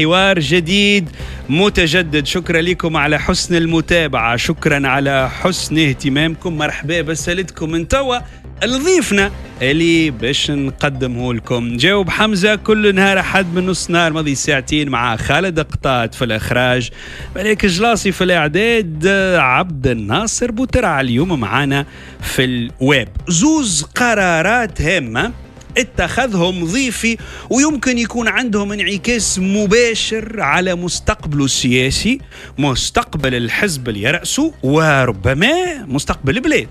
حوار جديد متجدد شكرا لكم على حسن المتابعة شكرا على حسن اهتمامكم مرحبا بسالتكم من توا لضيفنا اللي باش نقدمه لكم جاوب حمزة كل نهار حد من نص نهار مضي ساعتين مع خالد قطات في الإخراج ملك جلاصي في الإعداد عبد الناصر بوترع اليوم معانا في الويب زوز قرارات هامة اتخذهم ضيفي ويمكن يكون عندهم انعكاس مباشر على مستقبله السياسي مستقبل الحزب اللي يرأسه وربما مستقبل البلاد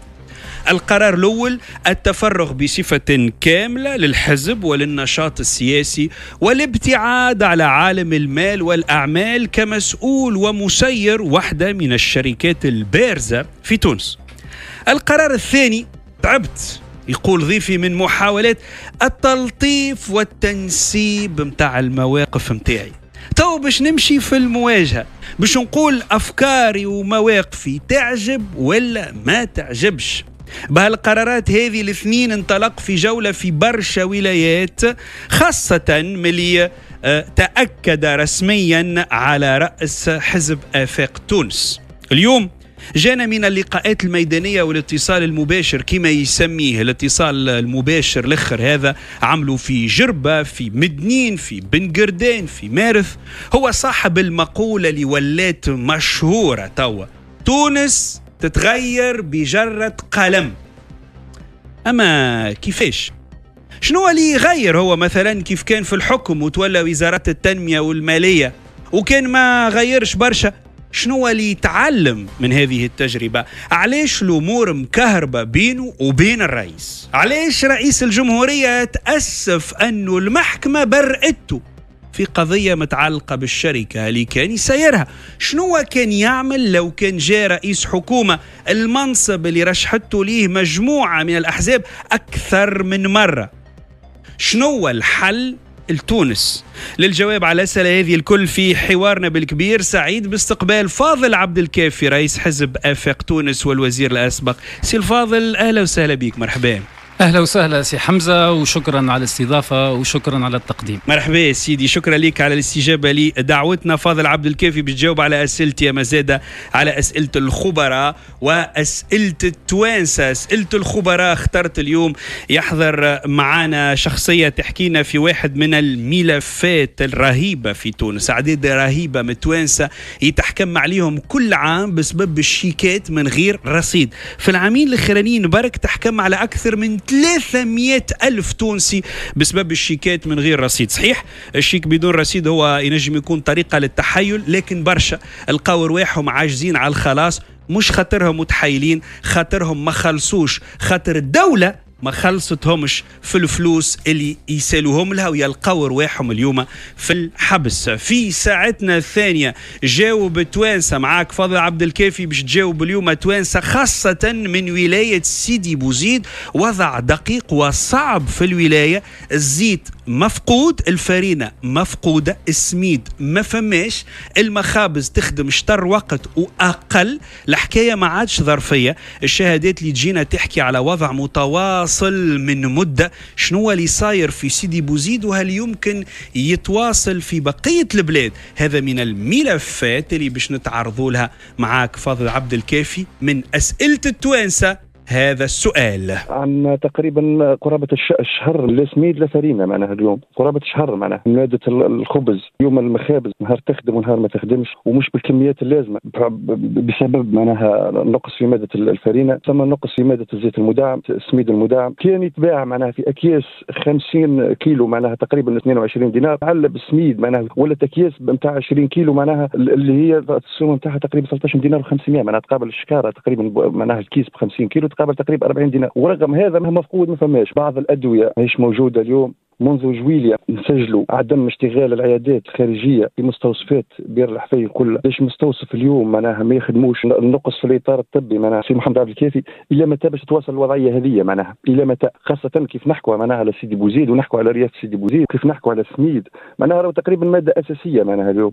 القرار الأول التفرغ بصفة كاملة للحزب وللنشاط السياسي والابتعاد على عالم المال والأعمال كمسؤول ومسير واحدة من الشركات البارزة في تونس القرار الثاني تعبت يقول ضيفي من محاولات التلطيف والتنسيب متاع المواقف متاعي تو باش نمشي في المواجهة باش نقول أفكاري ومواقفي تعجب ولا ما تعجبش بهالقرارات هذه الاثنين انطلق في جولة في برشا ولايات خاصة ملي آه، تأكد رسميا على رأس حزب آفاق تونس اليوم جانا من اللقاءات الميدانية والاتصال المباشر كما يسميه الاتصال المباشر الاخر هذا عملوا في جربة في مدنين في بنقردين في مارث هو صاحب المقولة اللي ولات مشهورة توا تونس تتغير بجرة قلم أما كيفاش؟ شنو اللي يغير هو مثلا كيف كان في الحكم وتولى وزارة التنمية والمالية وكان ما غيرش برشا شنو اللي يتعلم من هذه التجربة علاش الأمور مكهربة بينه وبين الرئيس علاش رئيس الجمهورية تأسف أنه المحكمة برئته في قضية متعلقة بالشركة اللي كان يسيرها شنو كان يعمل لو كان جاء رئيس حكومة المنصب اللي رشحته ليه مجموعة من الأحزاب أكثر من مرة شنو الحل التونس للجواب على الأسئلة هذه الكل في حوارنا بالكبير سعيد باستقبال فاضل عبد الكافي رئيس حزب آفاق تونس والوزير الأسبق سي الفاضل أهلا وسهلا بك مرحبا اهلا وسهلا سي حمزه وشكرا على الاستضافه وشكرا على التقديم. مرحبا سيدي شكرا لك على الاستجابه لدعوتنا فاضل عبد الكافي بتجاوب على اسئلتي يا مزاده على اسئله الخبراء واسئله التوانسه، اسئله الخبراء اخترت اليوم يحضر معنا شخصيه تحكينا في واحد من الملفات الرهيبه في تونس، اعداد رهيبه متوانسه يتحكم عليهم كل عام بسبب الشيكات من غير رصيد، في العامين الاخرانيين برك تحكم على اكثر من 300 ألف تونسي بسبب الشيكات من غير رصيد صحيح الشيك بدون رصيد هو ينجم يكون طريقة للتحيل لكن برشا لقاو رواحهم عاجزين على الخلاص مش خاطرهم متحايلين خاطرهم ما خلصوش خاطر الدولة ما خلصتهمش في الفلوس اللي يسالوهم لها ويلقاو رواحهم اليوم في الحبس في ساعتنا الثانية جاوب توانسة معاك فضل عبد الكافي باش تجاوب اليوم توانسة خاصة من ولاية سيدي بوزيد وضع دقيق وصعب في الولاية الزيت مفقود الفرينة مفقودة السميد ما فماش المخابز تخدم شطر وقت وأقل الحكاية ما عادش ظرفية الشهادات اللي تجينا تحكي على وضع متواصل فاصل من مدة شنو اللي صاير في سيدي بوزيد وهل يمكن يتواصل في بقية البلاد هذا من الملفات اللي باش نتعرضوا لها معاك فاضل عبد الكافي من أسئلة التوانسة هذا السؤال عن تقريبا قرابة الشهر لسميد لفرينا معناها اليوم قرابة شهر معناها مادة الخبز يوم المخابز نهار تخدم ونهار ما تخدمش ومش بالكميات اللازمة بسبب معناها نقص في مادة الفرينة ثم نقص في مادة الزيت المدعم السميد المدعم كان يتباع معناها في أكياس 50 كيلو معناها تقريبا 22 دينار على بسميد معناها ولا أكياس نتاع 20 كيلو معناها اللي هي السومه نتاعها تقريبا 13 دينار و500 معناها تقابل الشكاره تقريبا معناها الكيس ب 50 كيلو قبل تقريبا 40 دينار ورغم هذا مفقود ما فماش بعض الادويه ماهيش موجوده اليوم منذ جويليا نسجلوا عدم اشتغال العيادات الخارجيه في مستوصفات بير الحفي كلها ليش مستوصف اليوم معناها ما يخدموش النقص في الاطار الطبي معناها سي محمد عبد الكافي الى متى باش تواصل الوضعيه هذه معناها الى متى خاصه كيف نحكوا معناها على سيدي بوزيد ونحكوا على رياض سيدي بوزيد كيف نحكوا على سميد معناها تقريبا ماده اساسيه معناها اليوم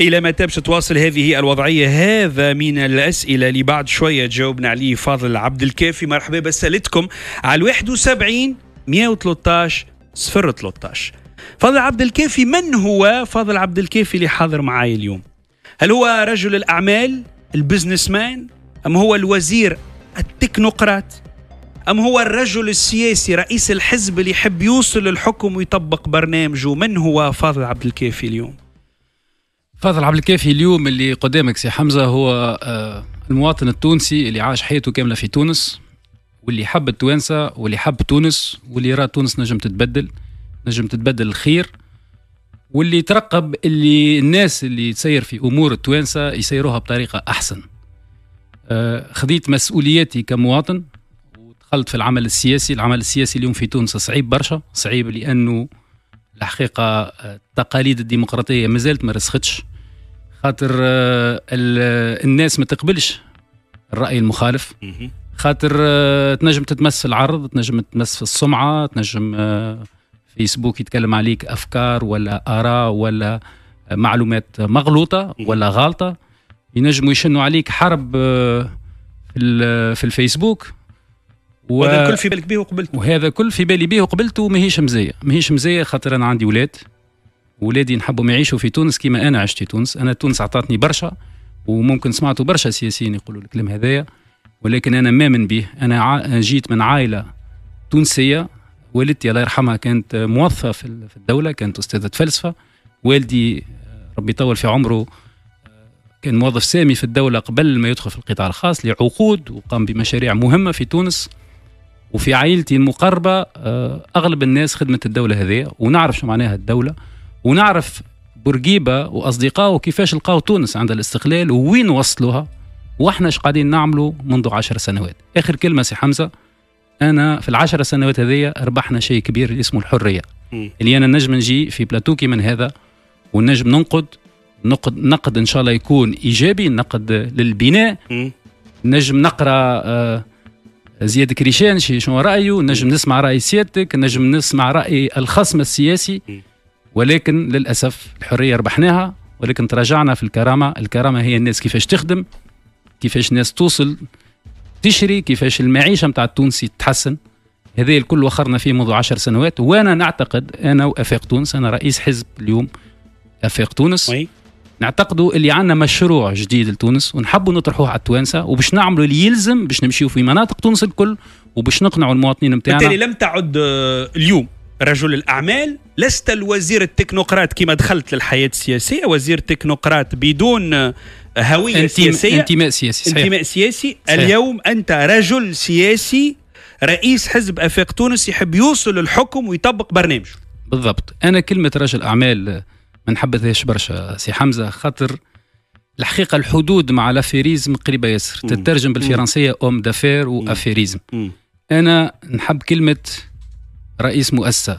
إلى متى باش تواصل هذه الوضعية هذا من الأسئلة اللي بعد شوية جاوبنا عليه فاضل عبد الكافي مرحبا بسألتكم على 71 113 013 فاضل عبد الكافي من هو فاضل عبد الكافي اللي حاضر معاي اليوم هل هو رجل الأعمال البزنس مان أم هو الوزير التكنوقراط أم هو الرجل السياسي رئيس الحزب اللي يحب يوصل للحكم ويطبق برنامجه من هو فاضل عبد الكافي اليوم فاضل عبد الكافي اليوم اللي قدامك سي حمزه هو آه، المواطن التونسي اللي عاش حياته كامله في تونس واللي حب التوانسه واللي حب تونس واللي راى تونس نجم تتبدل نجم تتبدل الخير واللي ترقب اللي الناس اللي تسير في امور التوانسه يسيروها بطريقه احسن آه، خذيت مسؤولياتي كمواطن ودخلت في العمل السياسي العمل السياسي اليوم في تونس صعيب برشا صعيب لانه الحقيقه آه، التقاليد الديمقراطيه ما زالت ما رسختش خاطر آه، الناس ما تقبلش الراي المخالف خاطر آه، تنجم تتمس في العرض تنجم تتمس في السمعه تنجم فيسبوك يتكلم عليك افكار ولا اراء ولا معلومات مغلوطه ولا غالطه ينجموا يشنوا عليك حرب في الفيسبوك و... وهذا الكل في بالك به وقبلت وهذا الكل في بالي به وقبلت وماهيش مزيه ماهيش مزيه خاطر انا عندي ولاد ولادي نحبهم يعيشوا في تونس كما انا عشت في تونس انا تونس عطاتني برشا وممكن سمعتوا برشا سياسيين يقولوا الكلام هذايا ولكن انا مامن به انا ع... جيت من عائله تونسيه والدتي الله يرحمها كانت موظفه في الدوله كانت استاذه فلسفه والدي آه، ربي يطول في عمره آه، كان موظف سامي في الدوله قبل ما يدخل في القطاع الخاص لعقود وقام بمشاريع مهمه في تونس وفي عائلتي المقربه آه، اغلب الناس خدمت الدوله هذه ونعرف شو معناها الدوله ونعرف بورقيبه واصدقائه كيفاش لقاو تونس عند الاستقلال ووين وصلوها واحنا ايش قاعدين نعملوا منذ عشر سنوات اخر كلمه سي حمزه انا في العشر سنوات هذيا ربحنا شيء كبير اسمه الحريه م. اللي انا نجم نجي في بلاتوكي من هذا ونجم ننقد نقد نقد ان شاء الله يكون ايجابي نقد للبناء م. نجم نقرا آه زياد كريشان شنو رايه نجم نسمع راي سيادتك نجم نسمع راي الخصم السياسي ولكن للاسف الحريه ربحناها ولكن تراجعنا في الكرامه الكرامه هي الناس كيفاش تخدم كيفاش الناس توصل تشري كيفاش المعيشه نتاع التونسي تتحسن هذا الكل وخرنا فيه منذ عشر سنوات وانا نعتقد انا وافاق تونس انا رئيس حزب اليوم افاق تونس نعتقدوا اللي عندنا مشروع جديد لتونس ونحبوا نطرحوه على التوانسه وباش نعملوا اللي يلزم باش نمشيو في مناطق تونس الكل وباش نقنعوا المواطنين نتاعنا بالتالي لم تعد آه، اليوم رجل الاعمال لست الوزير التكنوقراط كما دخلت للحياه السياسيه وزير تكنوقراط بدون آه، هويه انتم... سياسيه انتماء سياسي صحيح. انتماء سياسي صحيح. اليوم انت رجل سياسي رئيس حزب افاق تونس يحب يوصل للحكم ويطبق برنامجه بالضبط انا كلمه رجل اعمال ما نحبذهاش برشا سي حمزه خاطر الحقيقه الحدود مع لافيريزم قريبه ياسر تترجم بالفرنسيه اوم دافير وافيريزم انا نحب كلمه رئيس مؤسسه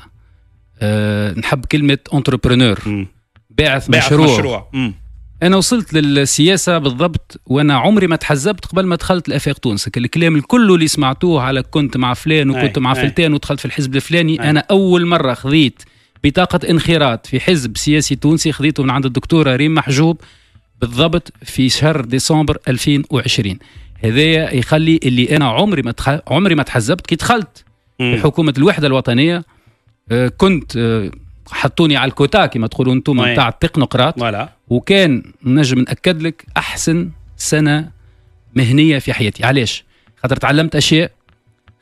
أه نحب كلمه انتربرونور باعث مشروع, مشروع. انا وصلت للسياسه بالضبط وانا عمري ما تحزبت قبل ما دخلت لافاق تونس الكلام الكل اللي سمعتوه على كنت مع فلان وكنت أي. مع فلتان ودخلت في الحزب الفلاني أي. انا اول مره خذيت بطاقة انخراط في حزب سياسي تونسي خذيته من عند الدكتورة ريم محجوب بالضبط في شهر ديسمبر 2020 هذايا يخلي اللي انا عمري ما تخ... عمري ما تحزبت كي دخلت حكومة الوحدة الوطنية آه، كنت آه، حطوني على الكوتا كما تقولوا انتم نتاع التقنقراط وكان نجم ناكد لك احسن سنه مهنيه في حياتي علاش خاطر تعلمت اشياء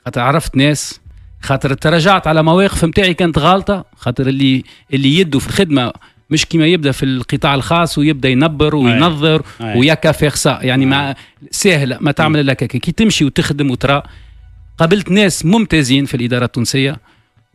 خاطر عرفت ناس خاطر تراجعت على مواقف نتاعي كانت غلطه خاطر اللي اللي يدو في الخدمه مش كيما يبدا في القطاع الخاص ويبدا ينبر وينظر وياكا فيغسا يعني ما سهله ما تعمل لك كي تمشي وتخدم وترى قابلت ناس ممتازين في الاداره التونسيه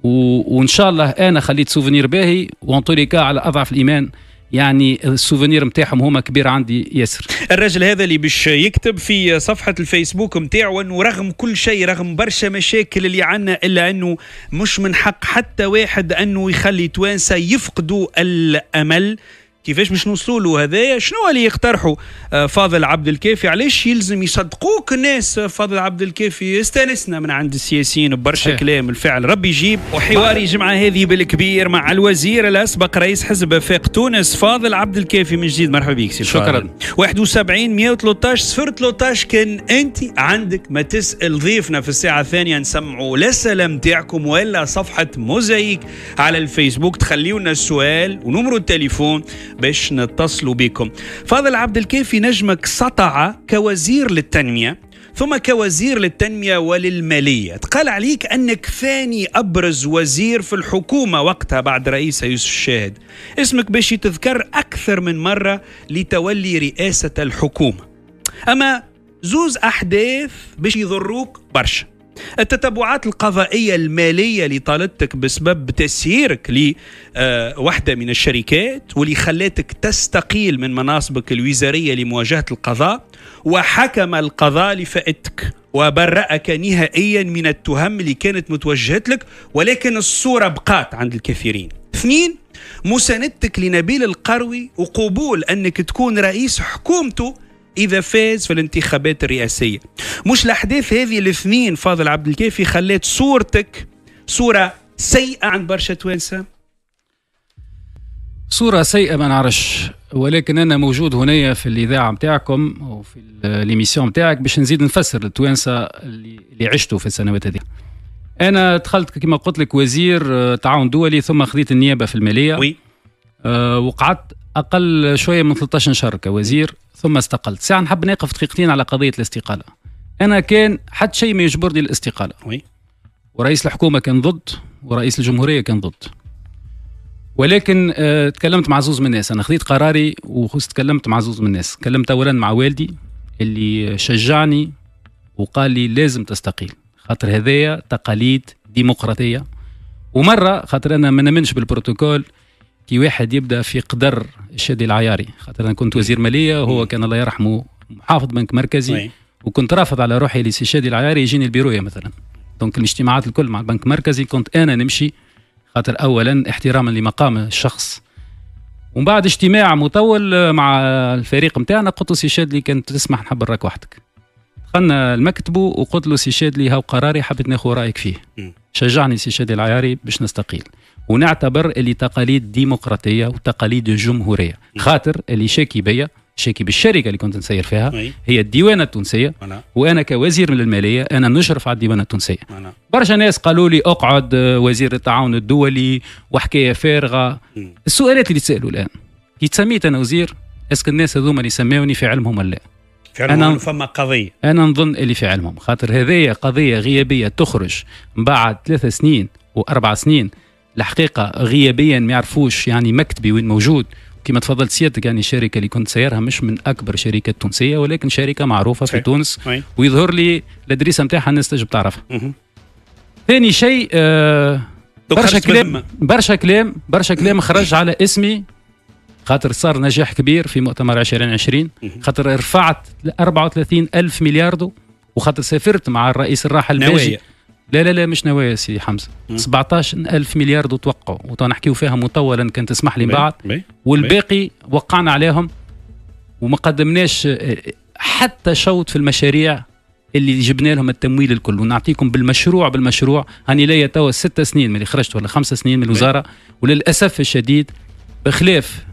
و... وان شاء الله انا خليت سوفينير باهي وان على اضعف الايمان يعني السوفينير نتاعهم هما كبير عندي ياسر الراجل هذا اللي باش يكتب في صفحه الفيسبوك نتاعو انه رغم كل شيء رغم برشا مشاكل اللي عندنا الا انه مش من حق حتى واحد انه يخلي توانسه يفقدوا الامل كيفاش باش نوصلوا له هذايا شنو اللي يقترحوا آه، فاضل عبد الكافي علاش يلزم يصدقوك الناس آه، فاضل عبد الكافي استانسنا من عند السياسيين برشا كلام الفعل ربي يجيب وحواري جمعة هذه بالكبير مع الوزير الاسبق رئيس حزب فاق تونس فاضل عبد الكافي من جديد مرحبا بك سي شكرا 71 113 013 13 كان انت عندك ما تسال ضيفنا في الساعه الثانيه نسمعوا لا سلام تاعكم ولا صفحه موزايك على الفيسبوك تخليونا السؤال ونمرو التليفون باش نتصلوا بكم فاضل عبد الكافي نجمك سطع كوزير للتنمية ثم كوزير للتنمية وللمالية تقال عليك أنك ثاني أبرز وزير في الحكومة وقتها بعد رئيسها يوسف الشاهد اسمك باش يتذكر أكثر من مرة لتولي رئاسة الحكومة أما زوز أحداث باش يضروك برشا التتبعات القضائية المالية اللي طالتك بسبب تسييرك لوحدة آه، من الشركات واللي خلاتك تستقيل من مناصبك الوزارية لمواجهة القضاء وحكم القضاء لفائدتك وبرأك نهائيا من التهم اللي كانت متوجهت لك ولكن الصورة بقات عند الكثيرين اثنين مساندتك لنبيل القروي وقبول أنك تكون رئيس حكومته اذا فاز في الانتخابات الرئاسيه مش الاحداث هذه الاثنين فاضل عبد الكافي خلات صورتك صوره سيئه عند برشا توانسه صورة سيئة ما نعرفش ولكن أنا موجود هنا في الإذاعة متاعكم وفي الإميسيون متاعك باش نزيد نفسر التوانسة اللي عشتوا في السنوات هذه أنا دخلت كما قلت لك وزير آه، تعاون دولي ثم خذيت النيابة في المالية وي. آه، وقعدت اقل شويه من 13 شهر كوزير ثم استقلت ساعه نحب نقف دقيقتين على قضيه الاستقاله انا كان حتى شيء ما يجبرني الاستقاله وي ورئيس الحكومه كان ضد ورئيس الجمهوريه كان ضد ولكن آه تكلمت مع زوز من الناس انا خذيت قراري وتكلمت مع زوز من الناس تكلمت اولا مع والدي اللي شجعني وقال لي لازم تستقيل خاطر هذايا تقاليد ديمقراطيه ومره خاطر انا ما نمنش بالبروتوكول كي واحد يبدا في قدر الشادي العياري خاطر انا كنت وزير ماليه وهو كان الله يرحمه محافظ بنك مركزي وكنت رافض على روحي لسي شادي العياري يجيني البيروية مثلا دونك الاجتماعات الكل مع البنك المركزي كنت انا نمشي خاطر اولا احتراما لمقام الشخص ومن بعد اجتماع مطول مع الفريق نتاعنا قلت له سي شادلي كان تسمح نحب نراك وحدك دخلنا المكتب وقلت له سي شادلي هاو قراري حبيت ناخذ رايك فيه شجعني سي شادلي العياري باش نستقيل ونعتبر اللي تقاليد ديمقراطيه وتقاليد جمهوريه خاطر اللي شاكي بيا شاكي بالشركه اللي كنت نسير فيها هي الديوانه التونسيه وانا كوزير من الماليه انا نشرف على الديوانه التونسيه برشا ناس قالوا لي اقعد آه، وزير التعاون الدولي وحكايه فارغه السؤالات اللي تسالوا الان كي تسميت انا وزير اسك الناس هذوما اللي سماوني في علمهم ولا لا انا فما قضيه انا نظن اللي في علمهم خاطر هذايا قضيه غيابيه تخرج بعد ثلاث سنين واربع سنين الحقيقه غيابيا ما يعرفوش يعني مكتبي وين موجود كما تفضلت سيادتك يعني الشركه اللي كنت سايرها مش من اكبر شركة تونسيه ولكن شركه معروفه في تونس ويظهر لي الادريسه نتاعها الناس تجب تعرفها ثاني شيء آه برشا كلام برشا كلام برشا كلام خرج على اسمي خاطر صار نجاح كبير في مؤتمر 2020 خاطر رفعت 34 ألف مليار وخاطر سافرت مع الرئيس الراحل الباجي لا لا لا مش نوايا سي حمزه 17000 ألف مليار توقعوا وتنحكيو فيها مطولا كان تسمح لي بعد والباقي وقعنا عليهم وما قدمناش آه، حتى شوط في المشاريع اللي جبنا لهم التمويل الكل ونعطيكم بالمشروع بالمشروع هاني ليا توا ست سنين ملي خرجت ولا خمس سنين من الوزاره وللاسف الشديد بخلاف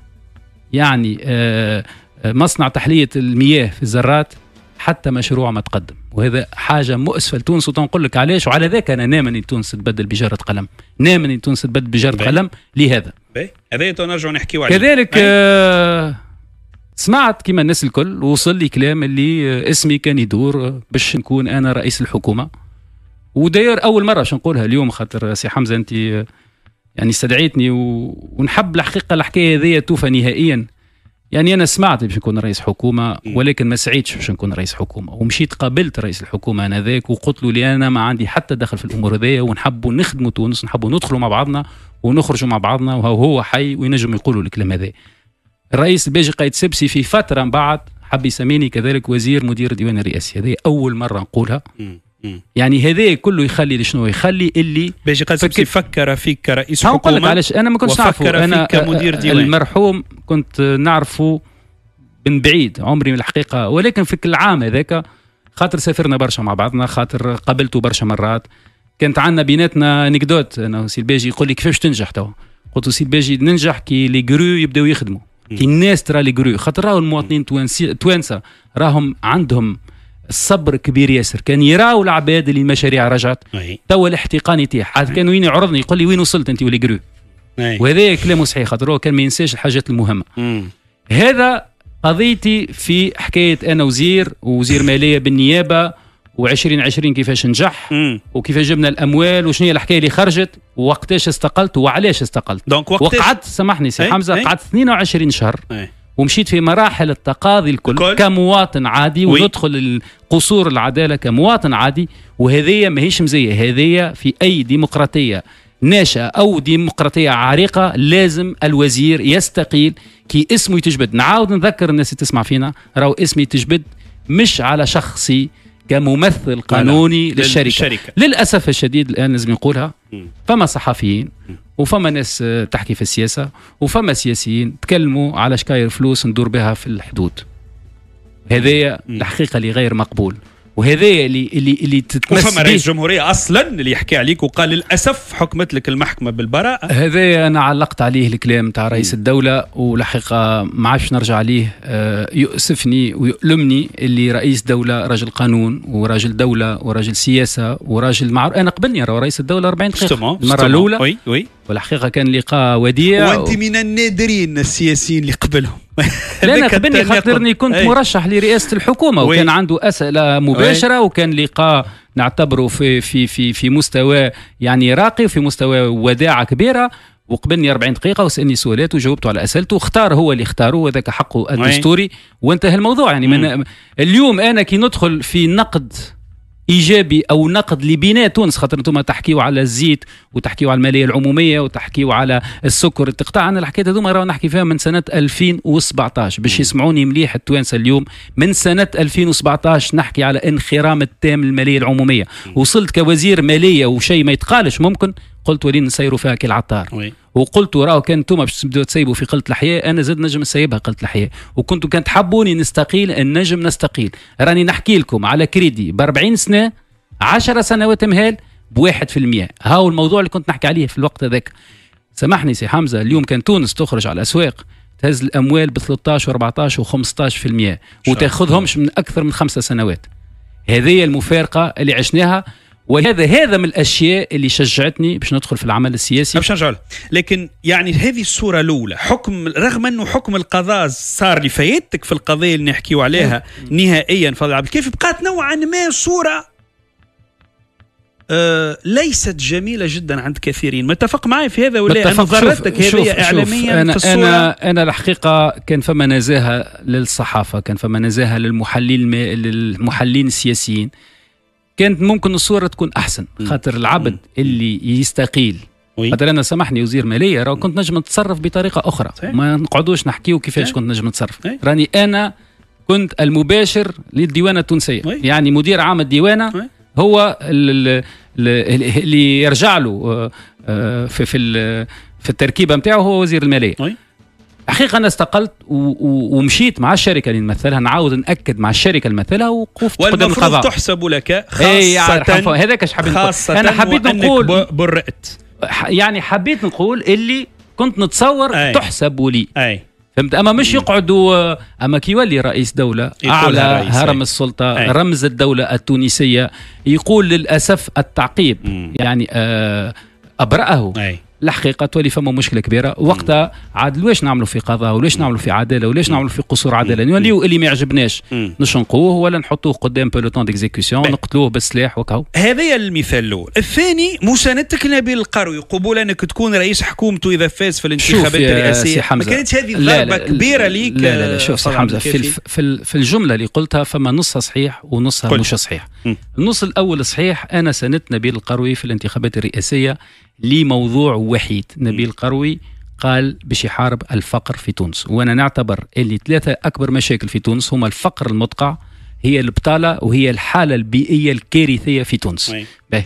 يعني آه، آه، مصنع تحليه المياه في الزرات حتى مشروع ما تقدم وهذا حاجه مؤسفه لتونس وتنقول لك علاش وعلى ذاك انا ان تونس تبدل بجره قلم ان تونس تبدل بجره قلم لهذا هذا نرجعوا نحكيو عليه كذلك آه سمعت كما الناس الكل وصل لي كلام اللي آه، اسمي كان يدور آه، باش نكون انا رئيس الحكومه وداير اول مره باش نقولها اليوم خاطر سي حمزه انت آه، يعني استدعيتني ونحب الحقيقه الحكايه هذه توفى نهائيا يعني انا سمعت باش نكون رئيس حكومه ولكن ما سعيتش باش نكون رئيس حكومه ومشيت قابلت رئيس الحكومه انذاك وقلت له لي انا ما عندي حتى دخل في الامور هذيا ونحبوا نخدموا تونس نحبوا ندخلوا مع بعضنا ونخرجوا مع بعضنا وهو هو حي وينجم يقولوا الكلام هذا الرئيس الباجي قايد سبسي في فتره من بعد حب يسميني كذلك وزير مدير الديوان الرئاسي هذه اول مره نقولها يعني هذا كله يخلي شنو يخلي اللي باجي قاسم فكر فيك كرئيس حكومه نقول لك علاش انا ما كنتش نعرفه انا كمدير آه، ديوان المرحوم كنت نعرفه من بعيد عمري من الحقيقه ولكن في العام هذاك خاطر سافرنا برشا مع بعضنا خاطر قابلته برشا مرات كانت عندنا بيناتنا انكدوت انا سي الباجي يقول لي كيفاش تنجح توا قلت له سي الباجي ننجح كي لي جرو يبداو يخدموا كي الناس ترى لي جرو خاطر راهو المواطنين التوانسه راهم عندهم الصبر كبير ياسر كان يراو العباد اللي المشاريع رجعت توا الاحتقان يتيح عاد كان وين يعرضني يقول لي وين وصلت انت ولي جرو وهذا كلامه صحيح خاطر هو كان ما ينساش الحاجات المهمه هذا قضيتي في حكايه انا وزير ووزير ماليه بالنيابه و2020 كيفاش نجح وكيفاش جبنا الاموال وشنو هي الحكايه اللي خرجت وقتاش استقلت وعلاش استقلت دونك وقتاش وقعدت سامحني سي حمزه قعدت 22 شهر أي. ومشيت في مراحل التقاضي الكل كل. كمواطن عادي وي. وندخل قصور العداله كمواطن عادي وهذه ماهيش مزيه هذه في اي ديمقراطيه ناشئه او ديمقراطيه عريقه لازم الوزير يستقيل كي اسمه يتجبد نعاود نذكر الناس اللي تسمع فينا راهو اسمي يتجبد مش على شخصي كممثل قانوني للشركة. للشركه للاسف الشديد الان لازم نقولها فما صحفيين وفما ناس تحكي في السياسه وفما سياسيين تكلموا على شكاير فلوس ندور بها في الحدود هذايا الحقيقه اللي غير مقبول وهذايا اللي اللي اللي تتمس وفما رئيس جمهوريه اصلا اللي يحكي عليك وقال للاسف حكمت لك المحكمه بالبراءه هذايا انا علقت عليه الكلام تاع رئيس الدوله والحقيقه ما عادش نرجع عليه آه، يؤسفني ويؤلمني اللي رئيس دوله راجل قانون وراجل دوله وراجل سياسه وراجل معروف انا قبلني رئيس الدوله 40 دقيقه المره الاولى وي وي والحقيقه كان لقاء وديع وانت من النادرين السياسيين اللي قبلهم لا قبلني خاطرني كنت مرشح لرئاسه الحكومه وي. وكان عنده اسئله مباشره وي. وكان لقاء نعتبره في في في في مستوى يعني راقي وفي مستوى وداعه كبيره وقبلني 40 دقيقه وسالني سؤالات وجاوبته على اسئلته واختار هو اللي اختاره وذاك حقه الدستوري وانتهى الموضوع يعني من اليوم انا كي ندخل في نقد ايجابي او نقد لبناء تونس خاطر انتم تحكيوا على الزيت وتحكيوا على الماليه العموميه وتحكيوا على السكر التقطاع انا الحكايات هذوما راه نحكي فيها من سنه 2017 باش يسمعوني مليح التوانسه اليوم من سنه 2017 نحكي على انخرام التام للماليه العموميه وصلت كوزير ماليه وشيء ما يتقالش ممكن قلت ولين نسيروا فيها كالعطار وقلت راهو كان انتم باش تبداو تسيبوا في قله الحياه انا زاد نجم نسيبها قله الحياه وكنتوا كان تحبوني نستقيل النجم نستقيل راني نحكي لكم على كريدي ب 40 سنه 10 سنوات مهال ب 1% هاو الموضوع اللي كنت نحكي عليه في الوقت هذاك سامحني سي حمزه اليوم كان تونس تخرج على الاسواق تهز الاموال ب 13 و14 و15% وتاخذهمش من اكثر من خمسة سنوات هذه المفارقه اللي عشناها ولهذا هذا من الاشياء اللي شجعتني باش ندخل في العمل السياسي باش نرجع لكن يعني هذه الصوره الاولى حكم رغم انه حكم القضاء صار لفايتك في القضيه اللي نحكيو عليها نهائيا فضل عبد الكافي بقات نوعا ما صوره آه ليست جميله جدا عند كثيرين متفق معي في هذا ولا إيه؟ انا هذه اعلاميا أنا, في الصورة. انا انا الحقيقه كان فما نزاهه للصحافه كان فما نزاهه للمحللين للمحللين السياسيين كانت ممكن الصوره تكون احسن خاطر العبد اللي يستقيل خاطر انا سامحني وزير ماليه راه كنت نجم نتصرف بطريقه اخرى ما نقعدوش نحكيو كيفاش كنت نجم نتصرف راني انا كنت المباشر للديوانه التونسيه يعني مدير عام الديوانه هو اللي يرجع له آه، آه، في في التركيبه نتاعو هو وزير الماليه حقيقه انا استقلت ومشيت مع الشركه اللي نمثلها نعاود ناكد مع الشركه اللي نمثلها وقفت قدام القضاء تحسب لك إيه، يعني خاصه هذاك اش حبيت خاصة انا حبيت نقول برأت يعني حبيت نقول اللي كنت نتصور أي. تحسب لي أي. فهمت اما مش يقعدوا آه، اما كي يولي رئيس دوله اعلى هرم السلطه أي. رمز الدوله التونسيه يقول للاسف التعقيب م. يعني آه ابراه أي. الحقيقه تولي فما مشكله كبيره وقتها عاد واش نعملوا في قضاء وليش نعملوا في عداله وليش نعملوا في قصور عداله نوليو اللي ما يعجبناش نشنقوه ولا نحطوه قدام بلوتون ديكزيكسيون نقتلوه بالسلاح وكهو هذا المثال الاول الثاني مساندتك نبيل القروي قبول انك تكون رئيس حكومته اذا فاز في الانتخابات الرئاسيه ما كانتش هذه ضربه كبيره ليك لا لا, لا شوف سي حمزه في, في, في الجمله اللي قلتها فما نصها صحيح ونصها مش صحيح النص الاول صحيح انا ساندت نبيل القروي في الانتخابات الرئاسيه لموضوع وحيد نبيل قروي قال باش يحارب الفقر في تونس وانا نعتبر اللي ثلاثه اكبر مشاكل في تونس هما الفقر المدقع هي البطاله وهي الحاله البيئيه الكارثيه في تونس باهي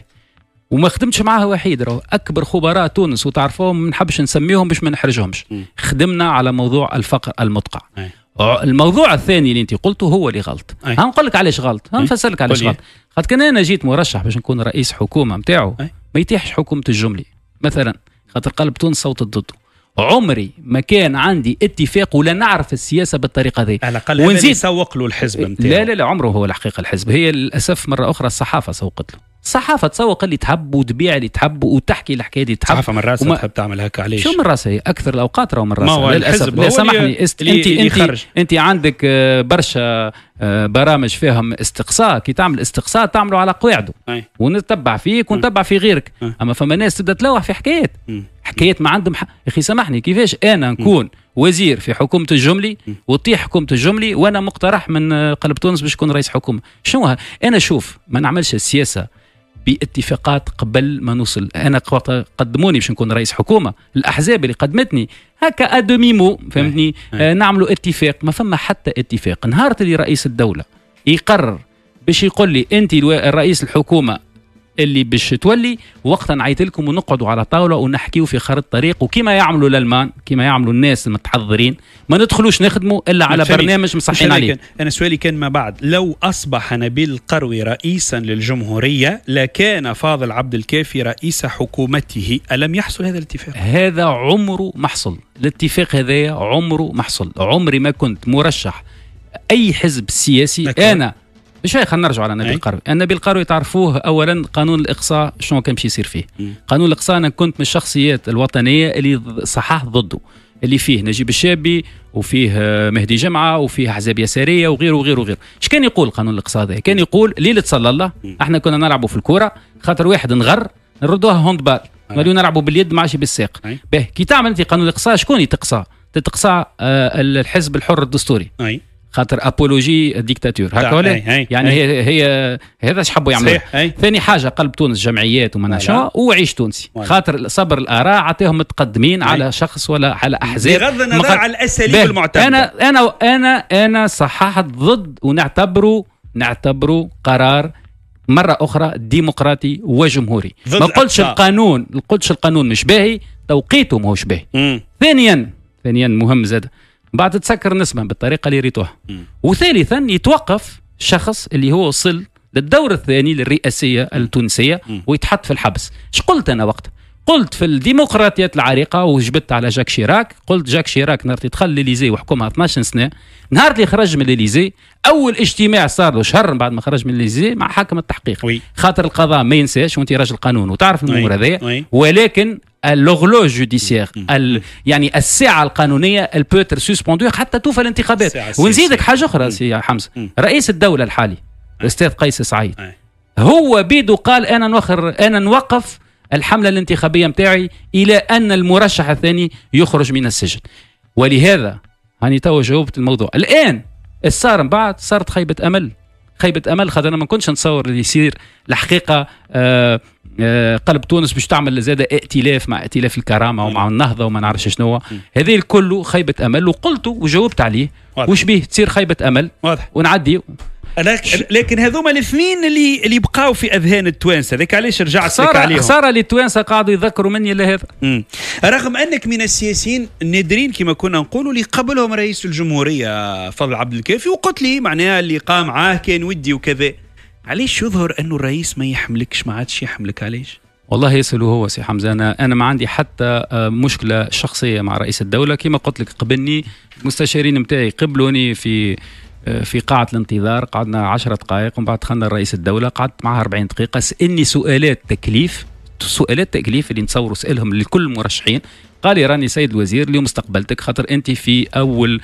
وما خدمتش معاها وحيد راهو اكبر خبراء تونس وتعرفوهم ما نحبش نسميهم باش ما نحرجهمش خدمنا على موضوع الفقر المدقع الموضوع الثاني اللي انت قلته هو اللي غلط هنقول لك علاش غلط هنفسر لك علاش غلط خاطر كان انا جيت مرشح باش نكون رئيس حكومه نتاعو ما يتيحش حكومه الجمله مثلا خاطر قلب تونس صوت ضده عمري ما كان عندي اتفاق ولا نعرف السياسه بالطريقه دي على الاقل ونزيد سوق له الحزب متاعه لا لا لا عمره هو الحقيقه الحزب هي للاسف مره اخرى الصحافه سوقت له الصحافه تسوق اللي تحب وتبيع اللي تحب وتحكي الحكايه اللي تحب صحافه من راسها وما... تحب تعمل هكا علاش شو من راسها هي اكثر الاوقات راهو من راسها للاسف لا سامحني است... انت انت انت عندك آه، برشا آه، برامج فيهم استقصاء كي تعمل استقصاء تعمله على قواعده ونتبع فيك ونتبع في غيرك اما فما ناس تبدا تلوح في حكايات حكايات ما عندهم حق اخي سامحني كيفاش انا نكون وزير في حكومه الجملي وتطيح حكومه الجملي وانا مقترح من آه، قلب تونس باش نكون رئيس حكومه شنو انا شوف ما نعملش السياسه باتفاقات قبل ما نوصل انا قدموني باش نكون رئيس حكومه الاحزاب اللي قدمتني هكا ادمي مو فهمتني آه نعملوا اتفاق ما فما حتى اتفاق نهار اللي رئيس الدوله يقرر باش يقول لي انت رئيس الحكومه اللي باش تولي وقتا نعيط لكم ونقعدوا على طاوله ونحكيوا في خريطه طريق وكيما يعملوا الالمان كيما يعملوا الناس المتحضرين ما ندخلوش نخدموا الا على برنامج مصحين عليه انا سؤالي كان ما بعد لو اصبح نبيل القروي رئيسا للجمهوريه لكان فاضل عبد الكافي رئيس حكومته الم يحصل هذا الاتفاق هذا عمره ما حصل الاتفاق هذا عمره ما حصل عمري ما كنت مرشح اي حزب سياسي انا شيخ خلينا نرجعوا على النبي القروي، النبي القروي تعرفوه اولا قانون الاقصاء شنو كان باش يصير فيه؟ مم. قانون الاقصاء انا كنت من الشخصيات الوطنيه اللي صححت ضده اللي فيه نجيب الشابي وفيه آه، مهدي جمعه وفيه احزاب يساريه وغيره وغيره وغيره اش كان يقول قانون الاقصاء هذا كان يقول ليله صلى الله احنا كنا نلعبوا في الكوره خاطر واحد نغر نردوها هوند بال نوليو نلعبوا باليد ماشي بالساق به كي تعمل انت قانون الاقصاء شكون يتقصى تتقصى آه، الحزب الحر الدستوري أي. خاطر ابولوجي الديكتاتور هكا ولا يعني هي هي هذا حبوا يعملوا ثاني حاجه قلب تونس جمعيات وما شنو وعيش تونسي خاطر صبر الاراء عطيهم متقدمين على شخص ولا على احزاب بغض النظر مخ... على الاساليب المعتمده انا انا انا انا صححت ضد ونعتبره نعتبره قرار مره اخرى ديمقراطي وجمهوري ما قلتش القانون ما قلتش القانون مش باهي توقيته ماهوش باهي ثانيا ثانيا مهم زاد بعد تسكر النسمة بالطريقة اللي ريتوها وثالثا يتوقف شخص اللي هو وصل للدور الثاني للرئاسية التونسية ويتحط في الحبس ايش قلت أنا وقتها قلت في الديمقراطيات العريقه وجبت على جاك شيراك قلت جاك شيراك نهار دخل ليليزي وحكمها 12 سنه نهار اللي خرج من ليليزي اول اجتماع صار له شهر بعد ما خرج من ليليزي مع حاكم التحقيق وي. خاطر القضاء ما ينساش وانت راجل قانون وتعرف الامور هذايا ولكن لورلوج جوديسيير يعني الساعه القانونيه البوتر سسبوندو حتى توفى الانتخابات ونزيدك حاجه اخرى سي حمزه رئيس الدوله الحالي الاستاذ قيس سعيد هو بيدو قال انا نوخر انا نوقف الحمله الانتخابيه نتاعي الى ان المرشح الثاني يخرج من السجن ولهذا هاني تو جاوبت الموضوع الان صار من بعد صارت خيبه امل خيبه امل خاطر انا ما كنتش نتصور اللي يصير الحقيقه آه، آه، قلب تونس باش تعمل زاد ائتلاف مع ائتلاف الكرامه ومع النهضه وما نعرفش شنو هذا الكل خيبه امل وقلت وجاوبت عليه واضح. وش بيه تصير خيبه امل واضح ونعدي أنا لكن هذوما الاثنين اللي اللي بقاو في اذهان التوانسه هذاك علاش رجعت لك عليهم خساره للتوانسه قاعدوا يذكروا مني لهذا رغم انك من السياسيين النادرين كما كنا نقولوا اللي قبلهم رئيس الجمهوريه فضل عبد الكافي وقلت لي معناها اللي قام معاه كان ودي وكذا علاش يظهر انه الرئيس ما يحملكش ما عادش يحملك علاش؟ والله يسأله هو سي حمزة أنا أنا ما عندي حتى آه، مشكلة شخصية مع رئيس الدولة كما قلت لك قبلني المستشارين نتاعي قبلوني في آه، في قاعة الانتظار قعدنا 10 دقائق ومن بعد دخلنا رئيس الدولة قعدت معها 40 دقيقة سألني سؤالات تكليف سؤالات تكليف اللي نتصوروا سألهم لكل المرشحين قال لي راني سيد الوزير اليوم استقبلتك خاطر انت في اول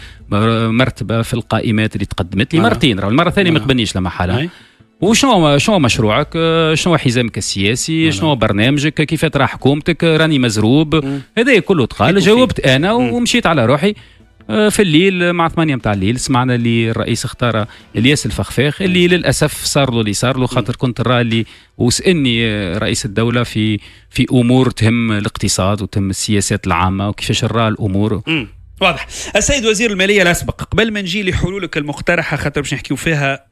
مرتبه في القائمات اللي تقدمت لي آه. مرتين راه المره الثانيه ما آه. قبلنيش لما حالها وشنو شنو مشروعك شنو حزامك السياسي شنو برنامجك كيف ترى حكومتك راني مزروب هذا كله تقال جاوبت انا ومشيت على روحي آه، في الليل مع 8 متاع الليل سمعنا اللي الرئيس اختار الياس الفخفاخ اللي للاسف صار له اللي صار له خاطر كنت نرى اللي وسالني آه، رئيس الدوله في في امور تهم الاقتصاد وتهم السياسات العامه وكيفاش نرى الامور واضح السيد وزير الماليه الاسبق قبل ما نجي لحلولك المقترحه خاطر باش نحكيو فيها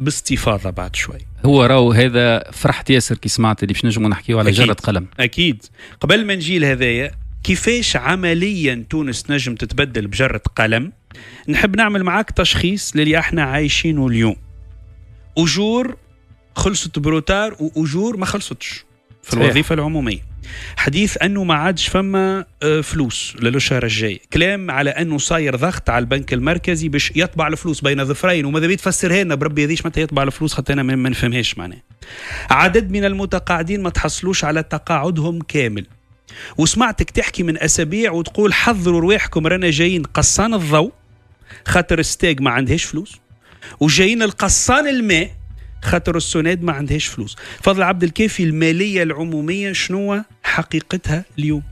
باستفاضه بعد شوي هو راهو هذا فرحت ياسر كي سمعت اللي باش نجمو نحكيو على جرة قلم اكيد قبل ما نجي لهذايا كيفاش عمليا تونس نجم تتبدل بجرة قلم نحب نعمل معاك تشخيص للي احنا عايشينه اليوم أجور خلصت بروتار وأجور ما خلصتش في الوظيفة العمومية حديث انه ما عادش فما آه، فلوس للشهر الجاي كلام على انه صاير ضغط على البنك المركزي باش يطبع الفلوس بين ظفرين وماذا بيتفسر هنا لنا بربي هذيش متى يطبع الفلوس حتى انا ما نفهمهاش معناها عدد من المتقاعدين ما تحصلوش على تقاعدهم كامل وسمعتك تحكي من اسابيع وتقول حضروا رواحكم رانا جايين قصان الضوء خاطر الستاج ما عندهاش فلوس وجايين القصان الماء خاطر السوناد ما عندهاش فلوس فضل عبد الكافي الماليه العموميه شنو حقيقتها اليوم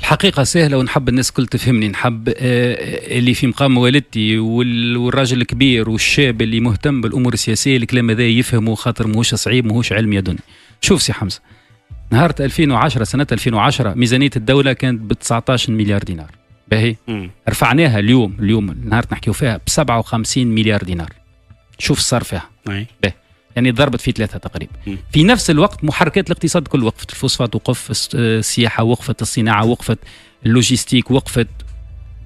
الحقيقه سهله ونحب الناس الكل تفهمني نحب آه، آه، اللي في مقام والدتي والراجل الكبير والشاب اللي مهتم بالامور السياسيه الكلام هذا يفهمه خاطر ماهوش صعيب ماهوش علم يدني شوف سي حمزه نهار 2010 سنه 2010 ميزانيه الدوله كانت ب 19 مليار دينار باهي رفعناها اليوم اليوم نهار نحكيو فيها ب 57 مليار دينار شوف صار فيها باهي يعني ضربت في ثلاثه تقريبا في نفس الوقت محركات الاقتصاد كل وقفت الفوسفات وقف السياحه وقفت الصناعه وقفت اللوجيستيك وقفت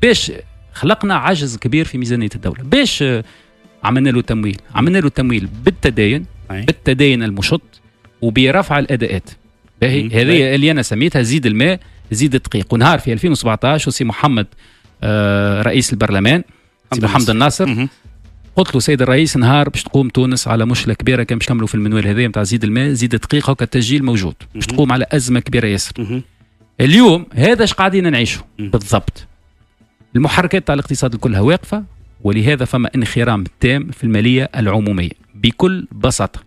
باش خلقنا عجز كبير في ميزانيه الدوله باش عملنا له تمويل عملنا له تمويل بالتداين بالتداين المشط وبرفع الاداءات باهي هذه طيب. اللي انا سميتها زيد الماء زيد الدقيق ونهار في 2017 وسي محمد آه، رئيس البرلمان سي محمد الناصر قلت له سيد الرئيس نهار باش تقوم تونس على مشكله كبيره كان باش في المنوال هذايا نتاع زيد الماء زيد الدقيق هكا التسجيل موجود باش تقوم على ازمه كبيره ياسر اليوم هذا اش قاعدين نعيشه بالضبط المحركات تاع الاقتصاد كلها واقفه ولهذا فما انخرام تام في الماليه العموميه بكل بساطه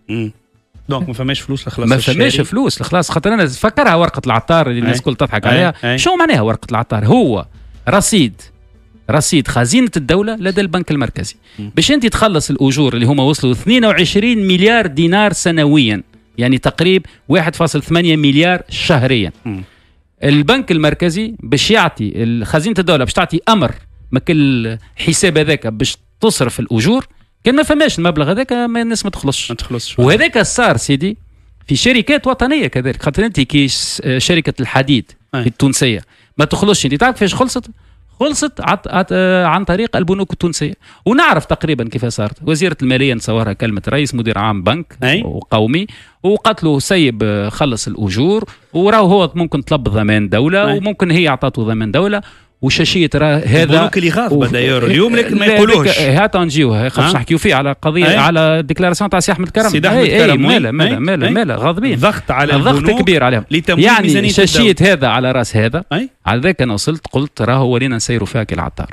دونك ما فماش فلوس لخلاص ما فماش فلوس لخلاص خاطر انا فكرها ورقه العطار اللي الناس الكل تضحك عليها شو معناها ورقه العطار هو رصيد رصيد خزينة الدولة لدى البنك المركزي باش أنت تخلص الأجور اللي هما وصلوا 22 مليار دينار سنويا يعني تقريب 1.8 مليار شهريا البنك المركزي باش يعطي خزينة الدولة باش تعطي أمر ما كل حساب هذاك باش تصرف الأجور كان ما فماش المبلغ هذاك ما الناس ما تخلصش ما تخلصش وهذاك صار سيدي في شركات وطنيه كذلك خاطر انت كي شركه الحديد أي. التونسيه ما تخلصش انت تعرف كيفاش خلصت خلصت عط عط عن طريق البنوك التونسيه ونعرف تقريبا كيف صارت وزيره الماليه نصورها كلمه رئيس مدير عام بنك أي. وقومي وقالت له سيب خلص الاجور وراه هو ممكن طلب ضمان دوله أي. وممكن هي اعطته ضمان دوله وشاشيه راه هذا الملوك اللي غاضبه دايور اليوم لكن ما يقولوش إيه، هات نجيوها خاطر نحكيو فيه على قضيه أي. على ديكلاراسيون تاع سي احمد كرم سي احمد كرم مالا مالا مالا مالا غاضبين ضغط على ضغط كبير عليهم يعني شاشيه هذا على راس هذا أي. على ذاك انا وصلت قلت راهو ولينا نسيروا فيها كالعطار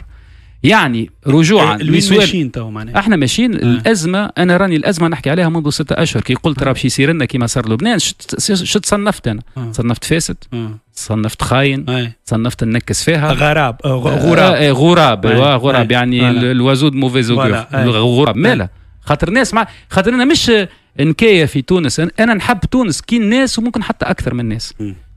يعني رجوعا إيه، ماشيين تو معناها احنا ماشيين آه. الازمه انا راني الازمه نحكي عليها منذ ستة اشهر كي قلت راه باش يصير لنا كيما صار لبنان شو تصنفت انا آه. صنفت فاسد آه. صنفت خاين أي. صنفت ننكس فيها غراب آه، آه، غراب إيه، غراب أي. آه، غراب إيه، يعني إيه. الوازود موفيز غراب ماله خاطر الناس مع خاطر انا مش نكايه في تونس انا نحب تونس كي الناس وممكن حتى اكثر من الناس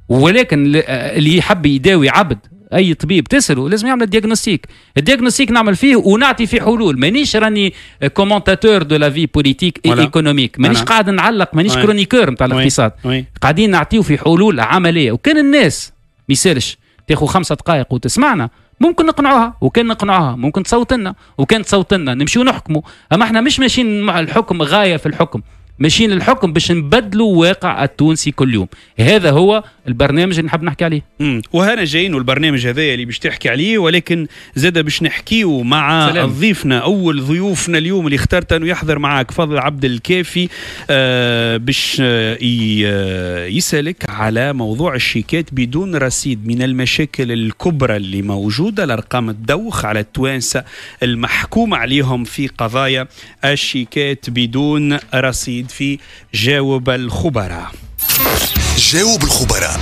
ولكن اللي يحب يداوي عبد اي طبيب تساله لازم يعمل الدياغنوستيك الدياغنوستيك نعمل فيه ونعطي فيه حلول مانيش راني كومونتاتور دو لا في بوليتيك اي ايكونوميك مانيش قاعد نعلق مانيش كرونيكور نتاع الاقتصاد قاعدين نعطيو في حلول عمليه وكان الناس ما يسالش تاخذ خمسة دقائق وتسمعنا ممكن نقنعوها وكان نقنعوها ممكن تصوت لنا وكان تصوت لنا نمشيو نحكموا اما احنا مش ماشيين مع الحكم غايه في الحكم ماشيين للحكم باش نبدلوا واقع التونسي كل يوم هذا هو البرنامج اللي نحب نحكي عليه مم. وهنا جايين البرنامج هذا اللي باش تحكي عليه ولكن زاد باش نحكيه مع سلام. ضيفنا اول ضيوفنا اليوم اللي اخترت انه يحضر معك فضل عبد الكافي آه باش آه،, آه يسالك على موضوع الشيكات بدون رصيد من المشاكل الكبرى اللي موجوده الارقام الدوخ على التوانسه المحكوم عليهم في قضايا الشيكات بدون رصيد جديد في جاوب الخبراء جاوب الخبراء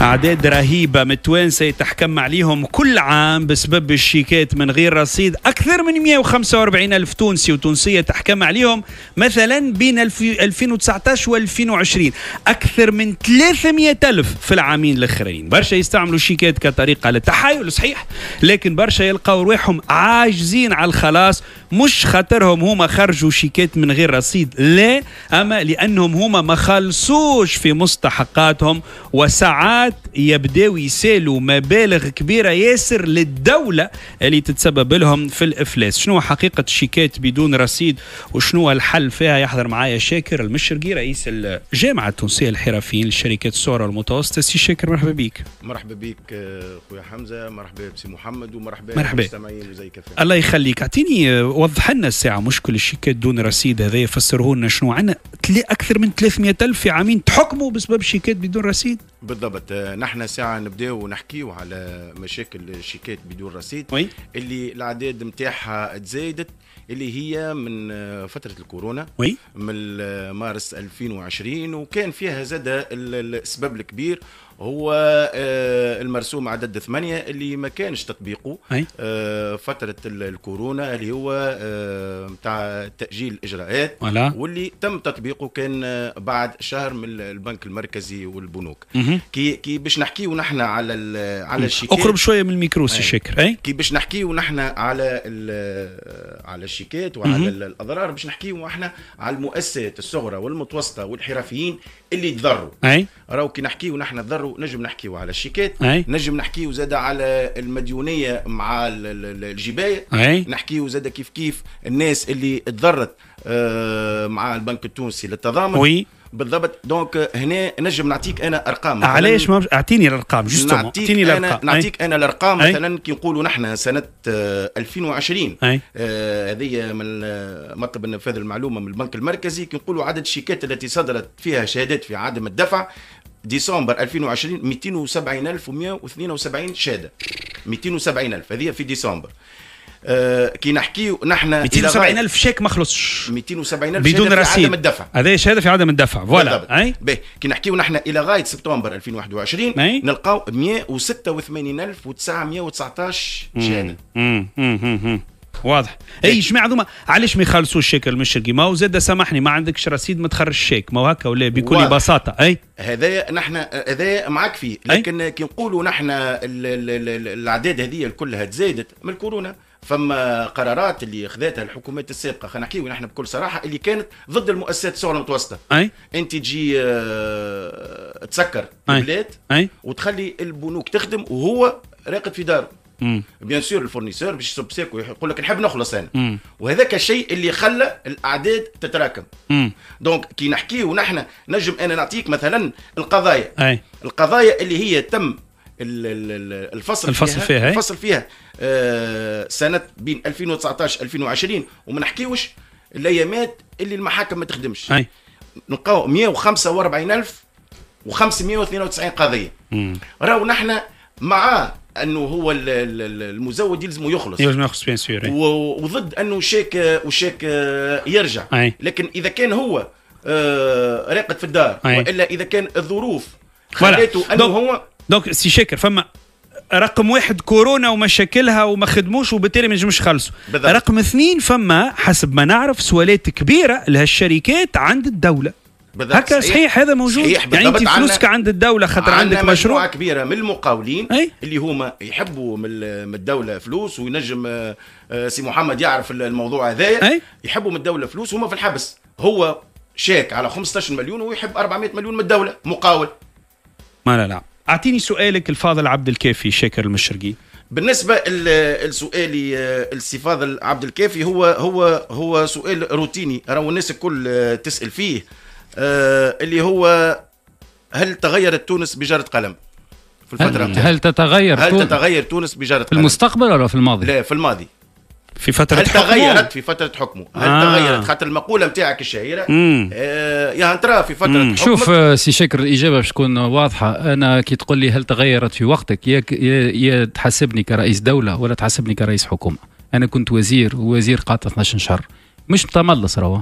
أعداد رهيبة متوانسة يتحكم عليهم كل عام بسبب الشيكات من غير رصيد أكثر من 145 ألف تونسي وتونسية تحكم عليهم مثلا بين 2019 و 2020 أكثر من 300 ألف في العامين الأخرين برشا يستعملوا الشيكات كطريقة للتحايل صحيح لكن برشا يلقوا رواحهم عاجزين على الخلاص مش خاطرهم هما خرجوا شيكات من غير رصيد لا أما لأنهم هما ما خلصوش في مستحقاتهم وساعات يبداو يسالوا مبالغ كبيرة ياسر للدولة اللي تتسبب لهم في الإفلاس شنو حقيقة الشيكات بدون رصيد وشنو الحل فيها يحضر معايا شاكر المشرقي رئيس الجامعة التونسية الحرفيين للشركات الصغرى والمتوسطة سي شاكر مرحبا بك مرحبا بك آه، خويا حمزة مرحبا بسي محمد ومرحبا مرحبا المستمعين الله يخليك اعطيني آه، وضح لنا الساعه مشكل الشيكات دون رصيد هذا يفسره لنا شنو عندنا اكثر من 300 الف في عامين تحكموا بسبب شيكات بدون رصيد بالضبط آه، نحن ساعه نبداو ونحكيه على مشاكل الشيكات بدون رصيد وي. اللي الاعداد نتاعها تزايدت اللي هي من آه، فتره الكورونا وي. من آه، مارس 2020 وكان فيها زاد السبب الكبير هو آه، المرسوم عدد ثمانية اللي ما كانش تطبيقه أي؟ آه، فترة الكورونا اللي هو نتاع آه، تأجيل الإجراءات ولا. واللي تم تطبيقه كان بعد شهر من البنك المركزي والبنوك مه. كي كي باش نحكيو نحن على على الشيكات اقرب شوية من الميكرو سي شاكر أي. كي باش نحكيو نحن على على الشيكات وعلى مه. الأضرار باش نحكيو احنا على المؤسسات الصغرى والمتوسطة والحرفيين اللي تضروا راهو كي نحكيو نحن تضروا نهارو نجم نحكيو على الشيكات نجم نحكيو زاد على المديونيه مع الجبايه نحكيو زاد كيف كيف الناس اللي تضرت آه، مع البنك التونسي للتضامن وي. بالضبط دونك هنا نجم نعطيك انا ارقام علاش ما اعطيني الارقام جوست اعطيني الارقام نعطيك انا الارقام مثلا كي نقولوا نحن سنه 2020 آه، آه، هذه من مطلب النفاذ المعلومه من البنك المركزي كي نقولوا عدد الشيكات التي صدرت فيها شهادات في عدم الدفع ديسمبر 2020 270172 شهاده 270000 هذه في ديسمبر آه كي نحكيو نحن 270000 شيك ما خلصش 270000 بدون رصيد عدم الدفع هذا شهاده في عدم الدفع فوالا اي باهي كي نحكيو نحن الى غايه سبتمبر 2021 نلقاو 186919 شهاده مم. مم. مم. واضح اي جماعه هذوما علاش ما يخلصوش الشيك المشرقي ما هو زاد سامحني ما عندكش رصيد ما تخرج الشيك ما هو هكا ولا بكل واضح. بساطه اي هذا نحن هذا معك فيه لكن كي نقولوا نحن الاعداد هذه كلها تزادت من الكورونا فما قرارات اللي خذاتها الحكومات السابقه خلينا نحكيو نحن بكل صراحه اللي كانت ضد المؤسسات الصغرى المتوسطه اي انت تجي اه تسكر البلاد وتخلي البنوك تخدم وهو راقد في داره بيان سور الفورنيسور باش يصب ساك ويقول لك نحب نخلص انا وهذاك الشيء اللي خلى الاعداد تتراكم دونك كي نحكيو نحن نجم انا نعطيك مثلا القضايا أي. القضايا اللي هي تم الفصل الفصل فيها, فيها الفصل فيها آه، سنه بين 2019 2020 وما نحكيوش الايامات اللي المحاكم ما تخدمش اي نلقاو 145000 و592 قضيه راهو نحن مع انه هو المزوج يلزمه يخلص يلزمه يخلص بيان سور وضد انه شاك وشاك آه، يرجع أي. لكن اذا كان هو آه، راقد في الدار أي. والا اذا كان الظروف خليته انه دوك هو دونك سي شاكر فما رقم واحد كورونا ومشاكلها وما خدموش وبالتالي ما نجموش يخلصوا رقم اثنين فما حسب ما نعرف سوالات كبيره لهالشركات عند الدوله هكا صحيح, هذا موجود صحيح يعني انت فلوسك عند الدوله خاطر عندك مشروع مجموعه كبيره من المقاولين أي؟ اللي هما يحبوا من الدوله فلوس وينجم آه، آه، سي محمد يعرف الموضوع هذا يحبوا من الدوله فلوس هما في الحبس هو شاك على 15 مليون ويحب 400 مليون من الدوله مقاول ما لا لا اعطيني سؤالك الفاضل عبد الكافي شاكر المشرقي بالنسبه لسؤالي آه، السي فاضل عبد الكافي هو هو هو سؤال روتيني راهو الناس الكل تسال فيه آه، اللي هو هل تغيرت تونس بجرة قلم؟ في الفترة هل, هل تتغير هل تتغير تونس بجرة قلم؟ في المستقبل ولا في الماضي؟ لا في الماضي في فترة هل حكمه؟ تغيرت في فترة حكمه؟ هل آه. تغيرت خاطر المقولة نتاعك الشهيرة آه، يا آه يعني ترى في فترة حكمه شوف آه، سي شكر الإجابة باش تكون واضحة أنا كي تقول لي هل تغيرت في وقتك يا, يا, تحاسبني كرئيس دولة ولا تحاسبني كرئيس حكومة أنا كنت وزير ووزير قعدت 12 شهر مش متملص روا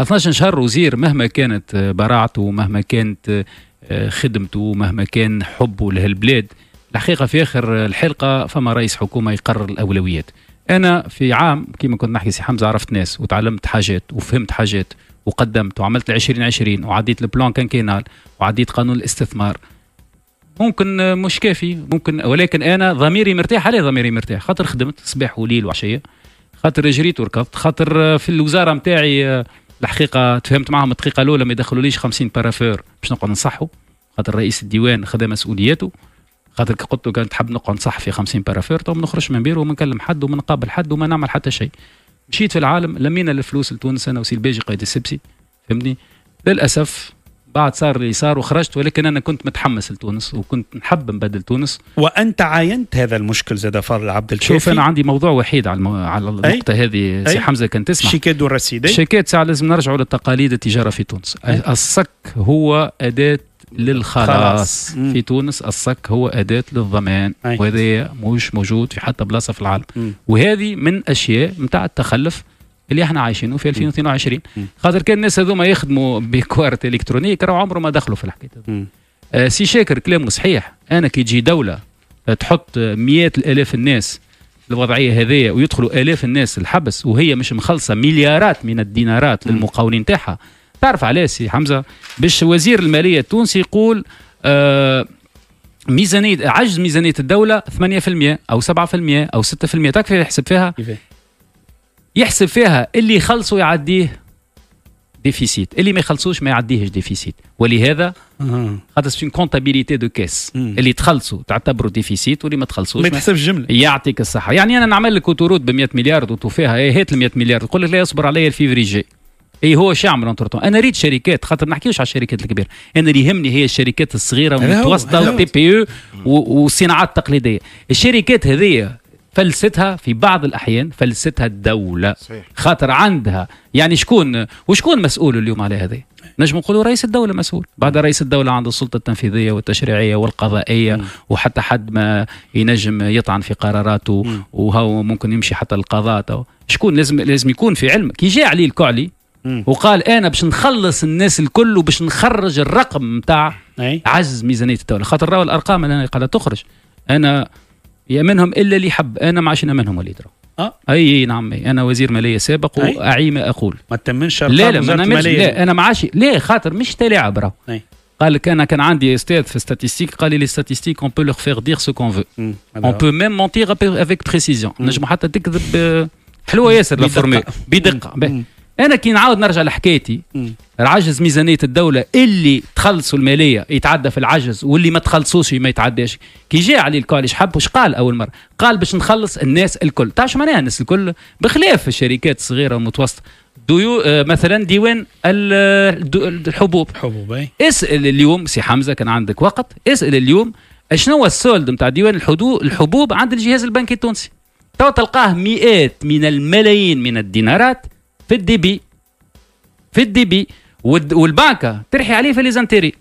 12 شهر وزير مهما كانت آه، براعته مهما كانت آه، خدمته مهما كان حبه لهالبلاد الحقيقة في آخر الحلقة فما رئيس حكومة يقرر الأولويات أنا في عام كما كنت نحكي سي حمزة عرفت ناس وتعلمت حاجات وفهمت حاجات وقدمت وعملت العشرين عشرين وعديت البلان كان كينال وعديت قانون الاستثمار ممكن آه، مش كافي ممكن ولكن انا ضميري مرتاح عليه ضميري مرتاح خاطر خدمت صباح وليل وعشيه خاطر جريت وركضت خاطر في الوزاره نتاعي الحقيقه تفهمت معهم الدقيقه الاولى ما يدخلوليش 50 بارافور باش نقعد نصحو خاطر رئيس الديوان خذا مسؤوليته خاطر كي قلت له كانت تحب نقعد نصح في 50 بارافور تو نخرج من بيرو وما نكلم حد وما نقابل حد وما نعمل حتى شيء مشيت في العالم لمينا الفلوس لتونس انا وسي الباجي قايد السبسي فهمتني للاسف بعد صار اللي صار وخرجت ولكن انا كنت متحمس لتونس وكنت نحب نبدل تونس وانت عاينت هذا المشكل زاد فاضل عبد الشافي شوف انا عندي موضوع وحيد على المو... على النقطه هذه سي حمزه كان تسمع شيكات والرصيد شيكات ساعه لازم نرجعوا لتقاليد التجاره في تونس أي. الصك هو اداه للخلاص في تونس الصك هو أداة للضمان وهذا مش موجود في حتى بلاصة في العالم م. وهذه من أشياء متاع التخلف اللي احنا عايشينه في 2022 خاطر كان الناس هذوما يخدموا بكوارت الكترونيك راهو عمره ما دخلوا في الحكايه آه سي شاكر كلامه صحيح انا كي تجي دوله آه، تحط مئات الالاف الناس الوضعيه هذه ويدخلوا الاف الناس الحبس وهي مش مخلصه مليارات من الدينارات للمقاولين تاعها تعرف علاش سي حمزه باش وزير الماليه التونسي يقول آه ميزانيه عجز ميزانيه الدوله 8% او 7% او 6% تكفي يحسب فيها يحسب فيها اللي يخلصوا يعديه ديفيسيت اللي ما يخلصوش ما يعديهش ديفيسيت ولهذا خاطر سي كونتابيليتي دو كيس اللي تخلصوا تعتبروا ديفيسيت واللي ما تخلصوش ما تحسبش جمله يعطيك الصحه يعني انا نعمل لك اوتورود ب 100 مليار فيها ايه هات ال 100 مليار تقول لك لا اصبر عليا جي اي هو شو يعمل انا ريت شركات خاطر ما نحكيوش على الشركات الكبيره انا اللي يهمني هي الشركات الصغيره والمتوسطه والتي بي او والصناعات التقليديه الشركات هذه فلستها في بعض الاحيان فلستها الدوله صحيح. خاطر عندها يعني شكون وشكون مسؤول اليوم على هذه نجم نقولوا رئيس الدولة مسؤول بعد رئيس الدولة عنده السلطة التنفيذية والتشريعية والقضائية م. وحتى حد ما ينجم يطعن في قراراته م. وهو ممكن يمشي حتى القضاء شكون لازم لازم يكون في علم كي جاء علي الكعلي وقال انا باش نخلص الناس الكل وباش نخرج الرقم نتاع عجز ميزانيه الدوله خاطر راهو الارقام اللي قاعده تخرج انا يا منهم إلا اللي يحب أنا ما عادش منهم وليد راه اه اي نعم انا وزير ماليه سابق واعي ما اقول ما تمنش لا لا ما نعملش لا انا ما عادش لا خاطر مش تلاعب راه قال لك انا كان عندي استاذ في ستاتستيك قال لي لي ستاتستيك اون بو لوغ فيغ دير سو كون فو اون بو ميم مونتيغ افيك بريسيزيون نجم حتى تكذب حلوه ياسر لا فورمي بدقه انا كي نعاود نرجع لحكايتي العجز ميزانيه الدوله اللي تخلصوا الماليه يتعدى في العجز واللي ما تخلصوش ما يتعداش كي جاء علي الكاليش حب وش قال اول مره قال باش نخلص الناس الكل تعرف شو معناها الناس الكل بخلاف الشركات الصغيره والمتوسطه ديو آه، مثلا ديوان الحبوب حبوب اسال اليوم سي حمزه كان عندك وقت اسال اليوم شنو هو السولد نتاع ديوان الحبوب عند الجهاز البنكي التونسي تو تلقاه مئات من الملايين من الدينارات في الديبي في الديبي والباكا ترحي عليه في ليزانتيري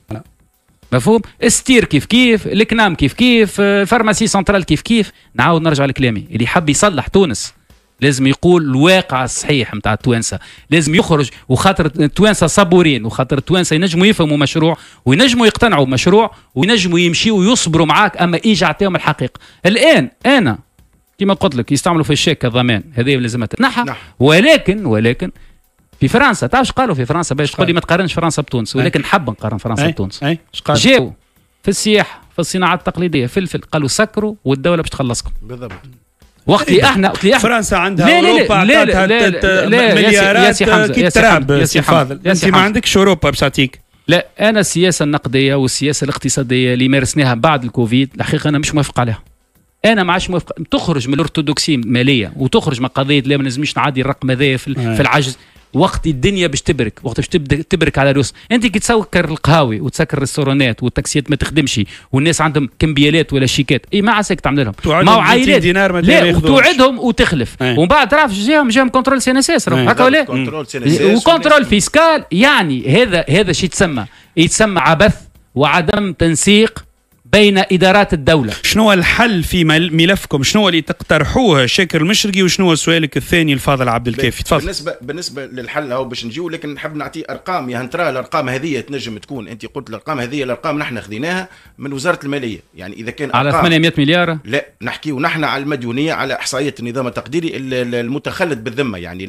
مفهوم استير كيف كيف الكنام كيف كيف فارماسي سنترال كيف كيف نعاود نرجع لكلامي اللي حب يصلح تونس لازم يقول الواقع الصحيح نتاع التوانسه لازم يخرج وخاطر التوانسه صبورين وخاطر التوانسه ينجموا يفهموا مشروع وينجموا يقتنعوا بمشروع وينجموا يمشيوا ويصبروا معاك اما ايجا عطيهم الحقيقه الان انا كما قلت لك يستعملوا في الشيك الضمان هذه لازم تنحى ولكن ولكن في فرنسا تعرف قالوا في فرنسا باش تقول لي ما تقارنش فرنسا بتونس ولكن نحب حب نقارن فرنسا أي. بتونس جاو في السياحه في الصناعه التقليديه فلفل قالوا سكروا والدوله باش تخلصكم بالضبط وقت اللي احنا وقت اللي احنا فرنسا عندها لا اوروبا لا لا لا لا لا مليارات كي تراب يا فاضل انت ما عندكش اوروبا باش تعطيك لا انا السياسه النقديه والسياسه الاقتصاديه اللي مارسناها بعد الكوفيد الحقيقه انا مش موافق عليها انا ما عادش موافق تخرج من الارثوذكسيه ماليه وتخرج من قضيه لا ما لازمش نعدي الرقم هذايا في, في العجز وقت الدنيا باش تبرك وقت باش تبدا تبرك على روس انت كي تسكر القهاوي وتسكر الريستورانات والتاكسيات ما تخدمش والناس عندهم كمبيالات ولا شيكات اي ما عساك تعمل لهم ما عائلات دينار ما لا وتوعدهم وتخلف ايه. ومن بعد تعرف جاهم جاهم كنترول سي ان اس اس هكا ولا وكنترول فيسكال يعني هذا هذا شي يتسمى يتسمى عبث وعدم تنسيق بين إدارات الدولة شنو الحل في ملفكم شنو اللي تقترحوه شاكر المشرقي وشنو سؤالك الثاني الفاضل عبد الكافي تفضل بالنسبة, بالنسبة للحل هو باش نجيو لكن نحب نعطي أرقام يعني ترى الأرقام هذه تنجم تكون أنت قلت الأرقام هذه الأرقام نحن خذيناها من وزارة المالية يعني إذا كان على 800 مليار لا نحكي ونحن على المديونية على إحصائية النظام التقديري المتخلد بالذمة يعني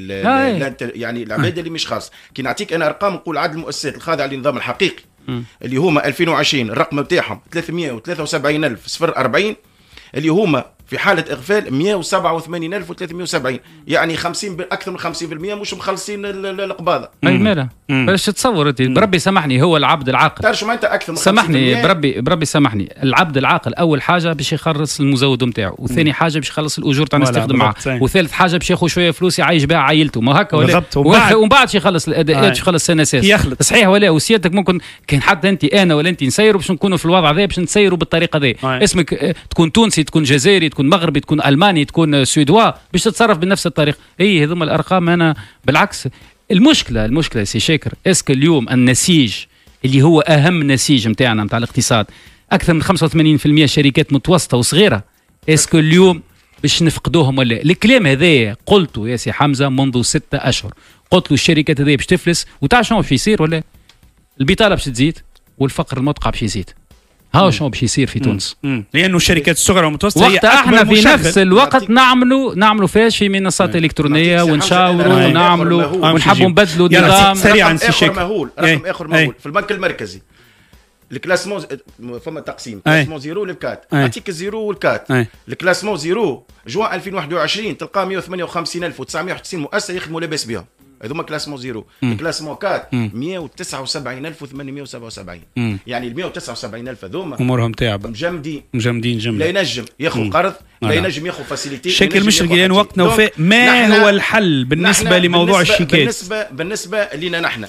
يعني العباده اللي مش خاص كي نعطيك أنا أرقام نقول عدد المؤسسات الخاضعة للنظام الحقيقي اللي هما 2020 الرقم بتاعهم 373 الف 040 اللي هما في حالة إغفال 187370 يعني 50 أكثر من 50% مش مخلصين القباضة أي مالا باش تصور أنت بربي سامحني هو العبد العاقل تعرف شو معناتها أكثر من سامحني بربي بربي سامحني العبد العاقل أول حاجة باش يخلص المزود نتاعو وثاني حاجة باش يخلص الأجور تاع يستخدم معاه وثالث حاجة باش ياخذ شوية فلوس يعيش بها عائلته ما هكا ولا ومن بعد يخلص الأداءات آه، يخلص السنة أساس صحيح ولا وسيادتك ممكن كان حتى أنت أنا ولا أنت نسيروا باش نكونوا في الوضع هذا باش نسيروا بالطريقة هذه آه. اسمك آه، تكون تونسي تكون جزائري تكون تكون مغربي تكون الماني تكون سويدوا باش تتصرف بنفس الطريقه هي هذوما الارقام انا بالعكس المشكله المشكله سي شاكر اسكو اليوم النسيج اللي هو اهم نسيج نتاعنا نتاع الاقتصاد اكثر من 85% شركات متوسطه وصغيره اسكو اليوم باش نفقدوهم ولا الكلام هذايا قلته يا سي حمزه منذ ستة اشهر قلت له الشركات هذه باش تفلس وتعرف شنو باش يصير ولا البطاله باش تزيد والفقر المدقع باش يزيد هاو شنو باش يصير في تونس لانه الشركات الصغرى والمتوسطه هي احنا في نفس الوقت نعملوا نعملوا فيها شي منصات الكترونيه ونشاوروا ونعملوا ونحبوا نبدلوا نظام سريعا رقم اخر مهول رقم إيه، اخر إيه. مهول في البنك المركزي الكلاسمون فما تقسيم إيه. كلاسمون زيرو للكات اعطيك الزيرو والكات الكلاسمون زيرو جوان 2021 تلقى 158991 مؤسسه يخدموا لاباس بهم هذوما كلاسمون زيرو كلاسمون 4 179877 يعني ال 179000 هذوما امورهم تعب مجمدين مجمدين جمد لا ينجم ياخذ قرض لا نعم. ينجم ياخذ فاسيليتي شكل مش لقيان وقتنا وفاء ما هو الحل بالنسبه لموضوع الشيكات بالنسبه بالنسبه لينا نحن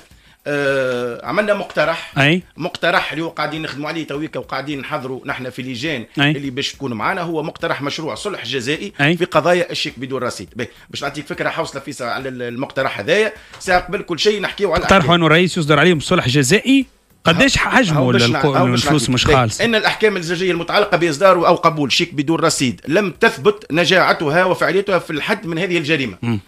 آه عملنا مقترح أي. مقترح اللي هو قاعدين نخدموا عليه تويكا وقاعدين نحضروا نحن في ليجان اللي باش تكون معنا هو مقترح مشروع صلح جزائي أي. في قضايا الشيك بدون رصيد باش نعطيك فكره حوصله في على المقترح هذايا ساعه قبل كل شيء نحكيو على اقترحوا انه الرئيس يصدر عليهم صلح جزائي قداش حجمه الفلوس مش خالص ان الاحكام الزجاجيه المتعلقه باصدار او قبول شيك بدون رصيد لم تثبت نجاعتها وفعاليتها في الحد من هذه الجريمه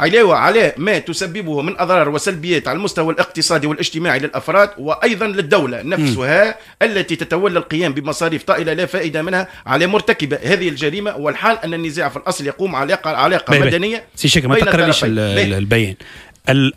عليه على ما تسببه من أضرار وسلبيات على المستوى الاقتصادي والاجتماعي للأفراد وأيضا للدولة نفسها م. التي تتولى القيام بمصاريف طائلة لا فائدة منها على مرتكب هذه الجريمة والحال أن النزاع في الأصل يقوم علاقة علاقة بي مدنية سي ما تقرأ البيان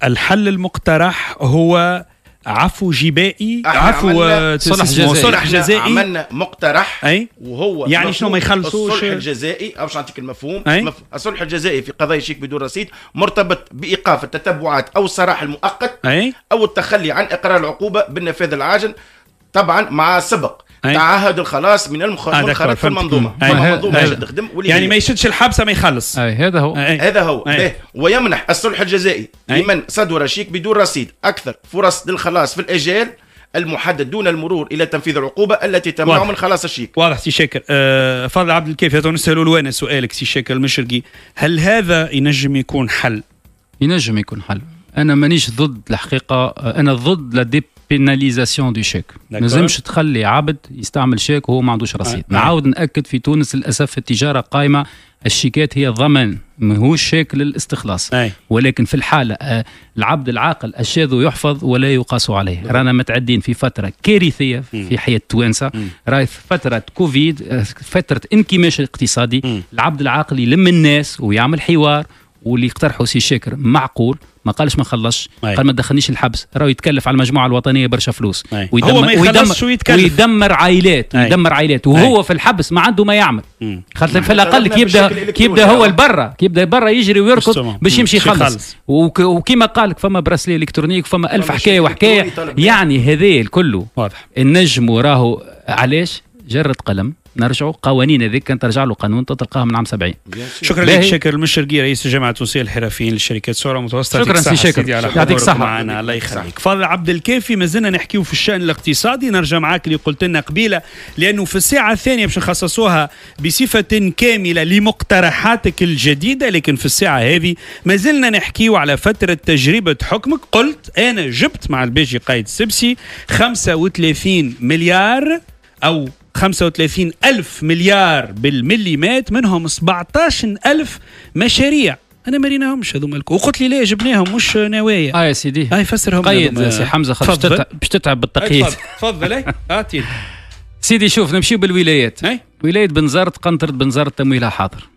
الحل المقترح هو عفو جبائي عفو آه، صلح جزائي صلح جزائي عملنا مقترح أي؟ وهو يعني شنو ما يخلصوش الصلح الجزائي او باش نعطيك المفهوم الصلح الجزائي في قضايا شيك بدون رصيد مرتبط بايقاف التتبعات او السراح المؤقت أي؟ او التخلي عن اقرار العقوبه بالنفاذ العاجل طبعا مع سبق أي. تعهد الخلاص من المخالفات في المنظومه المنظومه آه تخدم يعني ما يشدش الحبسه ما يخلص أي. هذا هو آه هذا هو آه ويمنح الصلح الجزائي لمن صدر شيك بدون رصيد اكثر فرص للخلاص في الاجال المحدد دون المرور الى تنفيذ العقوبه التي تمنع من خلاص الشيك. واضح سي شاكر أه فضل عبد الكافي نسالوا لوانا سؤالك سي شاكر المشرقي هل هذا ينجم يكون حل؟ ينجم يكون حل انا مانيش ضد الحقيقه أه، انا ضد لا بيناليزاسيون دو شيك نعم. ما لازمش نعم. تخلي عبد يستعمل شيك وهو ما عندوش رصيد نعم. نعاود ناكد في تونس للاسف التجاره قائمه الشيكات هي الضمان ماهوش شيك للاستخلاص أي. ولكن في الحاله آه، العبد العاقل الشاذ يحفظ ولا يقاس عليه رانا متعدين في فتره كارثيه في حياه التوانسه راي فتره كوفيد آه، فتره انكماش اقتصادي العبد العاقل يلم الناس ويعمل حوار واللي يقترحوا سي شاكر معقول ما قالش ما خلصش أي. قال ما تدخلنيش الحبس راهو يتكلف على المجموعه الوطنيه برشا فلوس ويدمر هو ما ويدمر, ويتكلف. ويدمر عائلات أي. ويدمر عائلات وهو أي. في الحبس ما عنده ما يعمل خاطر في الاقل كي يبدا كي يبدا هو البرة كي يبدا برا يجري ويركض باش يمشي يخلص وكيما قال لك فما براسلي الكترونيك فما الف حكايه وحكايه يعني هذا كله واضح النجم راهو علاش جرة قلم نرجعوا قوانين هذيك كان ترجع له قانون تلقاها من عام 70 شكرا لك شاكر المشرقي رئيس الجامعه التونسيه الحرفيين للشركات سوره متوسطه شكرا سي شاكر يعطيك الصحه معنا الله يخليك فضل عبد الكافي مازلنا نحكيو في الشان الاقتصادي نرجع معاك اللي قلت لنا قبيله لانه في الساعه الثانيه باش نخصصوها بصفه كامله لمقترحاتك الجديده لكن في الساعه هذه مازلنا نحكيو على فتره تجربه حكمك قلت انا جبت مع البيجي قايد السبسي 35 مليار او 35 ألف مليار بالمليمات منهم 17 ألف مشاريع انا ما ريناهمش هذوما الكل وقلت لي لا جبناهم مش نوايا اه يا سيدي اه فسرهم قيد يا سي حمزه خاطر باش تتعب بالتقييد تفضل اعطينا آه، سيدي شوف نمشيو بالولايات ولايه بنزرت قنطرة بنزرت تمويلها حاضر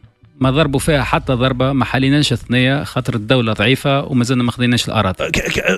ما ضربوا فيها حتى ضربه ما حليناش اثنيه خاطر الدوله ضعيفه وما زلنا ما خديناش الاراضي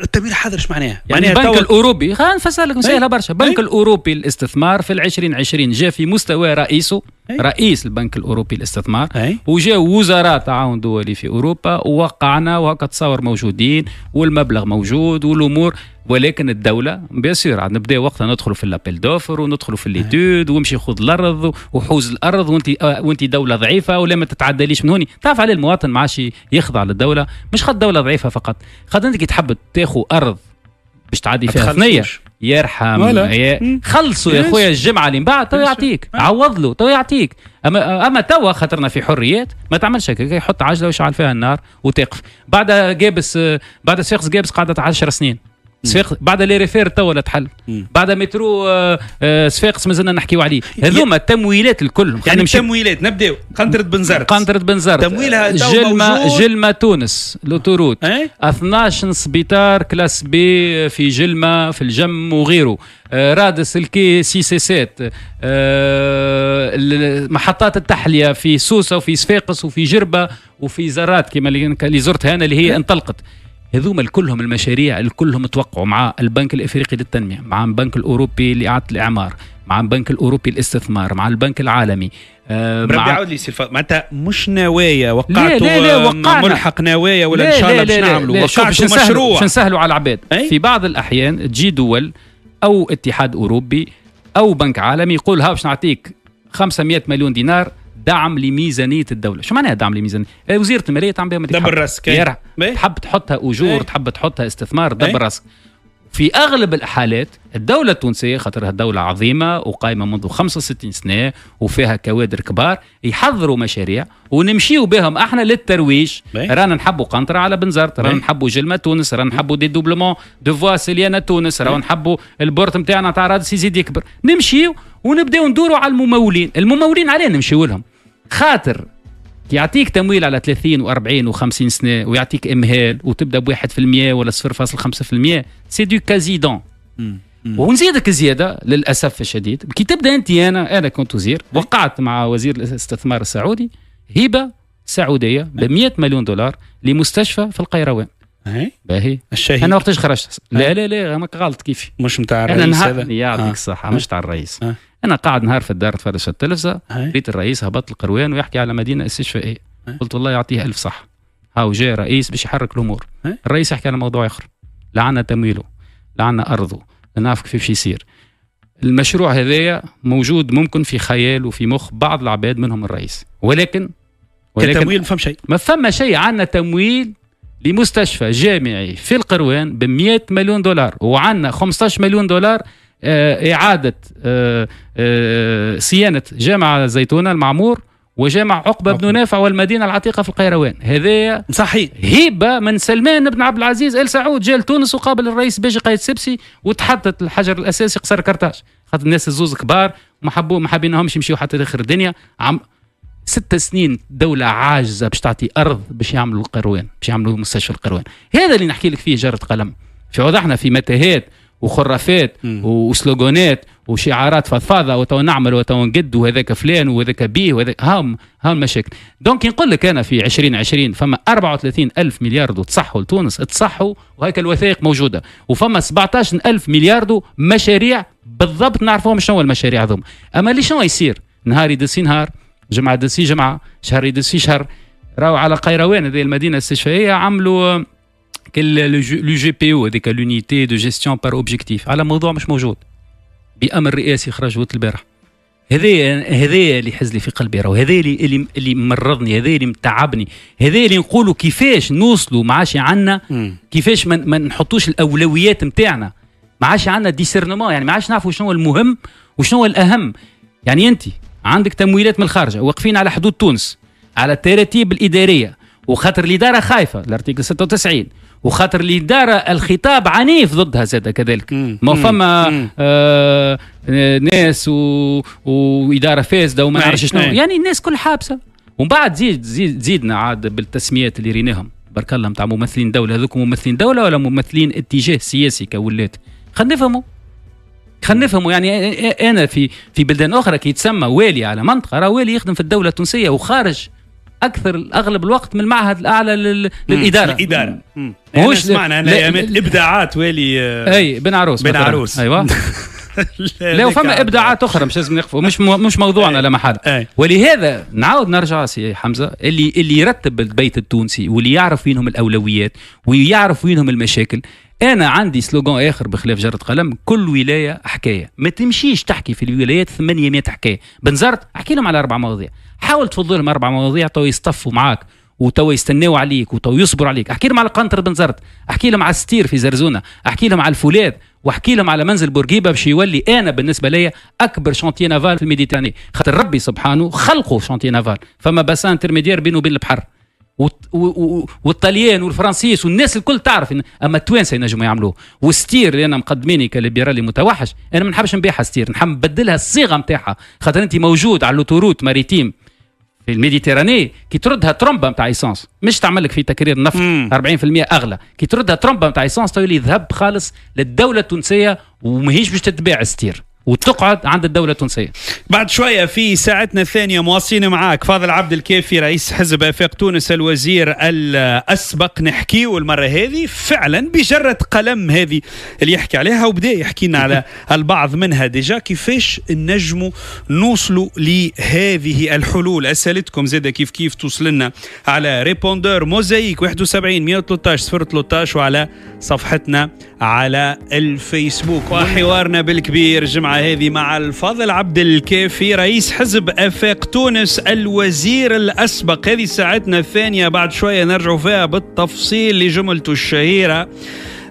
التمويل حاضر ايش معناه؟ يعني البنك طول... الاوروبي خلينا نفسر لك إيه؟ مسهله برشا البنك إيه؟ الاوروبي للاستثمار في 2020 جاء في مستوى رئيسه رئيس البنك الاوروبي للاستثمار وجاء وزراء تعاون دولي في اوروبا ووقعنا وهكا تصور موجودين والمبلغ موجود والامور ولكن الدوله بيسير عاد نبدا وقتها ندخلوا في لابيل دوفر وندخلوا في ليتود وامشي خذ الارض وحوز الارض وانت آه، وانت دوله ضعيفه ولا ما تتعدليش من هوني تعرف على المواطن ما عادش يخضع للدوله مش خد دوله ضعيفه فقط خد انت كي تحب تاخذ ارض باش تعدي فيها ثنيه يرحم ي... خلصوا يا خويا الجمعه اللي من بعد تو يعطيك إيه. عوض له تو يعطيك اما اما توا خاطرنا في حريات ما تعملش هكا يحط عجله ويشعل فيها النار وتقف بعد جابس بعد سيخس جابس قعدت 10 سنين صفاقس بعد لي ريفير توا تحل بعد مترو آه، آه، صفاقس مازلنا نحكيو عليه يعني هذوما التمويلات الكل يعني, يعني مش تمويلات نبداو قنطرة بنزرت قنطرة بنزرت تمويلها جلمة جلمة تونس لوتوروت اه؟ 12 سبيطار كلاس بي في جلمة في الجم وغيره آه، رادس الكي سي سي سات محطات التحلية في سوسة وفي صفاقس وفي جربة وفي زرات كما اللي زرتها أنا اللي هي إيه؟ انطلقت هذوما الكلهم المشاريع اللي كلهم توقعوا مع البنك الافريقي للتنميه مع البنك الاوروبي لاعاده الاعمار مع البنك الاوروبي للاستثمار مع البنك العالمي آه مع عاود لي سلفا معناتها مش نوايا وقعتوا لا لا آه، ملحق نوايا ولا ان شاء الله باش نعملوا وقعتوا مشروع باش نسهلوا على العباد في بعض الاحيان تجي دول او اتحاد اوروبي او بنك عالمي يقول ها باش نعطيك 500 مليون دينار دعم لميزانيه الدوله شو معناها دعم لميزانيه إيه، وزيره الماليه تعمل بها دبر راسك إيه. تحب تحطها اجور إيه. تحب تحطها استثمار دبر راسك في اغلب الحالات الدوله التونسيه خاطرها دوله عظيمه وقائمه منذ 65 سنه وفيها كوادر كبار يحضروا مشاريع ونمشيو بهم احنا للترويج رانا نحبوا قنطره على بنزرت رانا نحبوا جلمه تونس رانا نحبوا دي دوبلومون دو فوا سيليانا تونس رانا نحبوا البورت نتاعنا تاع راد يزيد يكبر نمشيو ونبداو ندوروا على الممولين الممولين علينا نمشيو لهم خاطر يعطيك تمويل على 30 و40 و50 سنه ويعطيك امهال وتبدا ب 1% ولا 0.5% سي دو كازي دون ونزيدك زياده للاسف الشديد كي تبدا انت انا انا كنت وزير إيه. وقعت مع وزير الاستثمار السعودي هبه سعوديه ب 100 مليون دولار لمستشفى في القيروان إيه؟ باهي الشهيد انا وقتاش خرجت لا إيه؟ لا لا ماك غلط كيفي مش نتاع الرئيس انا نهار يعطيك آه. الصحه آه. مش نتاع الرئيس آه. انا قاعد نهار في الدار تفرج التلفزه لقيت الرئيس هبط القروان ويحكي على مدينه استشفائيه قلت والله يعطيه الف صحه هاو جاء رئيس باش يحرك الامور الرئيس يحكي على موضوع اخر لعنا تمويله لعنا ارضه نعرف كيف يصير المشروع هذايا موجود ممكن في خيال وفي مخ بعض العباد منهم الرئيس ولكن ولكن كتمويل ما فهم شيء ما فما شيء عندنا تمويل لمستشفى جامعي في القروان ب 100 مليون دولار وعندنا 15 مليون دولار آه، إعادة آه، آه، صيانة جامعة زيتونة المعمور وجامع عقبة بن نافع والمدينة العتيقة في القيروان هذا صحيح هبة من سلمان بن عبد العزيز آل سعود جاء لتونس وقابل الرئيس باجي قايد سبسي وتحطت الحجر الأساسي قصر كرتاج خاطر الناس الزوز كبار ما حبوا ما حابينهمش يمشيو حتى لاخر الدنيا عم ست سنين دولة عاجزة باش تعطي أرض باش يعملوا القروان باش يعملوا مستشفى القروان هذا اللي نحكي لك فيه جرة قلم في وضعنا في متاهات وخرافات وسلوغونات وشعارات فضفاضه وتو نعمل وتو نقد وهذاك فلان وهذاك بيه وهذاك هام هام المشاكل دونك نقول لك انا في 2020 فما 34 الف مليار تصحوا لتونس تصحوا وهيك الوثائق موجوده وفما 17 الف مليار مشاريع بالضبط نعرفوهم شنو المشاريع هذوم اما اللي شنو يصير نهار يدس نهار جمعه دسي جمعه شهر دسي شهر راهو على قيروان هذه المدينه الاستشفائيه عملوا لو جي بي او هذيك لونيتي دو جيستيون بار اوبجيكتيف على موضوع مش موجود بامر رئاسي خرج وقت البارح هذا هذا اللي حز لي في قلبي راهو هذا اللي اللي مرضني هذا اللي متعبني هذا اللي نقولوا كيفاش نوصلوا ما عادش عندنا كيفاش ما نحطوش الاولويات نتاعنا ما عادش عندنا ديسيرنمون يعني ما عادش نعرفوا شنو المهم وشنو الاهم يعني انت عندك تمويلات من الخارج واقفين على حدود تونس على التراتيب الاداريه وخاطر الاداره خايفه الارتيكل 96 وخاطر الاداره الخطاب عنيف ضدها زاد كذلك ما فما آه ناس و... واداره فاسده وما نعرفش شنو يعني الناس كل حابسه ومن بعد زيد زيد زيدنا عاد بالتسميات اللي ريناهم بارك الله نتاع ممثلين دوله هذوك ممثلين دوله ولا ممثلين اتجاه سياسي كولات خلينا نفهموا خلينا نفهموا يعني انا في في بلدان اخرى كي يتسمى والي على منطقه راه والي يخدم في الدوله التونسيه وخارج اكثر اغلب الوقت من المعهد الاعلى لل... للاداره الاداره مش سمعنا انا ابداعات والي آه، اي بن عروس بن عروس ايوه لا وفما ابداعات اخرى مش لازم نقفوا مش مو مش موضوعنا لا محل ولهذا نعاود نرجع سي حمزه اللي اللي يرتب البيت التونسي واللي يعرف وينهم الاولويات ويعرف وينهم المشاكل انا عندي سلوغان اخر بخلاف جره قلم كل ولايه حكايه ما تمشيش تحكي في الولايات 800 حكايه بنزرت احكي لهم على اربع مواضيع حاول تفضل لهم اربع مواضيع تو يصطفوا معاك وتو يستناو عليك وتو يصبروا عليك احكي لهم على قنطر بنزرت احكي لهم على الستير في زرزونه احكي لهم على الفولاذ واحكي لهم على منزل بورقيبه باش يولي انا بالنسبه لي اكبر شانتي نافال في الميديتراني خاطر ربي سبحانه خلقه شانتي نافال فما باسان انترميديير بينه وبين البحر والطليان والفرنسيس والناس الكل تعرف إن اما التوانسه ينجموا يعملوه والستير اللي انا مقدميني كليبرالي متوحش انا ما نحبش نبيعها ستير نحب نبدلها الصيغه نتاعها خاطر انت موجود على لوتوروت ماريتيم في الميديتيراني كي تردها ترمبه نتاع ايسونس مش تعمل لك في تكرير النفط 40% اغلى كي تردها ترمبه نتاع ايسونس تولي ذهب خالص للدوله التونسيه وماهيش باش تتباع ستير وتقعد عند الدوله التونسيه. بعد شويه في ساعتنا الثانيه مواصلين معاك فاضل عبد الكافي رئيس حزب افاق تونس الوزير الاسبق نحكيو المره هذه فعلا بجره قلم هذه اللي يحكي عليها وبدا يحكي لنا على البعض منها ديجا كيفاش نجموا نوصلوا لهذه الحلول اسئلتكم زاده كيف كيف توصل لنا على ريبوندور موزايك 71 113 013 وعلى صفحتنا على الفيسبوك وحوارنا بالكبير جمعه هذه مع الفاضل عبد الكافي رئيس حزب افاق تونس الوزير الاسبق هذه ساعتنا الثانيه بعد شويه نرجع فيها بالتفصيل لجملته الشهيره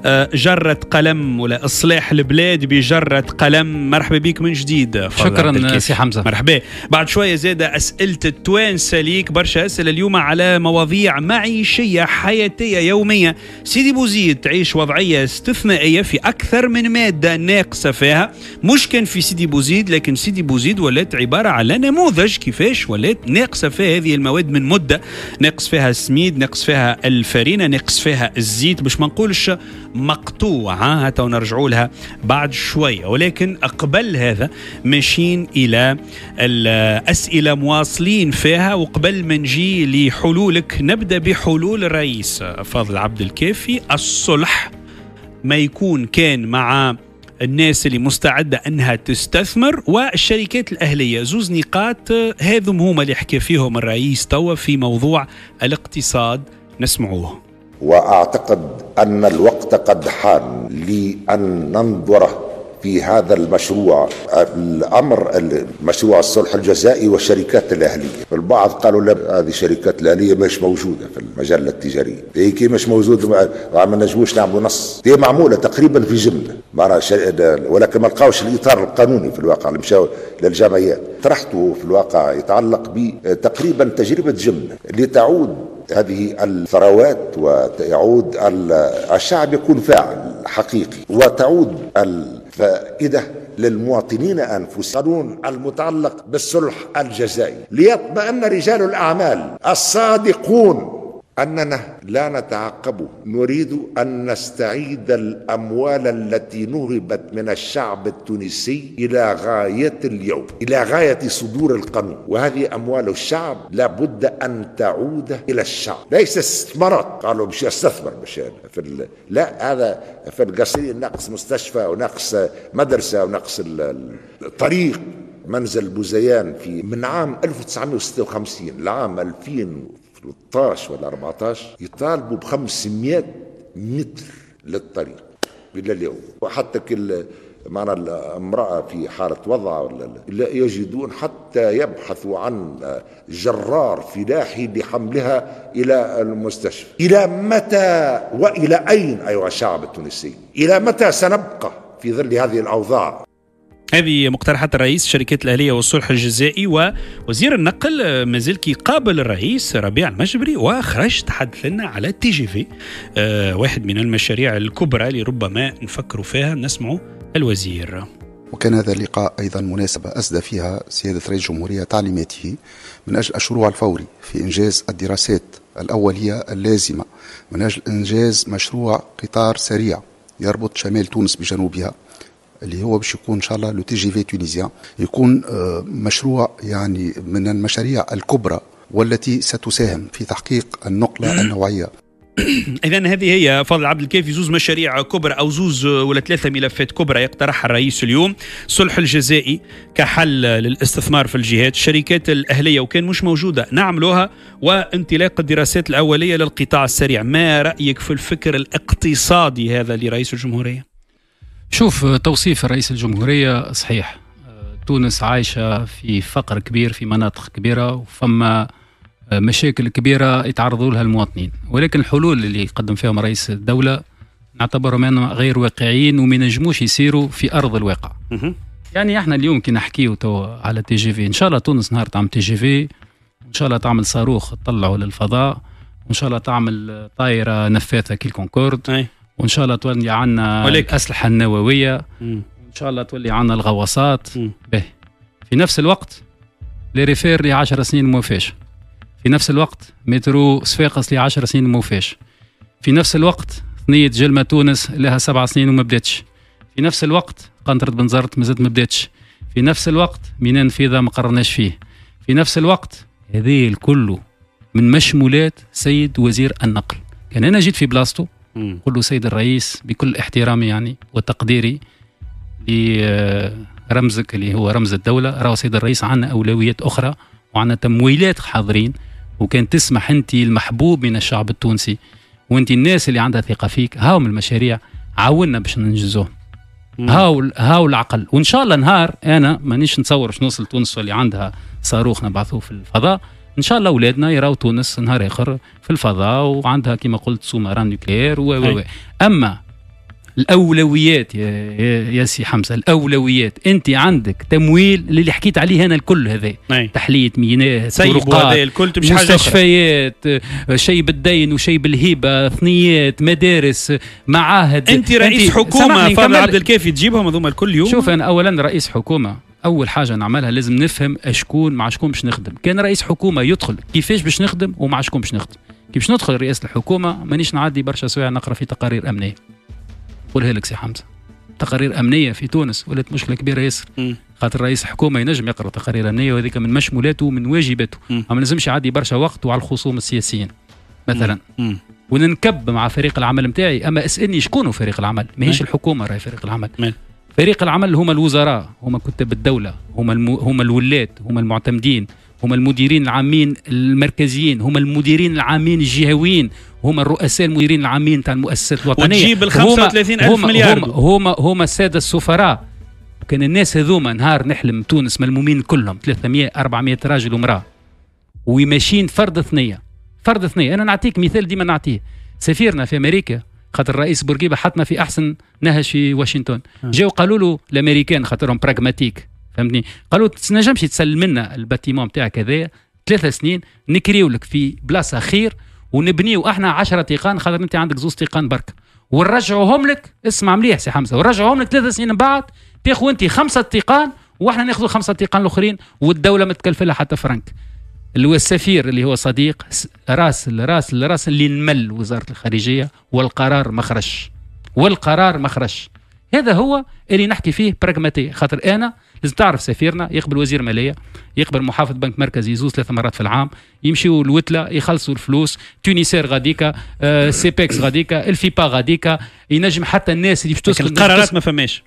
آه، جرة قلم ولا إصلاح البلاد بجرة قلم مرحبا بك من جديد شكرا سي حمزة مرحبا بعد شوية زادة أسئلة التوانسة ليك برشا أسئلة اليوم على مواضيع معيشية حياتية يومية سيدي بوزيد تعيش وضعية استثنائية في أكثر من مادة ناقصة فيها مش كان في سيدي بوزيد لكن سيدي بوزيد ولات عبارة على نموذج كيفاش ولات ناقصة في هذه المواد من مدة ناقص فيها السميد ناقص فيها الفرينة ناقص فيها الزيت باش ما نقولش مقطوعة حتى ونرجعوا لها بعد شوية ولكن قبل هذا ماشيين إلى الأسئلة مواصلين فيها وقبل ما نجي لحلولك نبدأ بحلول الرئيس فاضل عبد الكافي الصلح ما يكون كان مع الناس اللي مستعدة أنها تستثمر والشركات الأهلية زوز نقاط هذم هما اللي حكى فيهم الرئيس توا في موضوع الاقتصاد نسمعوه واعتقد ان الوقت قد حان لان ننظر في هذا المشروع الامر مشروع الصلح الجزائي والشركات الاهليه، البعض قالوا لا هذه الشركات الاهليه مش موجوده في المجله التجاريه، هي كي مش موجوده ما نجموش نعملوا نص، هي معموله تقريبا في جمله، ولكن ما لقاوش الاطار القانوني في الواقع اللي مشاو للجمعيات، طرحته في الواقع يتعلق بتقريبا تجربه جمله اللي تعود هذه الثروات وتعود الشعب يكون فاعل حقيقي وتعود الفائدة للمواطنين أنفسهم قانون المتعلق بالصلح الجزائي ليطمئن رجال الأعمال الصادقون أننا لا نتعقب نريد أن نستعيد الأموال التي نهبت من الشعب التونسي إلى غاية اليوم إلى غاية صدور القانون وهذه أموال الشعب لابد أن تعود إلى الشعب ليس استثمارات قالوا مش استثمر مش في ال... لا هذا في القصير نقص مستشفى ونقص مدرسة ونقص الطريق منزل بوزيان في من عام 1956 لعام 2000 13 ولا 14 يطالبوا ب 500 متر للطريق الى اليوم وحتى كل معنا المرأة في حالة وضع ولا لا يجدون حتى يبحثوا عن جرار فلاحي لحملها إلى المستشفى إلى متى وإلى أين أيها الشعب التونسي إلى متى سنبقى في ظل هذه الأوضاع هذه مقترحات الرئيس شركات الأهلية والصلح الجزائي ووزير النقل آه، مازال كيقابل الرئيس ربيع المجبري وخرج تحدث لنا على تي جي في آه، واحد من المشاريع الكبرى اللي ربما نفكروا فيها نسمع الوزير وكان هذا اللقاء أيضا مناسبة أسدى فيها سيادة رئيس الجمهورية تعليماته من أجل الشروع الفوري في إنجاز الدراسات الأولية اللازمة من أجل إنجاز مشروع قطار سريع يربط شمال تونس بجنوبها اللي هو باش يكون ان شاء الله لو تي جي في تونيزيان يكون آه، مشروع يعني من المشاريع الكبرى والتي ستساهم في تحقيق النقله النوعيه اذا هذه هي فضل عبد الكافي زوز مشاريع كبرى او زوز ولا ثلاثه ملفات كبرى يقترحها الرئيس اليوم صلح الجزائي كحل للاستثمار في الجهات الشركات الاهليه وكان مش موجوده نعملوها وانطلاق الدراسات الاوليه للقطاع السريع ما رايك في الفكر الاقتصادي هذا لرئيس الجمهوريه شوف توصيف الرئيس الجمهورية صحيح تونس عايشة في فقر كبير في مناطق كبيرة وفما مشاكل كبيرة يتعرضوا لها المواطنين ولكن الحلول اللي يقدم فيهم رئيس الدولة نعتبرهم أنهم غير واقعيين وما ينجموش يسيروا في أرض الواقع يعني احنا اليوم كي نحكيو تو على تي جي في ان شاء الله تونس نهار تعمل تي جي في ان شاء الله تعمل صاروخ تطلعه للفضاء وان شاء الله تعمل طائره نفاثه كي الكونكورد وان شاء الله تولي عنا الاسلحه النوويه وان شاء الله تولي عنا الغواصات به في نفس الوقت لي ريفير لي 10 سنين ما فيش في نفس الوقت مترو صفاقس لي 10 سنين ما فيش في نفس الوقت ثنية جلمة تونس لها سبع سنين وما بداتش في نفس الوقت قنطرة بنزرت مازالت ما بداتش في نفس الوقت مينان فيضة ما قررناش فيه في نفس الوقت هذه الكل من مشمولات سيد وزير النقل كان انا جيت في بلاصته نقول له سيد الرئيس بكل احترامي يعني وتقديري لرمزك اللي هو رمز الدولة راهو سيد الرئيس عندنا أولويات أخرى وعندنا تمويلات حاضرين وكان تسمح أنت المحبوب من الشعب التونسي وأنت الناس اللي عندها ثقة فيك هاو من المشاريع عاوننا باش ننجزوهم هاو هاو العقل وان شاء الله نهار انا مانيش نتصور باش نوصل تونس اللي عندها صاروخ نبعثوه في الفضاء ان شاء الله اولادنا يراو تونس نهار اخر في الفضاء وعندها كما قلت سومران نوكلير و و اما الاولويات يا, يا سي حمزه الاولويات انت عندك تمويل للي حكيت عليه انا الكل هذا تحليه ميناء طرقات الكل تمشي مستشفيات شيء بالدين وشيء بالهيبه ثنيات مدارس معاهد انت رئيس انت حكومه فاضل عبد الكافي تجيبهم هذوما الكل يوم شوف انا اولا رئيس حكومه اول حاجه نعملها لازم نفهم اشكون مع شكون باش نخدم كان رئيس حكومه يدخل كيفاش باش نخدم ومع شكون باش نخدم كي باش ندخل رئاسه الحكومه مانيش نعدي برشا سوايع نقرا في تقارير امنيه قولها لك سي حمزه تقارير امنيه في تونس ولات مشكله كبيره ياسر خاطر رئيس الحكومه ينجم يقرا تقارير امنيه وهذيك من مشمولاته ومن واجباته ما لازمش يعدي برشا وقت وعلى الخصوم السياسيين مثلا مم. وننكب مع فريق العمل نتاعي اما اسالني شكون فريق العمل ماهيش الحكومه راهي فريق العمل مم. فريق العمل هما الوزراء هما كتاب الدوله هما المو... هما الولاة هما المعتمدين هما المديرين العامين المركزيين هما المديرين العامين الجهويين هما الرؤساء المديرين العامين تاع المؤسسات الوطنيه وتجيب ال 35 الف مليار هما هما هما الساده السفراء كان الناس هذوما نهار نحلم تونس ملمومين كلهم 300 400 راجل ومراه وماشيين فرد ثنيه فرد ثنيه انا نعطيك مثال ديما نعطيه سفيرنا في امريكا خاطر الرئيس بورقيبه حطنا في احسن نهج في واشنطن آه. جاو قالوا له الامريكان خاطرهم براغماتيك فهمتني قالوا تنجمش تسلم لنا الباتيمون بتاعك هذايا ثلاثة سنين نكريو لك في بلاصه خير ونبنيو احنا 10 تيقان خاطر انت عندك زوز تيقان برك ونرجعوهم لك اسمع مليح سي حمزه ونرجعوهم لك ثلاث سنين من بعد تاخذ انت خمسه تيقان واحنا ناخذوا خمسه تيقان الاخرين والدوله ما تكلف لها حتى فرنك اللي هو السفير اللي هو صديق راس راس راس اللي نمل وزاره الخارجيه والقرار ما خرجش والقرار ما خرجش هذا هو اللي نحكي فيه براغماتي خاطر انا لازم تعرف سفيرنا يقبل وزير ماليه يقبل محافظ بنك مركزي يزوز ثلاث مرات في العام يمشيوا الوتله يخلصوا الفلوس تونيسير غاديكا آه غاديكا الفيبا غاديكا ينجم حتى الناس اللي باش القرارات ما فماش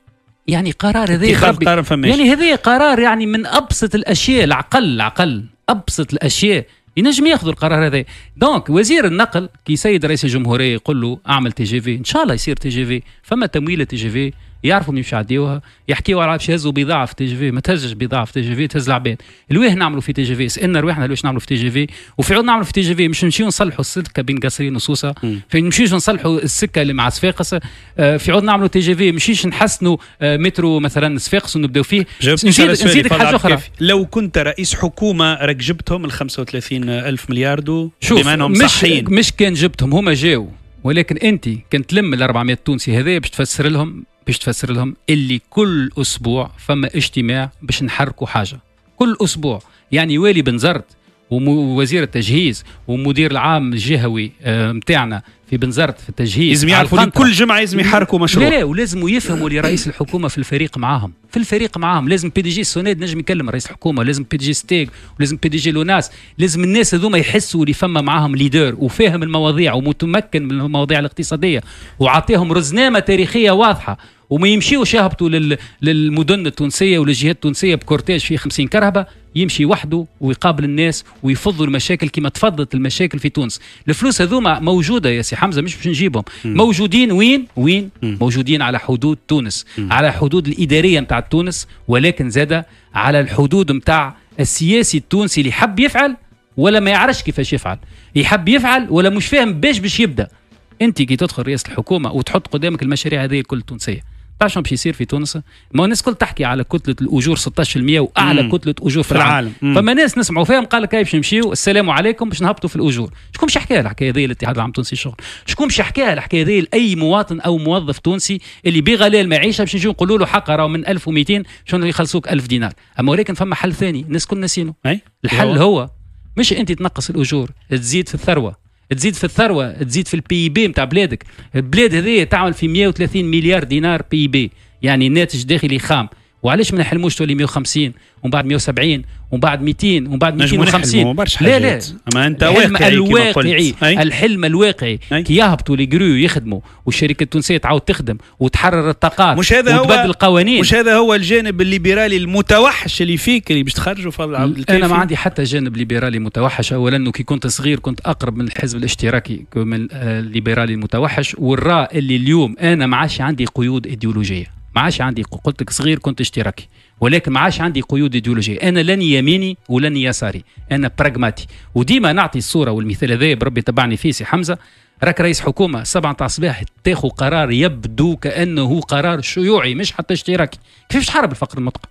يعني قرار هذا يعني هذا قرار يعني من ابسط الاشياء العقل العقل ابسط الاشياء ينجم ياخذوا القرار هذا دونك وزير النقل كي سيد رئيس الجمهوريه يقول له اعمل تي جي في ان شاء الله يصير تي جي في فما تمويل تي جي في يعرفوا مش يعديوها يحكيوا على باش يهزوا بضاعه في تي جي في ما تهزش بضاعه في تي جي في تهز العباد الواه نعملوا في تي جي في سالنا رواحنا واش نعملوا في تي جي في وفي عود نعملوا في تي جي في مش نمشيو نصلحوا السكه بين قصرين وسوسه نمشيوش نصلحوا السكه اللي مع صفاقس آه، في عود نعملوا تي جي في مشيش نحسنوا آه، مترو مثلا صفاقس ونبداو فيه نزيد نزيدك حاجه اخرى لو كنت رئيس حكومه راك جبتهم ال 35 الف مليار و بما انهم مش صحيين مش كان جبتهم هما جاو ولكن انت كنت تلم ال 400 تونسي هذايا باش تفسر لهم باش تفسر لهم اللي كل اسبوع فما اجتماع باش نحركوا حاجه كل اسبوع يعني والي بن زرد ووزير التجهيز ومدير العام الجهوي نتاعنا آه، في بن زرد في التجهيز لازم يعرفوا كل جمعه لازم يحركوا مشروع لا ولازم يفهموا اللي رئيس الحكومه في الفريق معاهم في الفريق معاهم لازم بي دي جي سونيد نجم يكلم رئيس الحكومه لازم بي دي جي ستيك ولازم بي دي جي لوناس لازم الناس هذوما يحسوا اللي فما معاهم ليدر وفاهم المواضيع ومتمكن من المواضيع الاقتصاديه وعطيهم رزنامه تاريخيه واضحه وما يمشيوش يهبطوا لل... للمدن التونسيه وللجهات التونسيه بكورتيج فيه 50 كرهبه يمشي وحده ويقابل الناس ويفضوا المشاكل كما تفضت المشاكل في تونس الفلوس هذوما موجوده يا سي حمزه مش باش نجيبهم موجودين وين وين موجودين على حدود تونس على الحدود الاداريه نتاع تونس ولكن زاد على الحدود نتاع السياسي التونسي اللي حب يفعل ولا ما يعرفش كيفاش يفعل يحب يفعل ولا مش فاهم باش باش يبدا انت كي تدخل رئاسه الحكومه وتحط قدامك المشاريع هذه كل التونسيه باش باش يصير في تونس ما الناس كل تحكي على كتله الاجور 16% واعلى مم. كتله اجور في العالم مم. فما ناس نسمعوا فيهم قال لك باش نمشيو السلام عليكم باش نهبطوا في الاجور شكون باش حكاها الحكايه ذي الاتحاد العام التونسي للشغل شكون باش حكاها الحكايه ذي لاي مواطن او موظف تونسي اللي بغلاء المعيشه باش نجيو نقولوا له حق راه من 1200 شنو يخلصوك 1000 دينار اما ولكن فما حل ثاني الناس كل ناسينه الحل أيوة. هو مش انت تنقص الاجور تزيد في الثروه تزيد في الثروه تزيد في البي بي نتاع بلادك البلاد هذه تعمل في 130 مليار دينار بي بي e يعني ناتج داخلي خام وعلاش ما نحلموش تولي 150 ومن بعد 170 ومن بعد 200 ومن بعد 250 لا لا اما انت الحلم واقعي الواقعي الحلم الواقعي أي. كي يهبطوا لي كرو يخدموا والشركه التونسيه تعاود تخدم وتحرر الطاقات مش هذا هو القوانين مش هذا هو الجانب الليبرالي المتوحش اللي فيك اللي باش تخرجوا فضل عبد الكافي انا ما عندي حتى جانب ليبرالي متوحش اولا كي كنت صغير كنت اقرب من الحزب الاشتراكي من آه، الليبرالي المتوحش والراء اللي اليوم انا ما عادش عندي قيود ايديولوجيه ما عادش عندي قلت لك صغير كنت اشتراكي ولكن ما عادش عندي قيود ايديولوجيه انا لن يميني ولن يساري انا براغماتي وديما نعطي الصوره والمثال هذا بربي تبعني فيه سي حمزه راك رئيس حكومه سبعة تاع الصباح تاخذ قرار يبدو كانه قرار شيوعي مش حتى اشتراكي كيفاش تحارب الفقر المطلق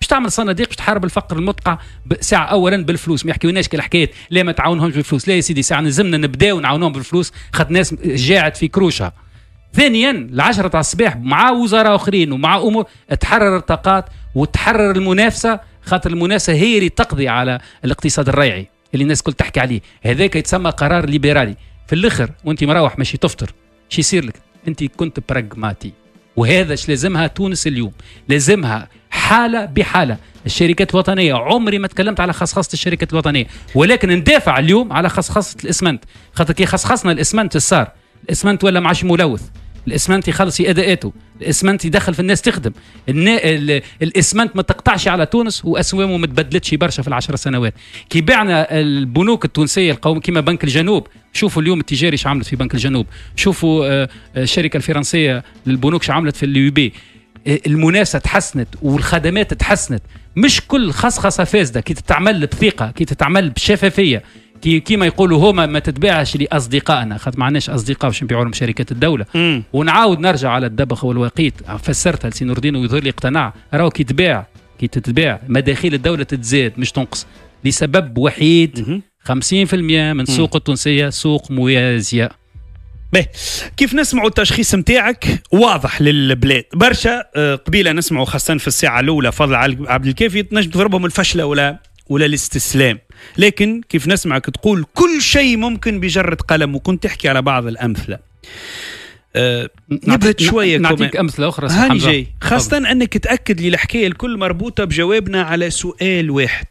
باش تعمل صناديق باش تحارب الفقر المدقع ساعة اولا بالفلوس ما يحكيوناش كالحكايات لا ما تعاونهمش بالفلوس لا يا سيدي ساعة لازمنا نبداو نعاونهم بالفلوس خد ناس جاعت في كروشها ثانيا العشرة تاع الصباح مع وزراء اخرين ومع امور تحرر الطاقات وتحرر المنافسه خاطر المنافسه هي اللي تقضي على الاقتصاد الريعي اللي الناس كل تحكي عليه هذاك يتسمى قرار ليبرالي في الاخر وانت مروح ماشي تفطر شو يصير لك انت كنت براغماتي وهذا اش لازمها تونس اليوم لازمها حاله بحاله الشركات الوطنيه عمري ما تكلمت على خصخصه الشركات الوطنيه ولكن ندافع اليوم على خصخصه الاسمنت خاطر كي خصخصنا الاسمنت صار الاسمنت ولا معاش ملوث الاسمنتي خلص اداءاته الاسمنتي دخل في الناس تخدم الاسمنت ما تقطعش على تونس واسوامه ما تبدلتش برشا في العشر سنوات كي بعنا البنوك التونسيه القوميه كما بنك الجنوب شوفوا اليوم التجاري ايش عملت في بنك الجنوب شوفوا آه، آه، الشركه الفرنسيه للبنوك ايش عملت في اليوبي آه، المناسة تحسنت والخدمات تحسنت مش كل خصخصه فاسده كي تتعمل بثقه كي تتعمل بشفافيه كي كيما يقولوا هما ما تتباعش لاصدقائنا خاطر ما عندناش اصدقاء باش نبيعوا لهم شركات الدوله مم. ونعاود نرجع على الدبخ والوقيت فسرتها لسي نور الدين ويظهر لي اقتنع راهو كي تباع كي تتباع مداخيل الدوله تتزاد مش تنقص لسبب وحيد مم. 50% من سوق التونسيه سوق موازيه باهي كيف نسمعوا التشخيص نتاعك واضح للبلاد برشا آه، قبيله نسمعوا خاصه في الساعه الاولى فضل عبد الكافي تنجم تضربهم الفشله ولا ولا الاستسلام لكن كيف نسمعك تقول كل شيء ممكن بجرة قلم وكنت تحكي على بعض الأمثلة أه نبهت شوية نعطيك أمثلة أخرى هاني جاي خاصة طبعا. أنك تأكد لي الحكاية الكل مربوطة بجوابنا على سؤال واحد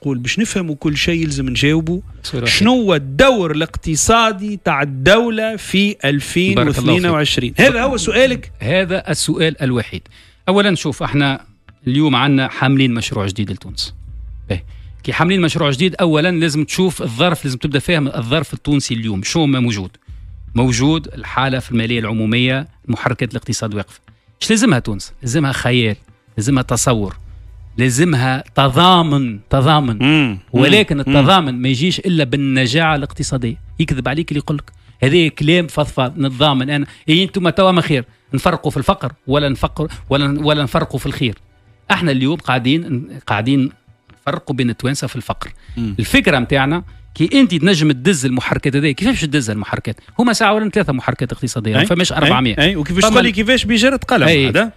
تقول باش نفهموا كل شيء يلزم نجاوبه شنو هو الدور الاقتصادي تاع الدولة في 2022 هذا هو سؤالك هذا السؤال الوحيد أولا شوف احنا اليوم عندنا حاملين مشروع جديد لتونس إيه. كي حاملين مشروع جديد اولا لازم تشوف الظرف لازم تبدا فاهم الظرف التونسي اليوم شو ما موجود موجود الحاله في الماليه العموميه محركات الاقتصاد واقفه ايش لازمها تونس لازمها خيال لازمها تصور لازمها تضامن تضامن مم. ولكن التضامن ما يجيش الا بالنجاعه الاقتصاديه يكذب عليك اللي يقول لك هذا كلام فضفاض نتضامن انا إيه انتم توا ما خير نفرقوا في الفقر ولا نفقر ولا ولا نفرقوا في الخير احنا اليوم قاعدين قاعدين فرقوا بين التوانسه في الفقر م. الفكره نتاعنا كي انت تنجم تدز المحركات هذه كيفاش تدز المحركات هما ساعه ولا ثلاثه محركات اقتصاديه ما فماش 400 اي وكيفاش تقول لي كيفاش بيجر قلم هذا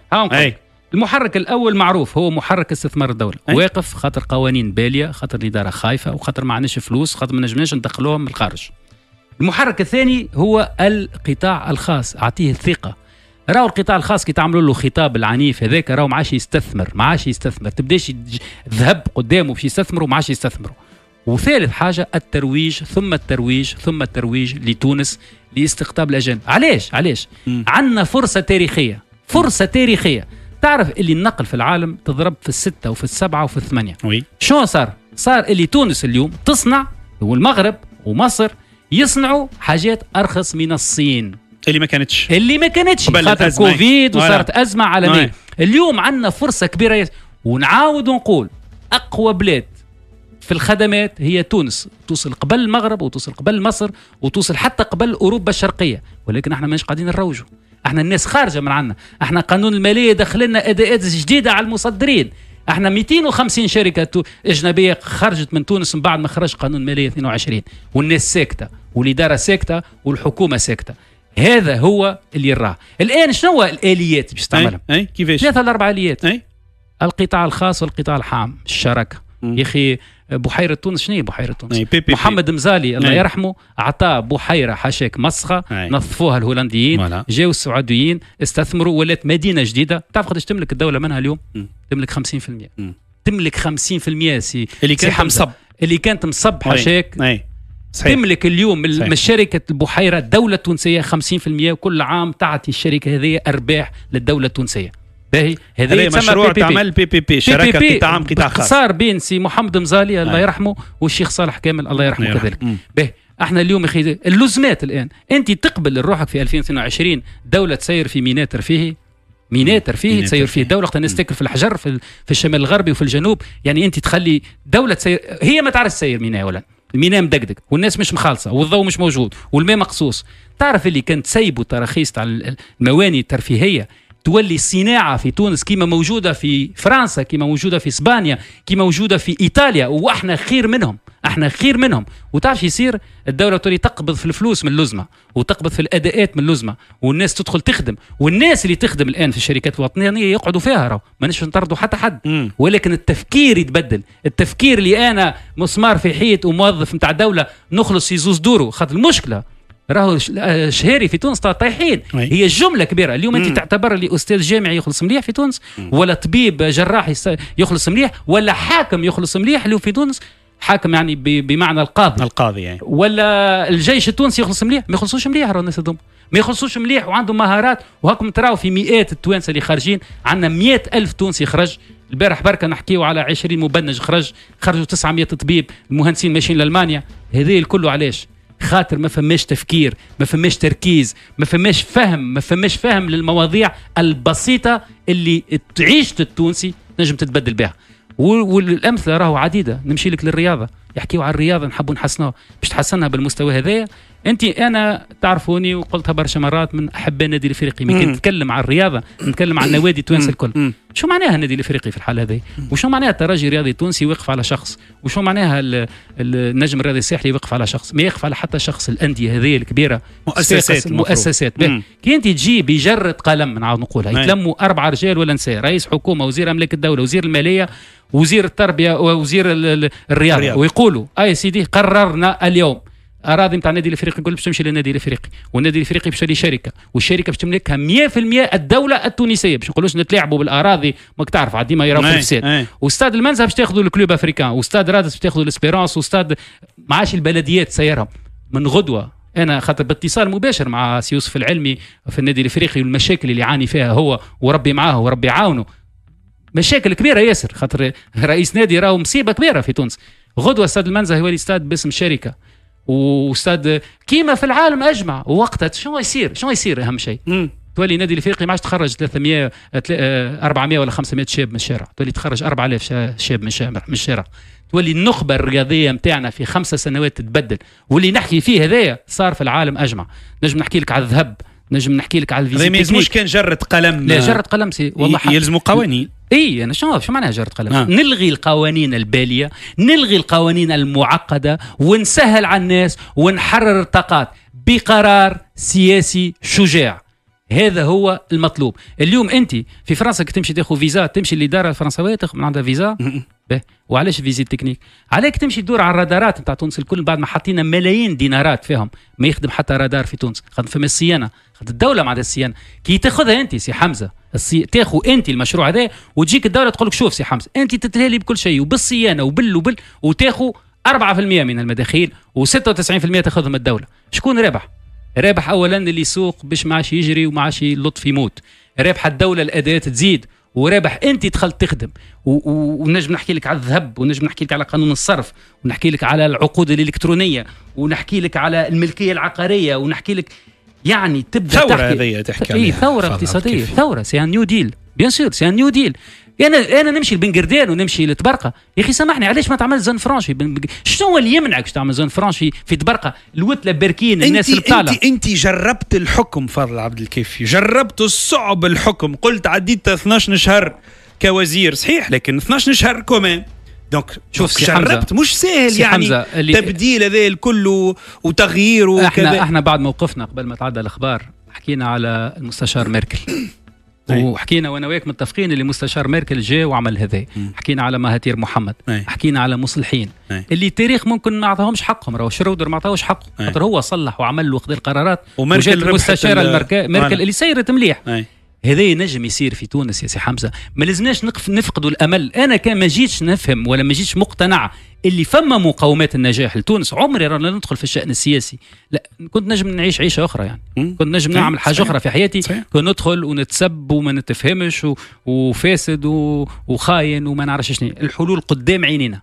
المحرك الاول معروف هو محرك استثمار الدوله أي. واقف خاطر قوانين باليه خاطر الاداره خايفه وخاطر ما عندناش فلوس خاطر ما نجمناش ندخلوهم من الخارج المحرك الثاني هو القطاع الخاص اعطيه الثقه راهو القطاع الخاص كي تعملوا له خطاب العنيف هذاك راهو ما عادش يستثمر ما عادش يستثمر تبداش ذهب قدامه باش يستثمروا ما عادش يستثمروا وثالث حاجه الترويج ثم الترويج ثم الترويج لتونس لاستقطاب الاجانب علاش علاش عندنا فرصه تاريخيه فرصه تاريخيه تعرف اللي النقل في العالم تضرب في الستة وفي السبعة وفي الثمانية وي. شو صار صار اللي تونس اليوم تصنع والمغرب ومصر يصنعوا حاجات أرخص من الصين اللي ما كانتش اللي ما كانتش خاطر كوفيد وصارت ولا. ازمه عالميه اليوم عندنا فرصه كبيره ونعاود ونقول اقوى بلاد في الخدمات هي تونس توصل قبل المغرب وتوصل قبل مصر وتوصل حتى قبل اوروبا الشرقيه ولكن احنا مش قاعدين نروجوا احنا الناس خارجه من عنا احنا قانون الماليه دخل لنا اداءات جديده على المصدرين احنا 250 شركه اجنبيه خرجت من تونس من بعد ما خرج قانون الماليه 22 والناس ساكته والاداره ساكته والحكومه ساكته هذا هو اللي راه الان شنو هو الاليات باش تستعملها اي, كيفاش ثلاثه الاربع اليات اي القطاع الخاص والقطاع العام الشراكه يا اخي بحيره تونس شنو هي بحيره تونس؟ بي بي بي. محمد مزالي الله يرحمه عطاه بحيره حاشاك مسخه نظفوها الهولنديين جاوا السعوديين استثمروا ولات مدينه جديده تعرف قداش تملك الدوله منها اليوم؟ م. تملك 50% م. تملك 50% سي اللي كانت مصب اللي كانت مصب حاشاك صحيح. تملك اليوم صحيح. شركه البحيره الدوله التونسيه 50% وكل عام تعطي الشركه هذه ارباح للدوله التونسيه باهي هذا مشروع بي تعمل بي بي بي شراكه قطاع عام قطاع خاص صار بين سي محمد مزالي الله آه. يرحمه والشيخ صالح كامل الله يرحمه كذلك باهي احنا اليوم اخي اللزمات الان انت تقبل روحك في 2022 دوله تسير في ميناء ترفيهي ميناء ترفيهي تسير فيه الدوله وقت الناس تاكل في الحجر في, في الشمال الغربي وفي الجنوب يعني انت تخلي دوله تسير هي ما تعرفش تسير ميناء ولا الميناء مدقدق والناس مش مخالصه والضوء مش موجود والماء مقصوص تعرف اللي كانت سيبوا تراخيص تاع المواني الترفيهيه تولي صناعة في تونس كما موجوده في فرنسا كما موجوده في اسبانيا كما موجوده في ايطاليا واحنا خير منهم احنا خير منهم وتعرف يصير الدوله تولي تقبض في الفلوس من اللزمه وتقبض في الاداءات من اللزمه والناس تدخل تخدم والناس اللي تخدم الان في الشركات الوطنيه يقعدوا فيها رو ما نطردوا حتى حد ولكن التفكير يتبدل التفكير اللي انا مسمار في حيط وموظف نتاع دوله نخلص يزوز دوره خاطر المشكله راهو آه، شهيري في تونس طايحين هي جمله كبيره اليوم انت تعتبر لي استاذ جامعي يخلص مليح في تونس ولا طبيب جراح يخلص مليح ولا حاكم يخلص مليح لو في تونس حاكم يعني بمعنى القاضي القاضي يعني ولا الجيش التونسي يخلص مليح ما يخلصوش مليح راهو الناس هذوما ما يخلصوش مليح وعندهم مهارات وهاكم تراو في مئات التوانسه اللي خارجين عندنا مئات ألف تونسي خرج البارح بركة نحكيو على 20 مبنج خرج خرجوا 900 طبيب المهندسين ماشيين لألمانيا هذه الكل علاش خاطر ما فماش تفكير ما فماش تركيز ما فماش فهم ما فماش فهم للمواضيع البسيطة اللي تعيشت التونسي نجم تتبدل بها والأمثلة راهو عديدة نمشي لك للرياضة يحكيو على الرياضه نحبوا نحسنوها باش تحسنها بالمستوى هذايا انت انا تعرفوني وقلتها برشا مرات من أحب النادي الافريقي ما كي نتكلم على الرياضه نتكلم على النوادي التوانسه الكل شو معناها النادي الافريقي في الحاله هذه وشو معناها الترجي الرياضي التونسي واقف على شخص وشو معناها النجم الرياضي الساحلي واقف على شخص ما يقف على حتى شخص الانديه هذه الكبيره مؤسسات مؤسسات كي انت تجي بجره قلم نعاود نقولها يتلموا اربع رجال ولا نساء رئيس حكومه وزير املاك الدوله وزير الماليه وزير التربيه وزير الرياضه ويقول نقولوا اي سيدي قررنا اليوم اراضي نتاع النادي الافريقي كلها باش تمشي للنادي الافريقي والنادي الافريقي باش شركه والشركه باش تملكها 100% الدوله التونسيه باش نقولوش نتلاعبوا بالاراضي ماك تعرف عاد ديما يراو في الفساد واستاد المنزه باش تاخذوا الكلوب افريكان واستاد رادس باش تاخذوا الاسبيرانس واستاد ما عادش البلديات سيرهم من غدوه انا خاطر باتصال مباشر مع سي يوسف العلمي في النادي الافريقي والمشاكل اللي يعاني فيها هو وربي معاه وربي يعاونه مشاكل كبيره ياسر خاطر رئيس نادي راهو مصيبه كبيره في تونس غدوه استاد المنزه هو استاد باسم شركه واستاد كيما في العالم اجمع ووقتها شنو يصير شنو يصير اهم شيء تولي نادي الافريقي ما عادش تخرج 300 400 ولا 500 شاب من الشارع تولي تخرج 4000 شاب من الشارع من الشارع تولي النخبه الرياضيه نتاعنا في خمسة سنوات تتبدل واللي نحكي فيه هذايا صار في العالم اجمع نجم نحكي لك على الذهب نجم نحكي لك على الفيزيت طيب، ما يلزموش كان جرة قلم لا جرة قلم سي والله يلزموا قوانين اي انا شو شو معناها جره قلم؟ آه. نلغي القوانين الباليه، نلغي القوانين المعقده ونسهل على الناس ونحرر الطاقات بقرار سياسي شجاع. هذا هو المطلوب، اليوم انت في فرنسا كي تمشي تاخذ فيزا تمشي للاداره الفرنسويه تاخذ من عندها فيزا وعلاش فيزي تكنيك؟ عليك تمشي تدور على الرادارات نتاع تونس الكل بعد ما حطينا ملايين دينارات فيهم ما يخدم حتى رادار في تونس، خاطر فما الصيانه، خاطر الدوله ما عندها الصيانه، كي تاخذها انت سي حمزه الصي... تاخو انت المشروع هذا وتجيك الدوله تقول لك شوف سي حمزه انت تتهالي بكل شيء وبالصيانه وبال وبال وتاخو 4% من المداخيل و96% تاخذهم الدوله شكون رابح رابح اولا اللي يسوق باش ما عادش يجري وما عادش يلطف يموت رابح الدوله الاداه تزيد ورابح انت دخلت تخدم ونجم نحكي لك على الذهب ونجم نحكي لك على قانون الصرف ونحكي لك على العقود الالكترونيه ونحكي لك على الملكيه العقاريه ونحكي لك يعني تبدا ثوره هذه تحكي اي ثوره اقتصاديه ثوره سي ان نيو ديل بيان سور سي ان نيو ديل انا انا نمشي لبنكردان ونمشي لتبرقه يا اخي سامحني علاش ما تعمل زون فرانشي شنو اللي يمنعك تعمل زون فرانشي في تبرقه الوتله بركين الناس البطاله انت انت جربت الحكم فضل عبد الكافي جربت الصعب الحكم قلت عديت 12 شهر كوزير صحيح لكن 12 شهر كمان دونك شوف سي حمزة مش سهل يعني حمزة اللي تبديل هذا الكل وتغيير وكذا احنا احنا بعد موقفنا قبل ما تعدى الاخبار حكينا على المستشار ميركل وحكينا وانا وياك متفقين اللي مستشار ميركل جا وعمل هذا حكينا على مهاتير محمد حكينا على مصلحين اللي التاريخ ممكن ما اعطاهمش حقهم راهو شرودر ما اعطاهوش حقه خاطر هو صلح وعمل وخذ القرارات وميركل المستشار ميركل اللي سيرت مليح أي. هذا ينجم يصير في تونس يا سي حمزه ما لازمناش نفقدوا الامل انا كان ما جيتش نفهم ولا ما جيتش مقتنع اللي فما مقومات النجاح لتونس عمري رانا ندخل في الشان السياسي لا كنت نجم نعيش عيشه اخرى يعني كنت نجم نعمل حاجه اخرى في حياتي كنت ندخل ونتسب وما نتفهمش و... وفاسد و... وخاين وما نعرفش شنو الحلول قدام عينينا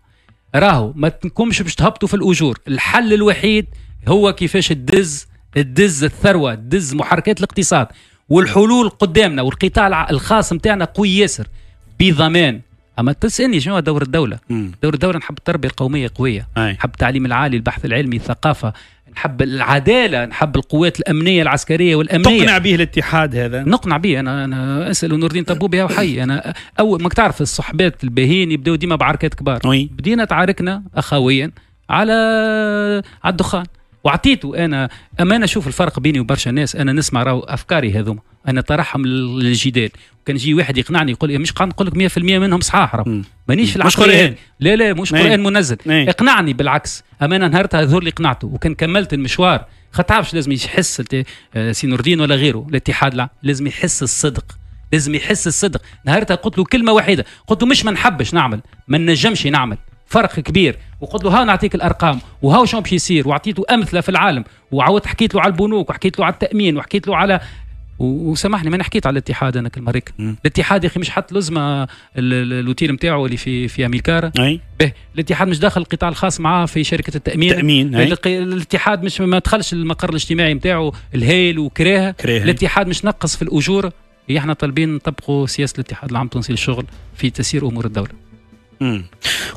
راهو ما تنكمش باش تهبطوا في الاجور الحل الوحيد هو كيفاش تدز تدز الثروه تدز محركات الاقتصاد والحلول قدامنا والقطاع الخاص نتاعنا قوي ياسر بضمان اما تسالني شنو دور الدوله مم. دور الدوله نحب التربيه القوميه قويه أي. نحب التعليم العالي البحث العلمي الثقافه نحب العداله نحب القوات الامنيه العسكريه والامنيه تقنع به الاتحاد هذا نقنع به انا انا اسال نور الدين طبوبي وحي انا اول ماك تعرف الصحبات الباهين يبداو ديما بعركات كبار بدينا تعاركنا اخويا على على الدخان واعطيته انا اما انا شوف الفرق بيني وبرشا ناس انا نسمع راو افكاري هذوما انا طرحهم للجدال كان يجي واحد يقنعني يقول إيه مش قاعد نقول لك 100% منهم صحاح راه مانيش في مش قران لا لا مش قران منزل مين. اقنعني بالعكس اما انا نهارتها هذول اللي قنعته وكان كملت المشوار خطعبش لازم يحس آه، سي نور ولا غيره الاتحاد لا لازم يحس الصدق لازم يحس الصدق نهارتها قلت له كلمه واحده قلت له مش ما نحبش نعمل ما نجمش نعمل فرق كبير وقلت له ها نعطيك الارقام وها شنو باش يصير وعطيته امثله في العالم وعاودت حكيت له على البنوك وحكيت له على التامين وحكيت له على وسامحني ما حكيت على الاتحاد انا كل هذيك الاتحاد يا اخي مش حط لزمه الوتيل نتاعو اللي في في امريكارا اي به الاتحاد مش داخل القطاع الخاص معاه في شركه التامين التامين أي. الاتحاد مش ما دخلش المقر الاجتماعي نتاعو الهيل وكراه الاتحاد مش نقص في الاجور إيه، احنا طالبين نطبقوا سياسه الاتحاد العام التونسي الشغل في تسيير امور الدوله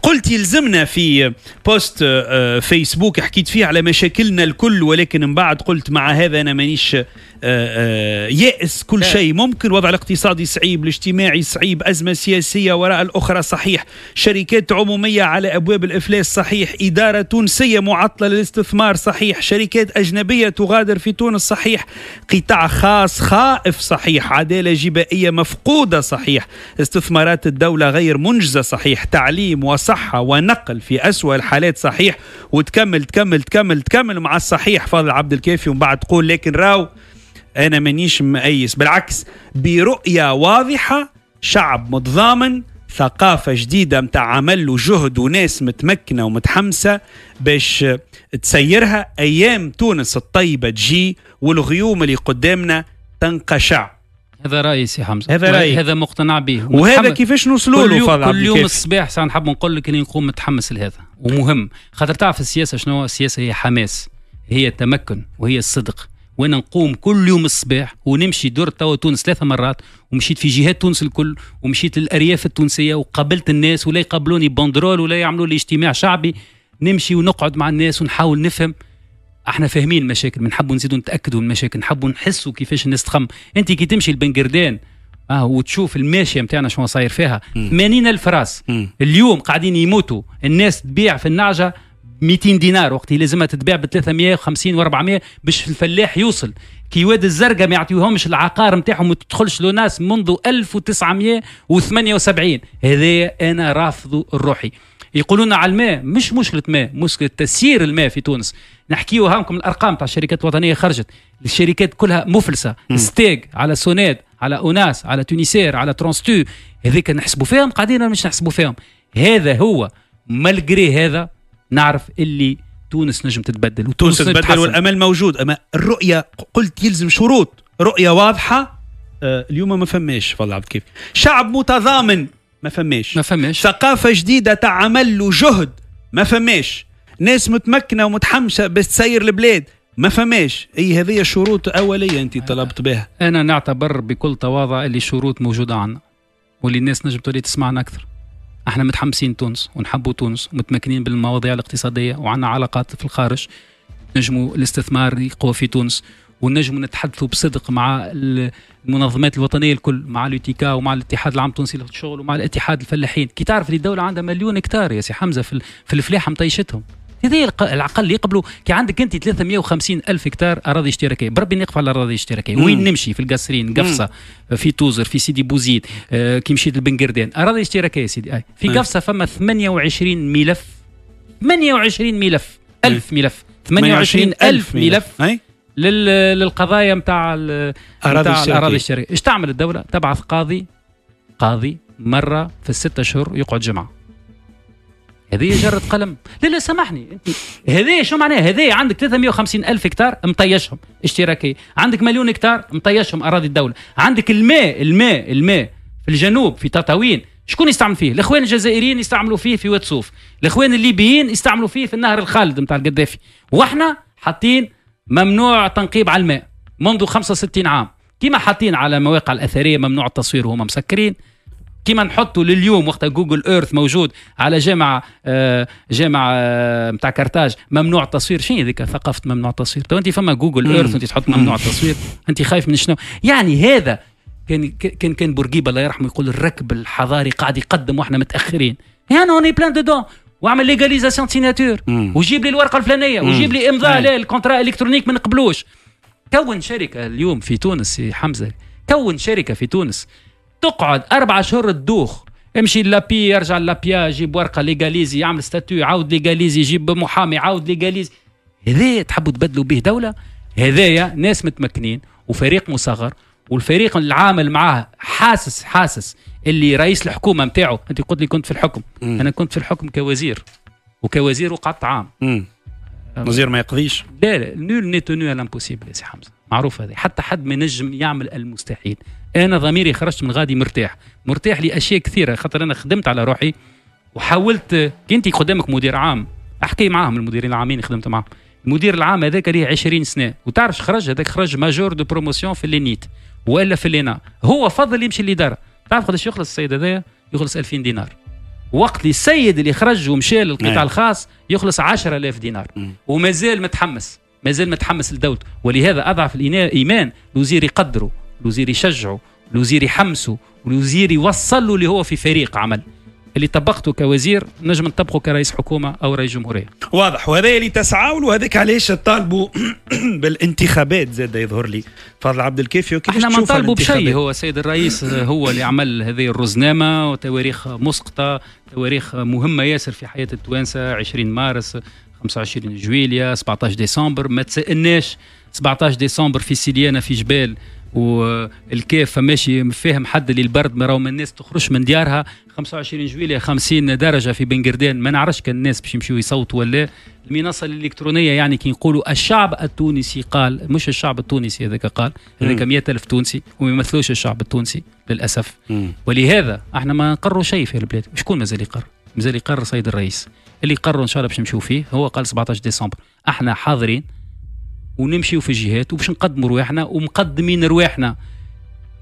قلت يلزمنا في بوست آه، آه، فيسبوك حكيت فيه على مشاكلنا الكل ولكن من بعد قلت مع هذا انا مانيش آه، آه، يأس كل آه. شيء ممكن وضع الاقتصادي صعيب الاجتماعي صعيب أزمة سياسية وراء الأخرى صحيح شركات عمومية على أبواب الإفلاس صحيح إدارة تونسية معطلة للاستثمار صحيح شركات أجنبية تغادر في تونس صحيح قطاع خاص خائف صحيح عدالة جبائية مفقودة صحيح استثمارات الدولة غير منجزة صحيح تعليم وصحة ونقل في أسوأ الحالات صحيح وتكمل تكمل تكمل تكمل مع الصحيح فاضل عبد الكافي ومن بعد تقول لكن راو انا مانيش مقيس بالعكس برؤيه واضحه شعب متضامن ثقافة جديدة متاع عمل وجهد وناس متمكنة ومتحمسة باش تسيرها أيام تونس الطيبة تجي والغيوم اللي قدامنا تنقشع هذا رايي سي حمزه هذا رايي هذا مقتنع به وهذا كيفاش نوصلوا له فضل كل يوم الصباح ساعة نحب نقول لك اني نقوم متحمس لهذا ومهم خاطر تعرف السياسه شنو السياسه هي حماس هي التمكن وهي الصدق وانا نقوم كل يوم الصباح ونمشي دور توا تونس ثلاث مرات ومشيت في جهات تونس الكل ومشيت للارياف التونسيه وقابلت الناس ولا يقابلوني بندرول ولا يعملوا لي اجتماع شعبي نمشي ونقعد مع الناس ونحاول نفهم احنا فاهمين المشاكل بنحبوا نزيدوا نتاكدوا من المشاكل نحبوا نحسوا كيفاش الناس تخم انت كي تمشي لبنقردان اه وتشوف الماشيه نتاعنا شنو صاير فيها 80 الف راس اليوم قاعدين يموتوا الناس تبيع في النعجه 200 دينار وقت لازمها تتباع ب 350 و 400 باش الفلاح يوصل كي واد الزرقاء ما يعطيوهمش العقار نتاعهم ما تدخلش لوناس منذ 1978 هذا انا رافض الروحي يقولون على الماء مش مشكله ماء مشكله تسيير الماء في تونس نحكيو هامكم الارقام تاع الشركات الوطنيه خرجت الشركات كلها مفلسه ستيغ على سوناد على اوناس على تونيسير على ترانستو هذيك نحسبوا فيهم قاعدين مش نحسبوا فيهم هذا هو ملقري هذا نعرف اللي تونس نجم تتبدل وتونس تتبدل والامل موجود اما الرؤيه قلت يلزم شروط رؤيه واضحه آه اليوم ما فماش والله عبد كيف شعب متضامن ما فماش ما فماش ثقافه جديده تعمل جهد ما فماش ناس متمكنه ومتحمسه باش تسير البلاد ما فماش اي هذه شروط اوليه انت طلبت بها انا نعتبر بكل تواضع اللي شروط موجوده عندنا واللي الناس نجم تولي تسمعنا اكثر احنا متحمسين تونس ونحبوا تونس ومتمكنين بالمواضيع الاقتصاديه وعنا علاقات في الخارج نجموا الاستثمار يقوى في تونس ونجموا نتحدثوا بصدق مع المنظمات الوطنيه الكل مع اليوتيكا ومع الاتحاد العام التونسي للشغل ومع الاتحاد الفلاحين كي تعرف اللي الدوله عندها مليون هكتار يا سي حمزه في الفلاحه مطيشتهم هذا العقل اللي يقبلوا كي عندك انت 350 الف هكتار اراضي اشتراكيه بربي نقف على الاراضي الاشتراكيه وين نمشي في القصرين قفصه في توزر في سيدي بوزيد آه كي مشيت لبنقردان اراضي اشتراكيه سيدي آه. في قفصه فما 28 ملف 28 ملف ألف ملف 28 ألف ملف, للقضايا نتاع الاراضي الشرعيه ايش تعمل الدوله تبعث قاضي قاضي مره في الستة اشهر يقعد جمعه هذه جرة قلم لا لا سامحني هذا شو معناه هذا عندك 350 ألف هكتار مطيشهم اشتراكية عندك مليون هكتار مطيشهم أراضي الدولة عندك الماء الماء الماء في الجنوب في تطاوين شكون يستعمل فيه الاخوان الجزائريين يستعملوا فيه في واتسوف الاخوان الليبيين يستعملوا فيه في النهر الخالد نتاع القذافي واحنا حاطين ممنوع تنقيب على الماء منذ 65 عام كيما حاطين على مواقع الاثريه ممنوع التصوير وهم مسكرين كيما نحطوا لليوم وقت جوجل ايرث موجود على جامعه آه جامعه نتاع آه كارتاج ممنوع التصوير شنو هذيك ثقافه ممنوع التصوير تو انت فما جوجل ايرث وانت تحط ممنوع التصوير انت خايف من شنو يعني هذا كان كان كان بورقيبه الله يرحمه يقول الركب الحضاري قاعد يقدم واحنا متاخرين يعني اوني بلان دودون واعمل ليغاليزاسيون سيناتور وجيب لي الورقه الفلانيه وجيب لي امضاء عليه الكونترا الكترونيك ما نقبلوش كون شركه اليوم في تونس حمزه كون شركه في تونس تقعد أربعة شهور تدوخ امشي لابي يرجع لابيا يجيب ورقه ليغاليزي يعمل ستاتيو عاود ليغاليزي يجيب محامي عاود ليغاليزي هذا تحبوا تبدلوا به دوله هذايا ناس متمكنين وفريق مصغر والفريق العامل معاه حاسس حاسس اللي رئيس الحكومه نتاعو انت قلت لي كنت في الحكم م. انا كنت في الحكم كوزير وكوزير وقعدت عام وزير ما يقضيش لا لا نول نيتونو امبوسيبل يا سي حمزه معروف هذا حتى حد ما ينجم يعمل المستحيل انا ضميري خرجت من غادي مرتاح مرتاح لاشياء كثيره خاطر انا خدمت على روحي وحاولت انت قدامك مدير عام احكي معاهم المديرين العامين خدمت معاهم المدير العام هذاك ليه 20 سنه وتعرف خرج هذاك خرج ماجور دو بروموسيون في اللينيت والا في اللينا هو فضل يمشي للاداره تعرف قداش يخلص السيد هذايا يخلص 2000 دينار وقت السيد اللي خرج ومشى للقطاع نعم. الخاص يخلص 10000 دينار ومازال متحمس مازال متحمس لدولته ولهذا اضعف الايمان الوزير يقدره الوزير يشجعه الوزير يحمسه الوزير يوصله اللي هو في فريق عمل اللي طبقته كوزير نجم نطبقه كرئيس حكومه او رئيس جمهوريه. واضح وهذا اللي تسعى له هذاك علاش تطالبوا بالانتخابات زاد يظهر لي فضل عبد الكافي احنا ما نطالبوا بشيء هو السيد الرئيس هو اللي عمل هذه الرزنامه وتواريخ مسقطه تواريخ مهمه ياسر في حياه التوانسه 20 مارس 25 جويليا 17 ديسمبر ما تسالناش 17 ديسمبر في سيليانا في جبال والكيف فماشي فاهم حد اللي البرد راهو الناس تخرج من ديارها 25 جويلية 50 درجة في بن ما نعرفش كان الناس باش يمشيو يصوتوا ولا المنصة الإلكترونية يعني كي نقولوا الشعب التونسي قال مش الشعب التونسي هذاك قال هذاك 100 ألف تونسي وما يمثلوش الشعب التونسي للأسف ولهذا احنا ما نقروا شيء في البلاد شكون مازال يقر مازال يقر السيد الرئيس اللي قرر ان شاء الله باش نمشيو فيه هو قال 17 ديسمبر احنا حاضرين ونمشيو في جهات وباش نقدموا رواحنا ومقدمين رواحنا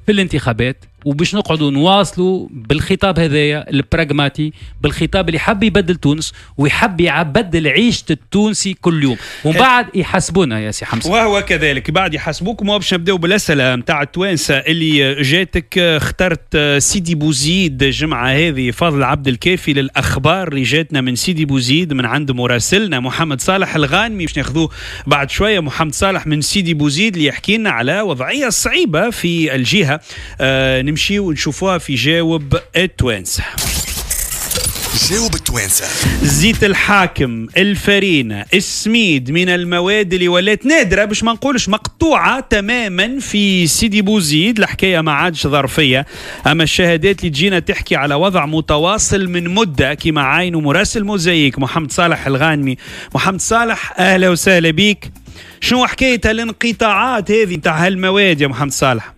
في الانتخابات وباش نقعدوا نواصلوا بالخطاب هذايا البراغماتي بالخطاب اللي حب يبدل تونس ويحب يبدل عيشه التونسي كل يوم ومن بعد يحاسبونا يا سي حمزه وهو كذلك بعد يحاسبوكم باش نبداو بالاسئله نتاع التوانسه اللي جاتك اخترت سيدي بوزيد الجمعه هذه فضل عبد الكافي للاخبار اللي جاتنا من سيدي بوزيد من عند مراسلنا محمد صالح الغانمي باش ناخذوه بعد شويه محمد صالح من سيدي بوزيد اللي يحكي لنا على وضعيه صعيبه في الجهه آه نمشيو ونشوفوها في جاوب التوانسه جاوب التوانسة زيت الحاكم الفرينة السميد من المواد اللي ولات نادرة باش ما نقولش مقطوعة تماما في سيدي بوزيد الحكاية ما عادش ظرفية أما الشهادات اللي تجينا تحكي على وضع متواصل من مدة كما عاينوا مراسل موزايك محمد صالح الغانمي محمد صالح أهلا وسهلا بيك شنو حكاية الانقطاعات هذه تاع هالمواد يا محمد صالح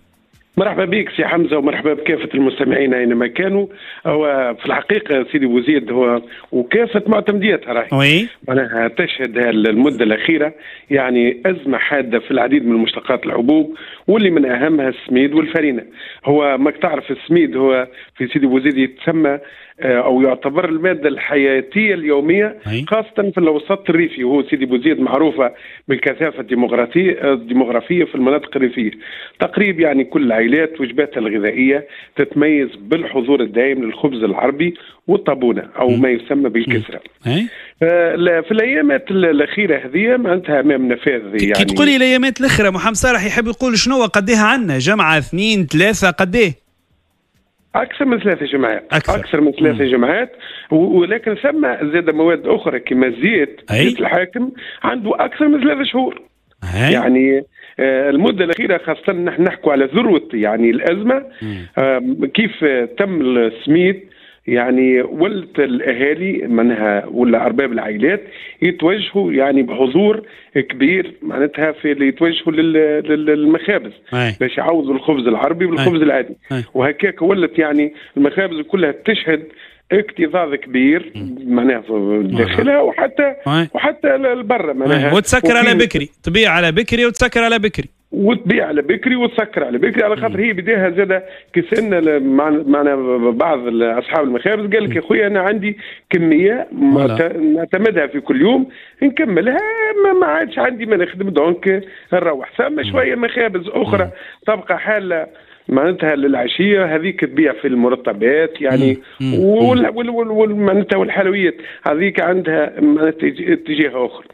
مرحبا بك سي حمزه ومرحبا بكافه المستمعين اينما كانوا هو في الحقيقه سيدي وزيد هو وكافه معتمديتها راهي وي معناها تشهد المده الاخيره يعني ازمه حاده في العديد من مشتقات الحبوب واللي من اهمها السميد والفرينه هو ماك تعرف السميد هو في سيدي وزيد يتسمى آه، او يعتبر الماده الحياتيه اليوميه خاصه في الوسط الريفي وهو سيدي بوزيد معروفه بالكثافه الديمغرافيه الديمغرافيه في المناطق الريفيه تقريب يعني كل العائلات وجباتها الغذائيه تتميز بالحضور الدائم للخبز العربي والطابونه او ما يسمى بالكسره آه، في الايامات الاخيره هذه معناتها امام نفاذ يعني كي تقولي الايامات الاخيره محمد صالح يحب يقول شنو قديها عندنا جمعه اثنين ثلاثه قديه اكثر من ثلاثة جمعات اكثر, أكثر من ثلاثة مم. جمعات ولكن ثم زاد مواد اخرى كما زيت زيت الحاكم عنده اكثر من ثلاثة شهور هاي. يعني آه، المده الاخيره خاصه نحن نحكوا على ذروه يعني الازمه كيف تم السميت يعني ولت الاهالي منها ولا ارباب العائلات يتوجهوا يعني بحضور كبير معناتها في اللي يتوجهوا للمخابز باش يعوضوا الخبز العربي بالخبز العادي وهكاك ولت يعني المخابز كلها تشهد اكتظاظ كبير معناها داخلها وحتى وحتى البرة معناها وتسكر على بكري تبيع على بكري وتسكر على بكري وتبيع على بكري وتسكر على بكري على خاطر هي بداها زادة كيسالنا معنا بعض اصحاب المخابز قال لك يا خويا انا عندي كميه نعتمدها في كل يوم نكملها ما, عادش عندي ما نخدم دونك نروح ثم شويه مخابز اخرى تبقى حاله معناتها للعشيه هذيك تبيع في المرطبات يعني وال معناتها والحلويات هذيك عندها معناتها اتجاه اخر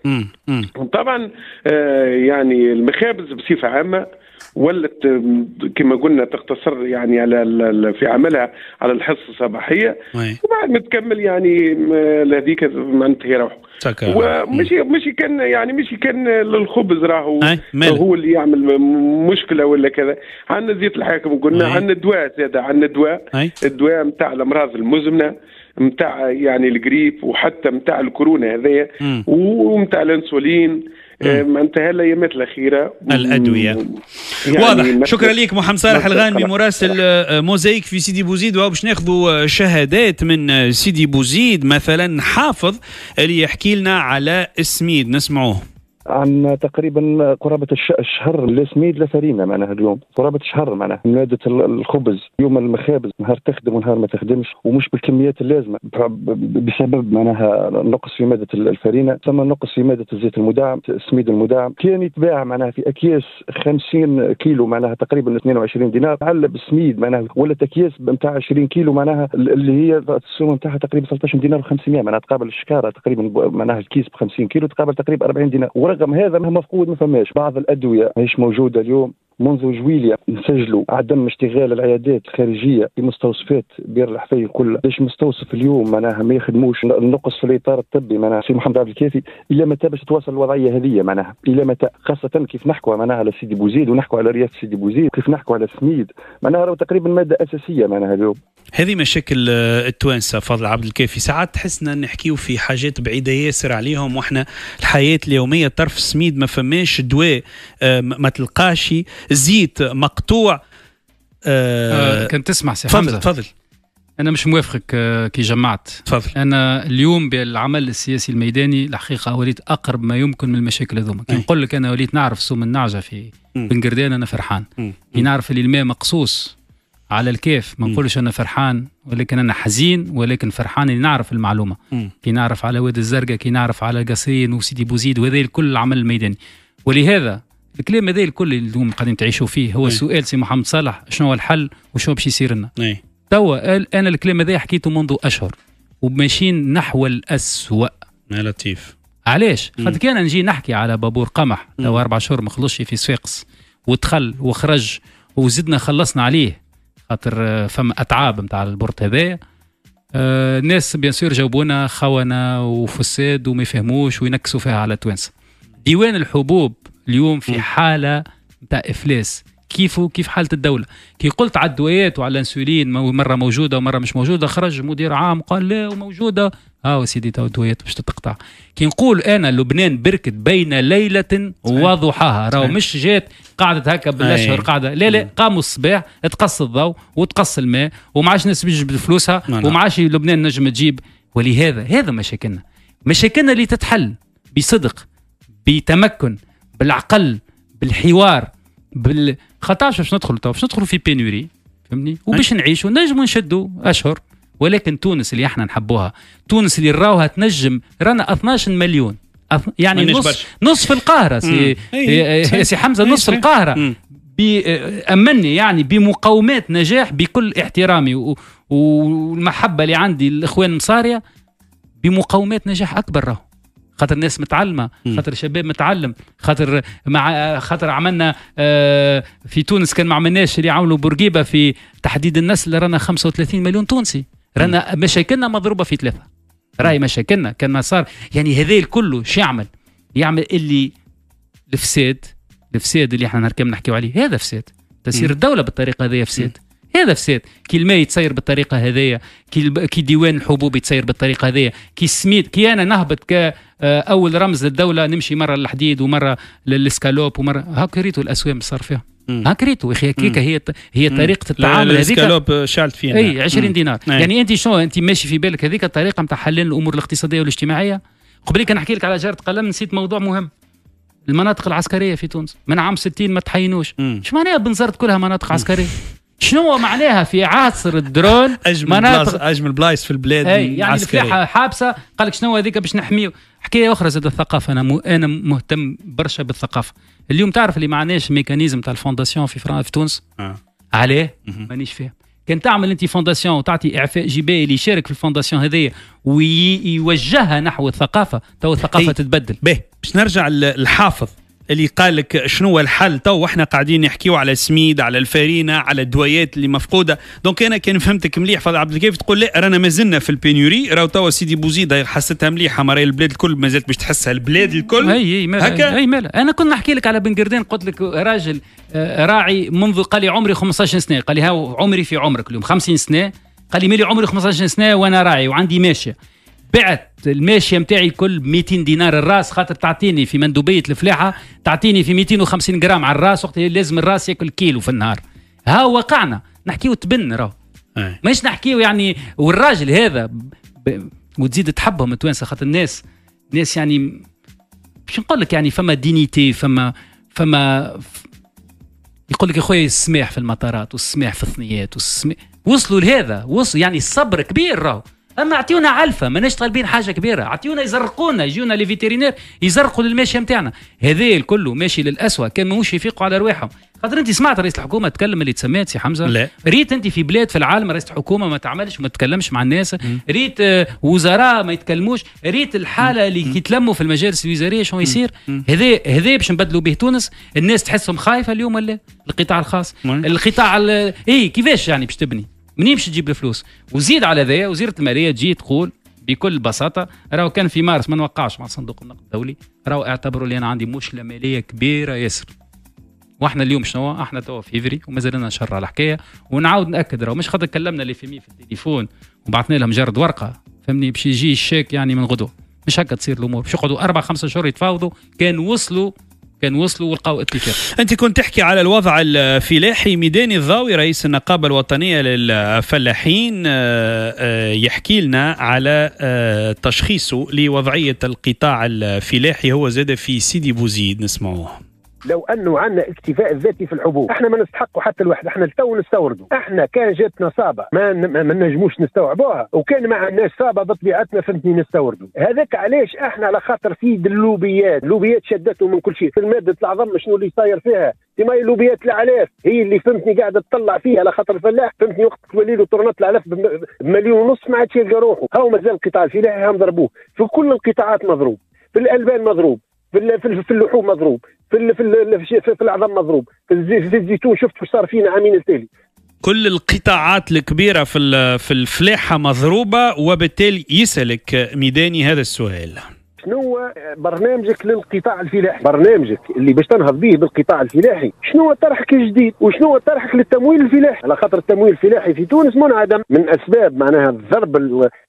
طبعا آه، يعني المخابز بصفه عامه ولت كما قلنا تقتصر يعني على في عملها على الحصه الصباحيه وبعد ما تكمل يعني هذيك معناتها يروحوا ومشي مشي كان يعني مشي كان للخبز راهو هو اللي يعمل مشكله ولا كذا عندنا زيت الحاكم قلنا عندنا دواء زاد عندنا دواء الدواء نتاع الامراض المزمنه نتاع يعني القريب وحتى نتاع الكورونا هذايا ونتاع الانسولين انتهى آه، الايامات الاخيره الادويه يعني واضح شكرا لك محمد صالح الغانمي مراسل آه، موزايك في سيدي بوزيد باش ناخذوا آه، شهادات من سيدي بوزيد مثلا حافظ اللي يحكي لنا على السميد نسمعوه عن تقريبا قرابه الشهر لا سميد لا معناها اليوم قرابه شهر معناها ماده الخبز يوم المخابز نهار تخدم ونهار ما تخدمش ومش بالكميات اللازمه بسبب معناها نقص في ماده الفرينه ثم نقص في ماده الزيت المدعم السميد المدعم كان يتباع معناها في اكياس 50 كيلو معناها تقريبا 22 دينار علب السميد معناها ولا أكياس نتاع 20 كيلو معناها اللي هي السوم نتاعها تقريبا 13 دينار و500 معناها تقابل الشكاره تقريبا معناها الكيس ب 50 كيلو تقابل تقريبا 40 دينار ورغم هذا مفقود ما فماش بعض الادويه ماهيش موجوده اليوم منذ جويليا نسجلوا عدم اشتغال العيادات الخارجية في مستوصفات بير الحفاية كلها ليش مستوصف اليوم معناها ما يخدموش نقص في الإطار الطبي معناها سي محمد عبد الكافي إلى متى باش تتواصل الوضعية هذه معناها إلى متى خاصة كيف نحكوا معناها على سيدي بوزيد ونحكوا على رياض سيدي بوزيد كيف نحكوا على سميد معناها راهو تقريبا مادة أساسية معناها اليوم هذه مشاكل آه، التوانسة فضل عبد الكافي ساعات تحسنا نحكيو في حاجات بعيدة ياسر عليهم واحنا الحياة اليومية طرف السميد ما فماش دواء آه، ما تلقاش زيت مقطوع آه, آه، كنت تسمع سي تفضل تفضل انا مش موافقك آه، كي جمعت تفضل انا اليوم بالعمل السياسي الميداني الحقيقه وليت اقرب ما يمكن من المشاكل هذوما كي إيه. نقول لك انا وليت نعرف سوم النعجه في إيه. بنقردان انا فرحان إيه. كي نعرف اللي الماء مقصوص على الكيف ما نقولش انا فرحان ولكن انا حزين ولكن فرحان اللي نعرف المعلومه كي نعرف على واد الزرقاء كي نعرف على القصرين وسيدي بوزيد وهذا الكل العمل الميداني ولهذا الكلام هذا الكل اللي اليوم قاعدين تعيشوا فيه هو مم. سؤال سي محمد صالح شنو هو الحل وشنو باش يصير لنا توا انا الكلام هذا حكيته منذ اشهر وماشيين نحو الاسوء يا لطيف علاش؟ خاطر كان نجي نحكي على بابور قمح توا اربع شهور ما خلصش في صفاقس ودخل وخرج وزدنا خلصنا عليه خاطر آه، فما اتعاب نتاع البورت هذايا آه، الناس بيان سور جاوبونا خونه وفساد وما يفهموش وينكسوا فيها على التوانسه ديوان الحبوب اليوم في حاله نتاع افلاس كيف كيف حاله الدوله كي قلت على الدويات وعلى الانسولين مره موجوده ومره مش موجوده خرج مدير عام قال لا وموجوده ها آه، سيدي تو الدويات باش تتقطع كي نقول انا لبنان بركت بين ليله وضحاها راهو مش جات قعدت هكا بالاشهر قاعده لا لا قاموا الصباح تقص الضوء وتقص الماء وما عادش الناس تجيب فلوسها نعم. وما عادش لبنان نجم تجيب ولهذا هذا مشاكلنا مشاكلنا اللي تتحل بصدق بتمكن بالعقل بالحوار بال خطاش باش ندخل تو باش ندخلوا في بينوري فهمني وباش نعيشوا نجموا نشدوا اشهر ولكن تونس اللي احنا نحبوها تونس اللي راوها تنجم رانا 12 مليون يعني نص برش. نصف القاهره سي, أيه. سي حمزه أيه. نصف القاهره بأمني آه، امني يعني بمقومات نجاح بكل احترامي والمحبه اللي عندي للاخوان المصاريه بمقومات نجاح اكبر راهو خاطر الناس متعلمه خاطر الشباب متعلم خاطر مع خاطر عملنا آه، في تونس كان ما عملناش اللي عملوا بورقيبه في تحديد النسل رانا 35 مليون تونسي رانا مشاكلنا مضروبه في ثلاثه راهي مشاكلنا كان ما صار يعني هذا كله شو يعمل؟ يعمل اللي الفساد الفساد اللي احنا نركب نحكيو عليه هذا فساد تسير الدوله بالطريقه هذه فساد هذا فساد كي الماء يتسير بالطريقه هذية كي كي ديوان الحبوب يتسير بالطريقه هذية كي السميد كي انا نهبط كأول آه، رمز للدوله نمشي مره للحديد ومره للسكالوب ومره هاك ريتو الاسوام صار فيها هاكريتو اخي هكيك هي هي طريقه التعامل هذيك شالت فينا اي 20 دينار مم. يعني انت شنو انت ماشي في بالك هذيك الطريقه نتاع حلين الامور الاقتصاديه والاجتماعيه قبل كان نحكي لك على جاره قلم نسيت موضوع مهم المناطق العسكريه في تونس من عام 60 ما تحينوش شو معناها بنزرت كلها مناطق عسكريه شنو معناها في عصر الدرون اجمل مناطق اجمل بلايص في البلاد اي يعني الفلاحه حابسه قال لك شنو هذيك باش نحميه حكايه اخرى زاد الثقافه انا م... انا مهتم برشا بالثقافه اليوم تعرف اللي ما عندناش ميكانيزم تاع الفونداسيون في فرنسا في تونس آه. عليه مانيش فاهم كان تعمل انت فونداسيون وتعطي اعفاء جبائي اللي يشارك في الفونداسيون هذه ويوجهها نحو الثقافه تو الثقافه تتبدل باهي باش نرجع للحافظ اللي قال لك شنو هو الحل تو وحنا قاعدين نحكيو على السميد على الفارينه على الدويات اللي مفقوده دونك انا كان فهمتك مليح فضل عبد الكيف تقول لا رانا مازلنا في البينوري راهو توا سيدي بوزيد حستها مليحه راهي البلاد الكل مازالت باش تحسها البلاد الكل هي هي هكا هي مالا انا كنت نحكي لك على بن قردان قلت لك راجل آه، راعي منذ قال لي عمري 15 سنه قال لي ها عمري في عمرك اليوم 50 سنه قال لي مالي عمري 15 سنه وانا راعي وعندي ماشيه بعت الماشيه متاعي الكل ب 200 دينار الراس خاطر تعطيني في مندوبيه الفلاحه تعطيني في 250 جرام على الراس وقت لازم الراس ياكل كيلو في النهار ها وقعنا نحكيو تبن راهو إيه. مش نحكيو يعني والراجل هذا ب... وتزيد تحبهم التوانسه خاطر الناس الناس يعني باش نقول لك يعني فما دينيتي فما فما يقول لك يا خويا السماح في المطارات والسماح في الثنيات والسماح وصلوا لهذا وصلوا يعني الصبر كبير راهو اما اعطيونا علفه ما نشتغل بين حاجه كبيره اعطيونا يزرقونا يجونا لي فيتيرينير يزرقوا للماشيه نتاعنا هذا الكل ماشي للاسوء كان ماهوش يفيقوا على رواحهم خاطر انت سمعت رئيس الحكومه تكلم اللي تسميت سي حمزه لا ريت انت في بلاد في العالم رئيس الحكومه ما تعملش وما تتكلمش مع الناس م. ريت آه، وزراء ما يتكلموش ريت الحاله اللي يتلموا في المجالس الوزاريه شنو يصير هذا هذا باش نبدلوا به تونس الناس تحسهم خايفه اليوم ولا القطاع الخاص م. القطاع اي كيفاش يعني باش تبني منين باش تجيب الفلوس وزيد على ذا وزيره الماليه تجي تقول بكل بساطه راهو كان في مارس ما نوقعش مع صندوق النقد الدولي راهو اعتبروا لي انا عندي مشكله ماليه كبيره ياسر واحنا اليوم شنو احنا توا فيفري ومازال لنا شهر على الحكايه ونعاود ناكد راهو مش خاطر كلمنا اللي في في التليفون وبعثنا لهم جرد ورقه فهمني باش يجي الشيك يعني من غدوه مش هكا تصير الامور باش يقعدوا اربع خمسة شهور يتفاوضوا كان وصلوا كان وصلوا ولقاو اتفاق انت كنت تحكي على الوضع الفلاحي ميداني الضاوي رئيس النقابه الوطنيه للفلاحين آه، آه، يحكي لنا على آه، تشخيصه لوضعيه القطاع الفلاحي هو زاد في سيدي بوزيد نسمعوه لو انه عندنا اكتفاء ذاتي في الحبوب احنا ما نستحقوا حتى الواحد احنا التو نستوردوا احنا كان جاتنا صابه ما ما نجموش نستوعبوها وكان ما عندناش صابه بطبيعتنا فهمتني نستوردوا هذاك علاش احنا على خاطر في اللوبيات لوبيات شدته من كل شيء في الماده العظم شنو اللي صاير فيها تما لوبيات العلاف هي اللي فهمتني قاعده تطلع فيها على خاطر الفلاح فهمتني وقت تولي له طرنات العلاف بمليون ونص ما عادش يلقى روحه هاو مازال القطاع الفلاحي هم ضربوه في كل القطاعات مضروب في الالبان مضروب في في اللحوم مضروب في في في العظم مضروب في الزيتون شفت واش صار فينا عامين التالي كل القطاعات الكبيرة في في الفلاحة مضروبة وبالتالي يسألك ميداني هذا السؤال شنو هو برنامجك للقطاع الفلاحي برنامجك اللي باش تنهض به بالقطاع الفلاحي شنو هو طرحك الجديد وشنو هو طرحك للتمويل الفلاحي على خاطر التمويل الفلاحي في تونس منعدم من اسباب معناها ضرب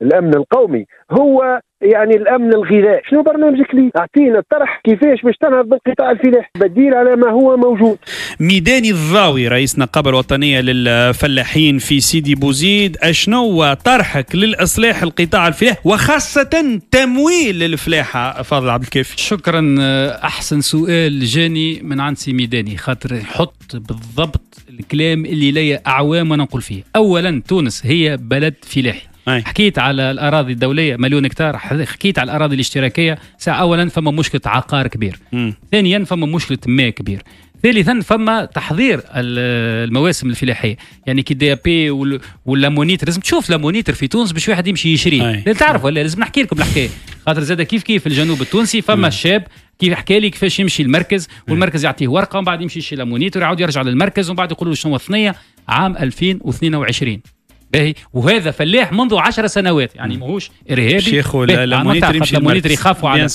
الامن القومي هو يعني الامن الغذائي شنو برنامجك لي اعطينا الطرح كيفاش باش تنهض بالقطاع الفلاحي بديل على ما هو موجود ميداني الضاوي رئيس نقابه الوطنيه للفلاحين في سيدي بوزيد اشنو طرحك للاصلاح القطاع الفلاحي وخاصه تمويل الفلاحه فاضل عبد الكافي شكرا آه، احسن سؤال جاني من عند سي ميداني خاطر حط بالضبط الكلام اللي ليا اعوام وانا نقول فيه اولا تونس هي بلد فلاحي أي. حكيت على الاراضي الدوليه مليون هكتار حكيت على الاراضي الاشتراكيه ساعة اولا فما مشكله عقار كبير ثانيا فما مشكله ماء كبير ثالثا فما تحضير المواسم الفلاحيه يعني كي دي بي واللامونيتر لازم تشوف لامونيتر في تونس باش واحد يمشي يشريه تعرف ولا لازم نحكي لكم الحكايه خاطر زاد كيف كيف الجنوب التونسي فما شاب كيف حكى لي كيفاش يمشي المركز والمركز يعطيه ورقه ومن بعد يمشي يشري لامونيتر يعاود يرجع للمركز ومن بعد يقولوا له شنو الثنيه عام 2022 باهي وهذا فلاح منذ عشر سنوات يعني ماهوش ارهابي شيخو لمونيتر يخافوا على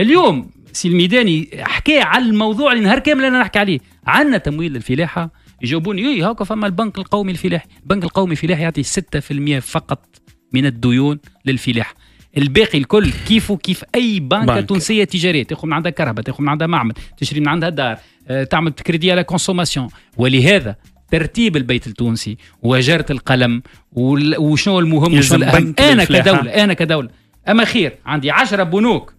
اليوم سي الميداني حكى على الموضوع اللي نهار كامل انا نحكي عليه عندنا تمويل للفلاحه يجاوبوني اي هاكا فما البنك القومي الفلاحي البنك القومي الفلاحي يعطي 6% فقط من الديون للفلاحه الباقي الكل كيفه كيف اي بنك بانك تونسيه تجاريه تاخذ من عندها كهرباء تاخذ من عندها معمل تشري من عندها دار آه، تعمل كريدي على كونسوماسيون ولهذا ترتيب البيت التونسي وجاره القلم وشنو المهم وشنو الاهم انا كدوله انا كدوله اما خير عندي عشرة بنوك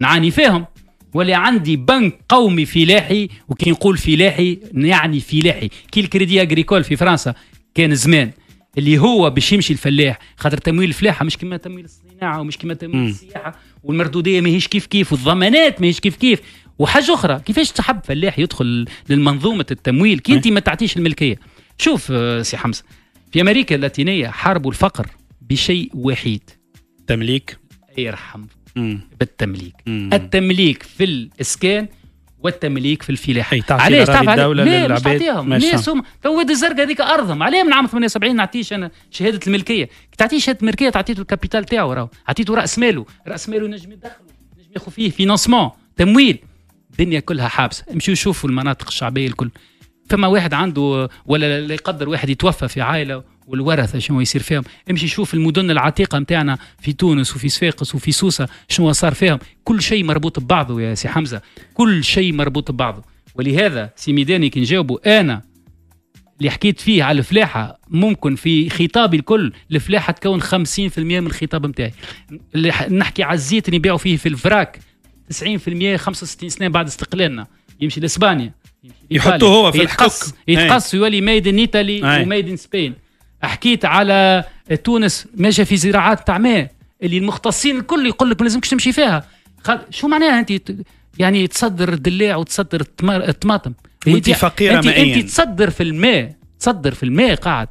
نعاني فيهم ولا عندي بنك قومي فلاحي وكي نقول فلاحي يعني فلاحي كي الكريدي اغريكول في فرنسا كان زمان اللي هو باش يمشي الفلاح خاطر تمويل الفلاحه مش كما تمويل الصناعه ومش كما تمويل السياحه والمردوديه ماهيش كيف كيف والضمانات ماهيش كيف كيف وحاجه اخرى كيفاش تحب فلاح يدخل للمنظومه التمويل كي انت ما تعطيش الملكيه شوف آه، سي حمزه في امريكا اللاتينيه حاربوا الفقر بشيء وحيد تمليك يرحم بالتمليك مم. التمليك في الاسكان والتمليك في الفلاحه علاش تعرف الدولة للعباد مش الناس هم تو واد الزرقاء هذيك ارضهم عليه من عام 78 نعطيش انا شهاده الملكيه تعطيه شهاده الملكيه تعطيته الكابيتال تاعو راهو عطيته راس ماله راس ماله نجم يدخله نجم ياخذ فيه فينانسمون تمويل الدنيا كلها حابسه امشوا شوفوا المناطق الشعبيه الكل فما واحد عنده ولا لا يقدر واحد يتوفى في عائله والورثه شنو يصير فيهم امشي شوف المدن العتيقه نتاعنا في تونس وفي صفاقس وفي سوسه شنو صار فيهم كل شيء مربوط ببعضه يا سي حمزه كل شيء مربوط ببعضه ولهذا سي ميداني كي نجاوبه انا اللي حكيت فيه على الفلاحة ممكن في خطابي الكل الفلاحة تكون 50% من الخطاب نتاعي اللي نحكي على الزيت اللي نبيعوا فيه في الفراك 90% 65 سنه بعد استقلالنا يمشي لاسبانيا يحطوه هو في الحكوك يتقص يولي ميد ان ايطالي وميد ان سبين حكيت على تونس ماشيه في زراعات تاع ماء اللي المختصين الكل يقول لك ما لازمكش تمشي فيها خل... شو معناها انت يعني تصدر الدلاع وتصدر الطماطم انت فقيره انت, انت تصدر في الماء تصدر في الماء قاعد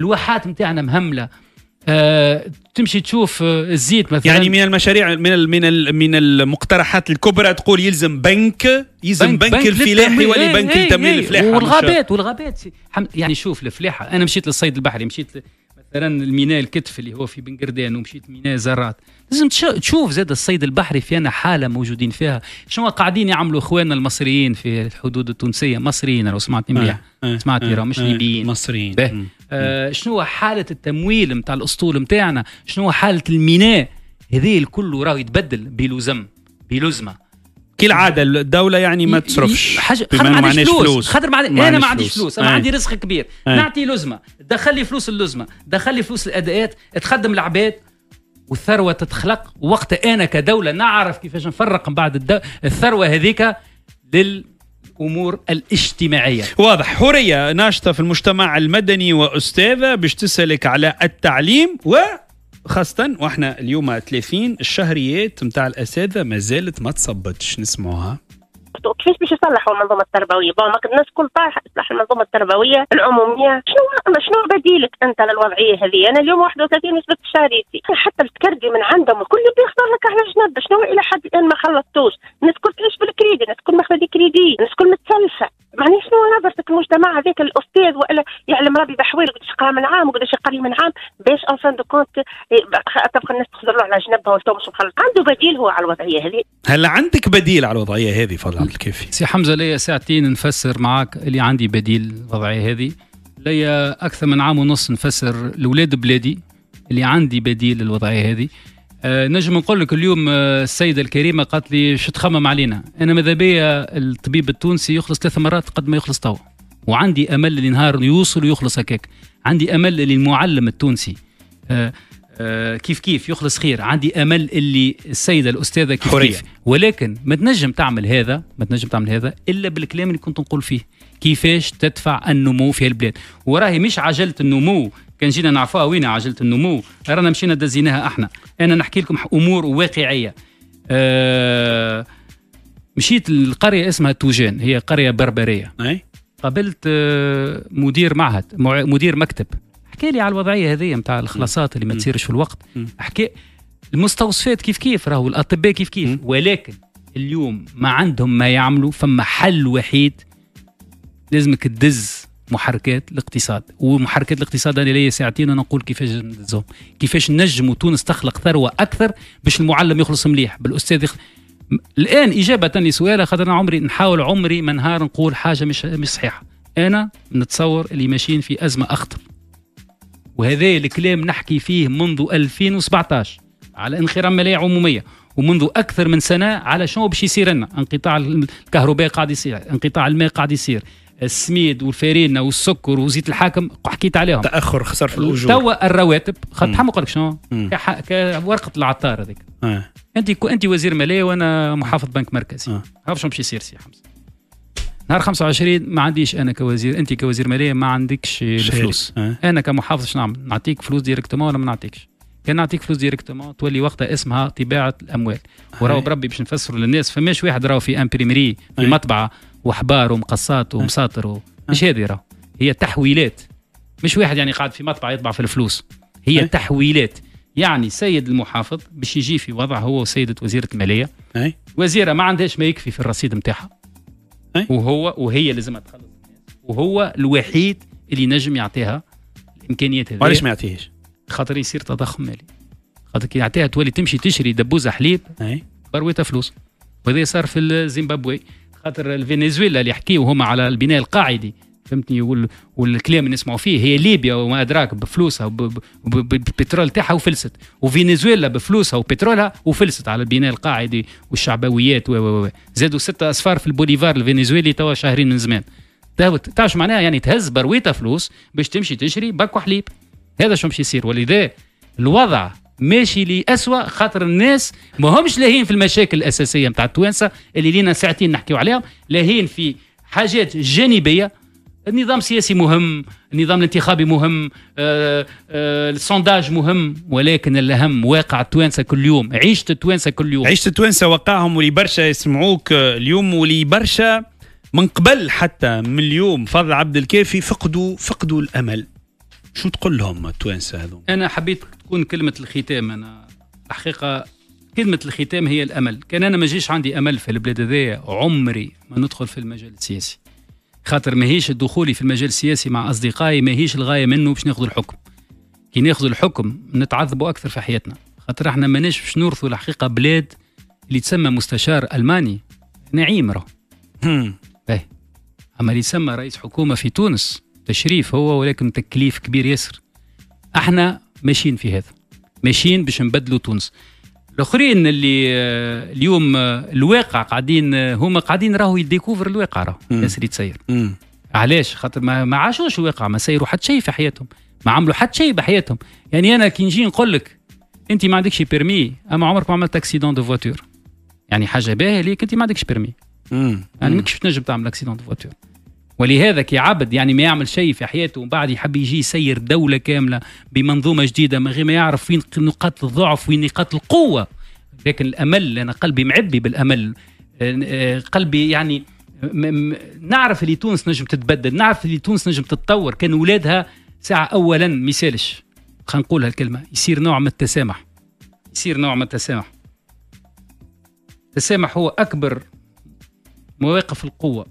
الواحات نتاعنا مهمله آه، تمشي تشوف آه، الزيت مثلا يعني من المشاريع من من من المقترحات الكبرى تقول يلزم بنك يلزم بنك, بنك الفلاحي ولا بنك التمويل إيه، إيه، إيه. الفلاحي والغابات والغابات يعني شوف الفلاحه انا مشيت للصيد البحري مشيت مثلا الميناء الكتف اللي هو في بن قردان ومشيت ميناء زرات لازم تشوف زاد الصيد البحري فينا حاله موجودين فيها شنو قاعدين يعملوا اخواننا المصريين في الحدود التونسيه مصريين لو سمعتني آه، مليح سمعتني راه مش ليبيين مصريين آه شنو حاله التمويل نتاع الاسطول نتاعنا شنو حاله الميناء هذه الكل راه يتبدل بلزم بلزمه كالعاده الدوله يعني ما تصرفش حاجه خاطر ما عنديش فلوس, فلوس. خاطر ما عندي انا ما عنديش فلوس انا عندي رزق كبير أي. نعطي لزمه دخل لي فلوس اللزمه دخل لي فلوس الاداءات تخدم العباد والثروه تتخلق وقت انا كدوله نعرف كيفاش نفرق من بعد الثروه هذيك لل الامور الاجتماعيه واضح حوريه ناشطه في المجتمع المدني واستاذه باش تسالك على التعليم و خاصة واحنا اليوم 30 الشهريات نتاع الاساتذه ما زالت ما تصبتش نسمعوها حياته كيفاش باش يصلحوا المنظومه التربويه بون الناس كل طايحه اصلاح المنظومه التربويه العموميه شنو شنو بديلك انت للوضعيه هذه انا اليوم 31 نسبه شهريتي حتى التكردي من عندهم الكل بيخسر لك على جنب شنو الى حد الان ما خلصتوش الناس كل تعيش بالكريدي الناس كل ماخذه كريدي الناس كل متسلفه معني شنو نظرتك المجتمع هذاك الاستاذ والا يعلم ربي بحويل قداش قرا من عام وقداش يقري من عام باش اون فان دو كونت تبقى الناس تخزر له على جنبها وانتم مش مخلص عنده بديل هو على الوضعيه هذه هل عندك بديل على الوضعيه هذه فضل الكافي سي حمزه ليا ساعتين نفسر معاك اللي عندي بديل الوضعيه هذه ليا اكثر من عام ونص نفسر لاولاد بلادي اللي عندي بديل للوضعيه هذه أه نجم نقول لك اليوم آه، السيده الكريمه قالت لي شو تخمم علينا انا ماذا بيا الطبيب التونسي يخلص ثلاث مرات قد ما يخلص توا وعندي امل لنهار يوصل ويخلص هكاك عندي امل للمعلم التونسي أه آه، كيف كيف يخلص خير عندي امل اللي السيده الاستاذه كيف حرية. كيف ولكن ما تنجم تعمل هذا ما تنجم تعمل هذا الا بالكلام اللي كنت نقول فيه كيفاش تدفع النمو في البلاد وراهي مش عجله النمو كان جينا نعرفوها وين عجله النمو رانا مشينا دزيناها احنا انا نحكي لكم امور واقعيه أه مشيت القرية اسمها توجان هي قريه بربريه أي؟ قابلت آه، مدير معهد مدير مكتب احكي لي على الوضعيه هذه نتاع الخلاصات اللي ما تصيرش في الوقت احكي المستوصفات كيف كيف راهو الاطباء كيف كيف ولكن اليوم ما عندهم ما يعملوا فما حل وحيد لازمك تدز محركات الاقتصاد ومحركات الاقتصاد انا ليا ساعتين انا نقول كيفاش ندزهم كيفاش نجم تونس تخلق ثروه اكثر باش المعلم يخلص مليح بالاستاذ يخ... الان اجابه لسؤال خاطر انا عمري نحاول عمري ما نهار نقول حاجه مش مش صحيحه انا نتصور اللي ماشيين في ازمه اخطر وهذا الكلام نحكي فيه منذ 2017 على انخرام ملاية عمومية ومنذ أكثر من سنة على شنو باش يصير لنا انقطاع الكهرباء قاعد يصير انقطاع الماء قاعد يصير السميد والفارينة والسكر وزيت الحاكم حكيت عليهم تاخر خسر في الاجور توا الرواتب خاطر حمو لك شنو كورقه العطار هذيك آه. انت انت وزير ماليه وانا آه. محافظ بنك مركزي آه. عارف شنو باش يصير سي حمزه نهار 25 ما عنديش انا كوزير انت كوزير ماليه ما عندكش الفلوس أه. انا كمحافظ شنو نعمل نعطيك فلوس ديريكتومون ولا ما نعطيكش كان نعطيك فلوس ديريكتومون تولي وقتها اسمها طباعه الاموال آه. وراه بربي باش نفسروا للناس فماش واحد راه في امبريميري في آه. مطبعه وحبار ومقصات آه. ومساطر مش هذه راه هي تحويلات مش واحد يعني قاعد في مطبعه يطبع في الفلوس هي أي. تحويلات يعني سيد المحافظ باش يجي في وضع هو وسيده وزيره الماليه أي. وزيره ما عندهاش ما يكفي في الرصيد نتاعها إيه؟ وهو وهي لازم تخلص وهو الوحيد اللي نجم يعطيها الامكانيات هذه علاش ما يعطيهاش؟ خاطر يصير تضخم مالي خاطر كي يعطيها تولي تمشي تشري دبوزه حليب إيه. برويتها فلوس وهذا صار في الزيمبابوي خاطر الفنزويلا اللي يحكيو هما على البناء القاعدي فهمتني والكلام اللي نسمعوا فيه هي ليبيا وما ادراك بفلوسها وبالبترول تاعها وفلست وفنزويلا بفلوسها وبترولها وفلست على البناء القاعدي والشعبويات و و زادوا ستة اصفار في البوليفار الفنزويلي توا شهرين من زمان تعرف معناها يعني تهز برويتها فلوس باش تمشي تشري بك وحليب هذا شو مش يصير ولذا الوضع ماشي لأسوأ خاطر الناس ما همش لاهين في المشاكل الأساسية نتاع التوانسة اللي لينا ساعتين نحكيو عليهم لاهين في حاجات جانبية النظام السياسي مهم النظام الانتخابي مهم آه، آه، السونداج مهم ولكن الاهم واقع التوانسه كل يوم عيشه التوانسه كل يوم عيشه التوانسه وقعهم واللي برشا يسمعوك آه، اليوم واللي برشا من قبل حتى من اليوم فضل عبد الكافي فقدوا فقدوا الامل شو تقول لهم التوانسه هذو انا حبيت تكون كلمه الختام انا الحقيقه كلمة الختام هي الأمل كان أنا ما جيش عندي أمل في البلاد هذايا عمري ما ندخل في المجال السياسي خاطر ماهيش دخولي في المجال السياسي مع اصدقائي ماهيش الغايه منه باش ناخذ الحكم كي ناخذ الحكم نتعذبوا اكثر في حياتنا خاطر احنا ماناش باش نورثوا الحقيقه بلاد اللي تسمى مستشار الماني نعيم راه إيه. اما اللي تسمى رئيس حكومه في تونس تشريف هو ولكن تكليف كبير ياسر احنا ماشيين في هذا ماشيين باش نبدلوا تونس الاخرين اللي آه، اليوم آه، الواقع قاعدين آه، هما قاعدين راهو يديكوفر الواقع راهو الناس اللي تسير علاش خاطر ما, ما عاشوش الواقع ما سيروا حتى شيء في حياتهم ما عملوا حتى شيء بحياتهم يعني انا كي نجي نقول لك انت ما عندكش بيرمي اما عمرك ما عملت اكسيدون دو فواتور يعني حاجه باهيه ليك انت ما عندكش بيرمي يعني ماكش تنجم تعمل اكسيدون دو فواتور ولهذا كعبد يعني ما يعمل شيء في حياته ومن بعد يحب يجي يسير دولة كاملة بمنظومة جديدة من غير ما يعرف فين نقاط الضعف وين نقاط القوة لكن الأمل أنا قلبي معبي بالأمل آه، آه، قلبي يعني نعرف اللي تونس نجم تتبدل نعرف اللي تونس نجم تتطور كان ولادها ساعة أولا ما يسالش خلينا نقول هالكلمة يصير نوع من التسامح يصير نوع من التسامح التسامح هو أكبر مواقف القوة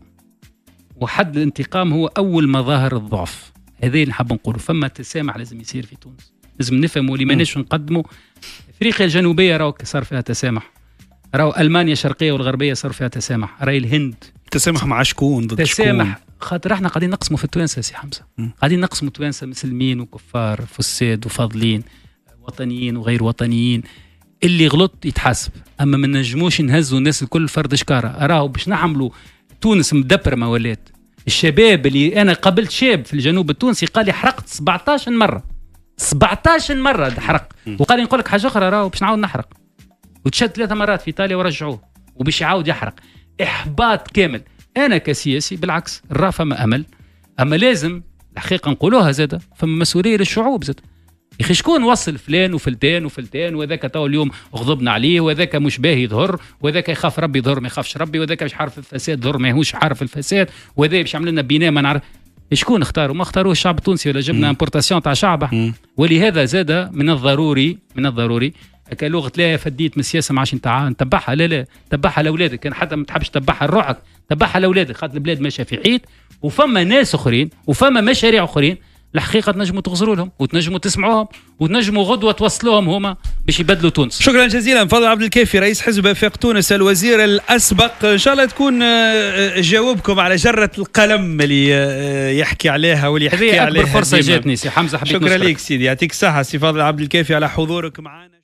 وحد الانتقام هو اول مظاهر الضعف هذا اللي نحب نقوله فما تسامح لازم يصير في تونس لازم نفهموا اللي ماناش نقدموا افريقيا الجنوبيه راهو صار فيها تسامح راهو المانيا الشرقيه والغربيه صار فيها تسامح راهي الهند تسامح مع شكون ضد تسامح خاطر احنا قاعدين نقسموا في التوانسه سي حمزه قاعدين نقسموا التوانسه مسلمين وكفار فساد وفاضلين وطنيين وغير وطنيين اللي غلط يتحاسب اما ما نجموش نهزوا الناس الكل فرد شكاره راهو باش نعملوا تونس مدبرمه ولات الشباب اللي انا قابلت شاب في الجنوب التونسي قال لي حرقت 17 مره 17 مره حرق وقال لي نقول لك حاجه اخرى راهو باش نعاود نحرق وتشد ثلاثه مرات في ايطاليا ورجعوه وباش يعاود يحرق احباط كامل انا كسياسي بالعكس الرافه ما امل اما لازم الحقيقه نقولوها زاده فما مسؤوليه للشعوب زاده يا اخي شكون وصل فلان وفلتان وفلتان وذاك تو اليوم غضبنا عليه وذاك مش باهي يظهر وذاك يخاف ربي يظهر ما يخافش ربي وذاك مش عارف الفساد يظهر ماهوش عارف الفساد وذاك باش عمل لنا بناء ما نعرف شكون اختاروا؟ ما اختاروه الشعب التونسي ولا جبنا امبورتاسيون تاع شعبه ولهذا زاد من الضروري من الضروري هكا لغه لا فديت من السياسه ما عادش نتبعها لا لا تبعها لاولادك كان حتى ما تحبش تبعها لروحك تبعها لاولادك خاطر البلاد ماشيه في حيط وفما ناس اخرين وفما مشاريع اخرين الحقيقه تنجموا تغزروا لهم وتنجموا تسمعوهم وتنجموا غدوه توصلوهم هما باش يبدلوا تونس شكرا جزيلا فضل عبد الكافي رئيس حزب افاق تونس الوزير الاسبق ان شاء الله تكون آه، آه، جاوبكم على جره القلم اللي آه، يحكي عليها واللي يحكي عليها اكبر فرصه جاتني سي حمزه حبيت شكرا لك سيدي يعطيك الصحه سي فضل عبد الكافي على حضورك معنا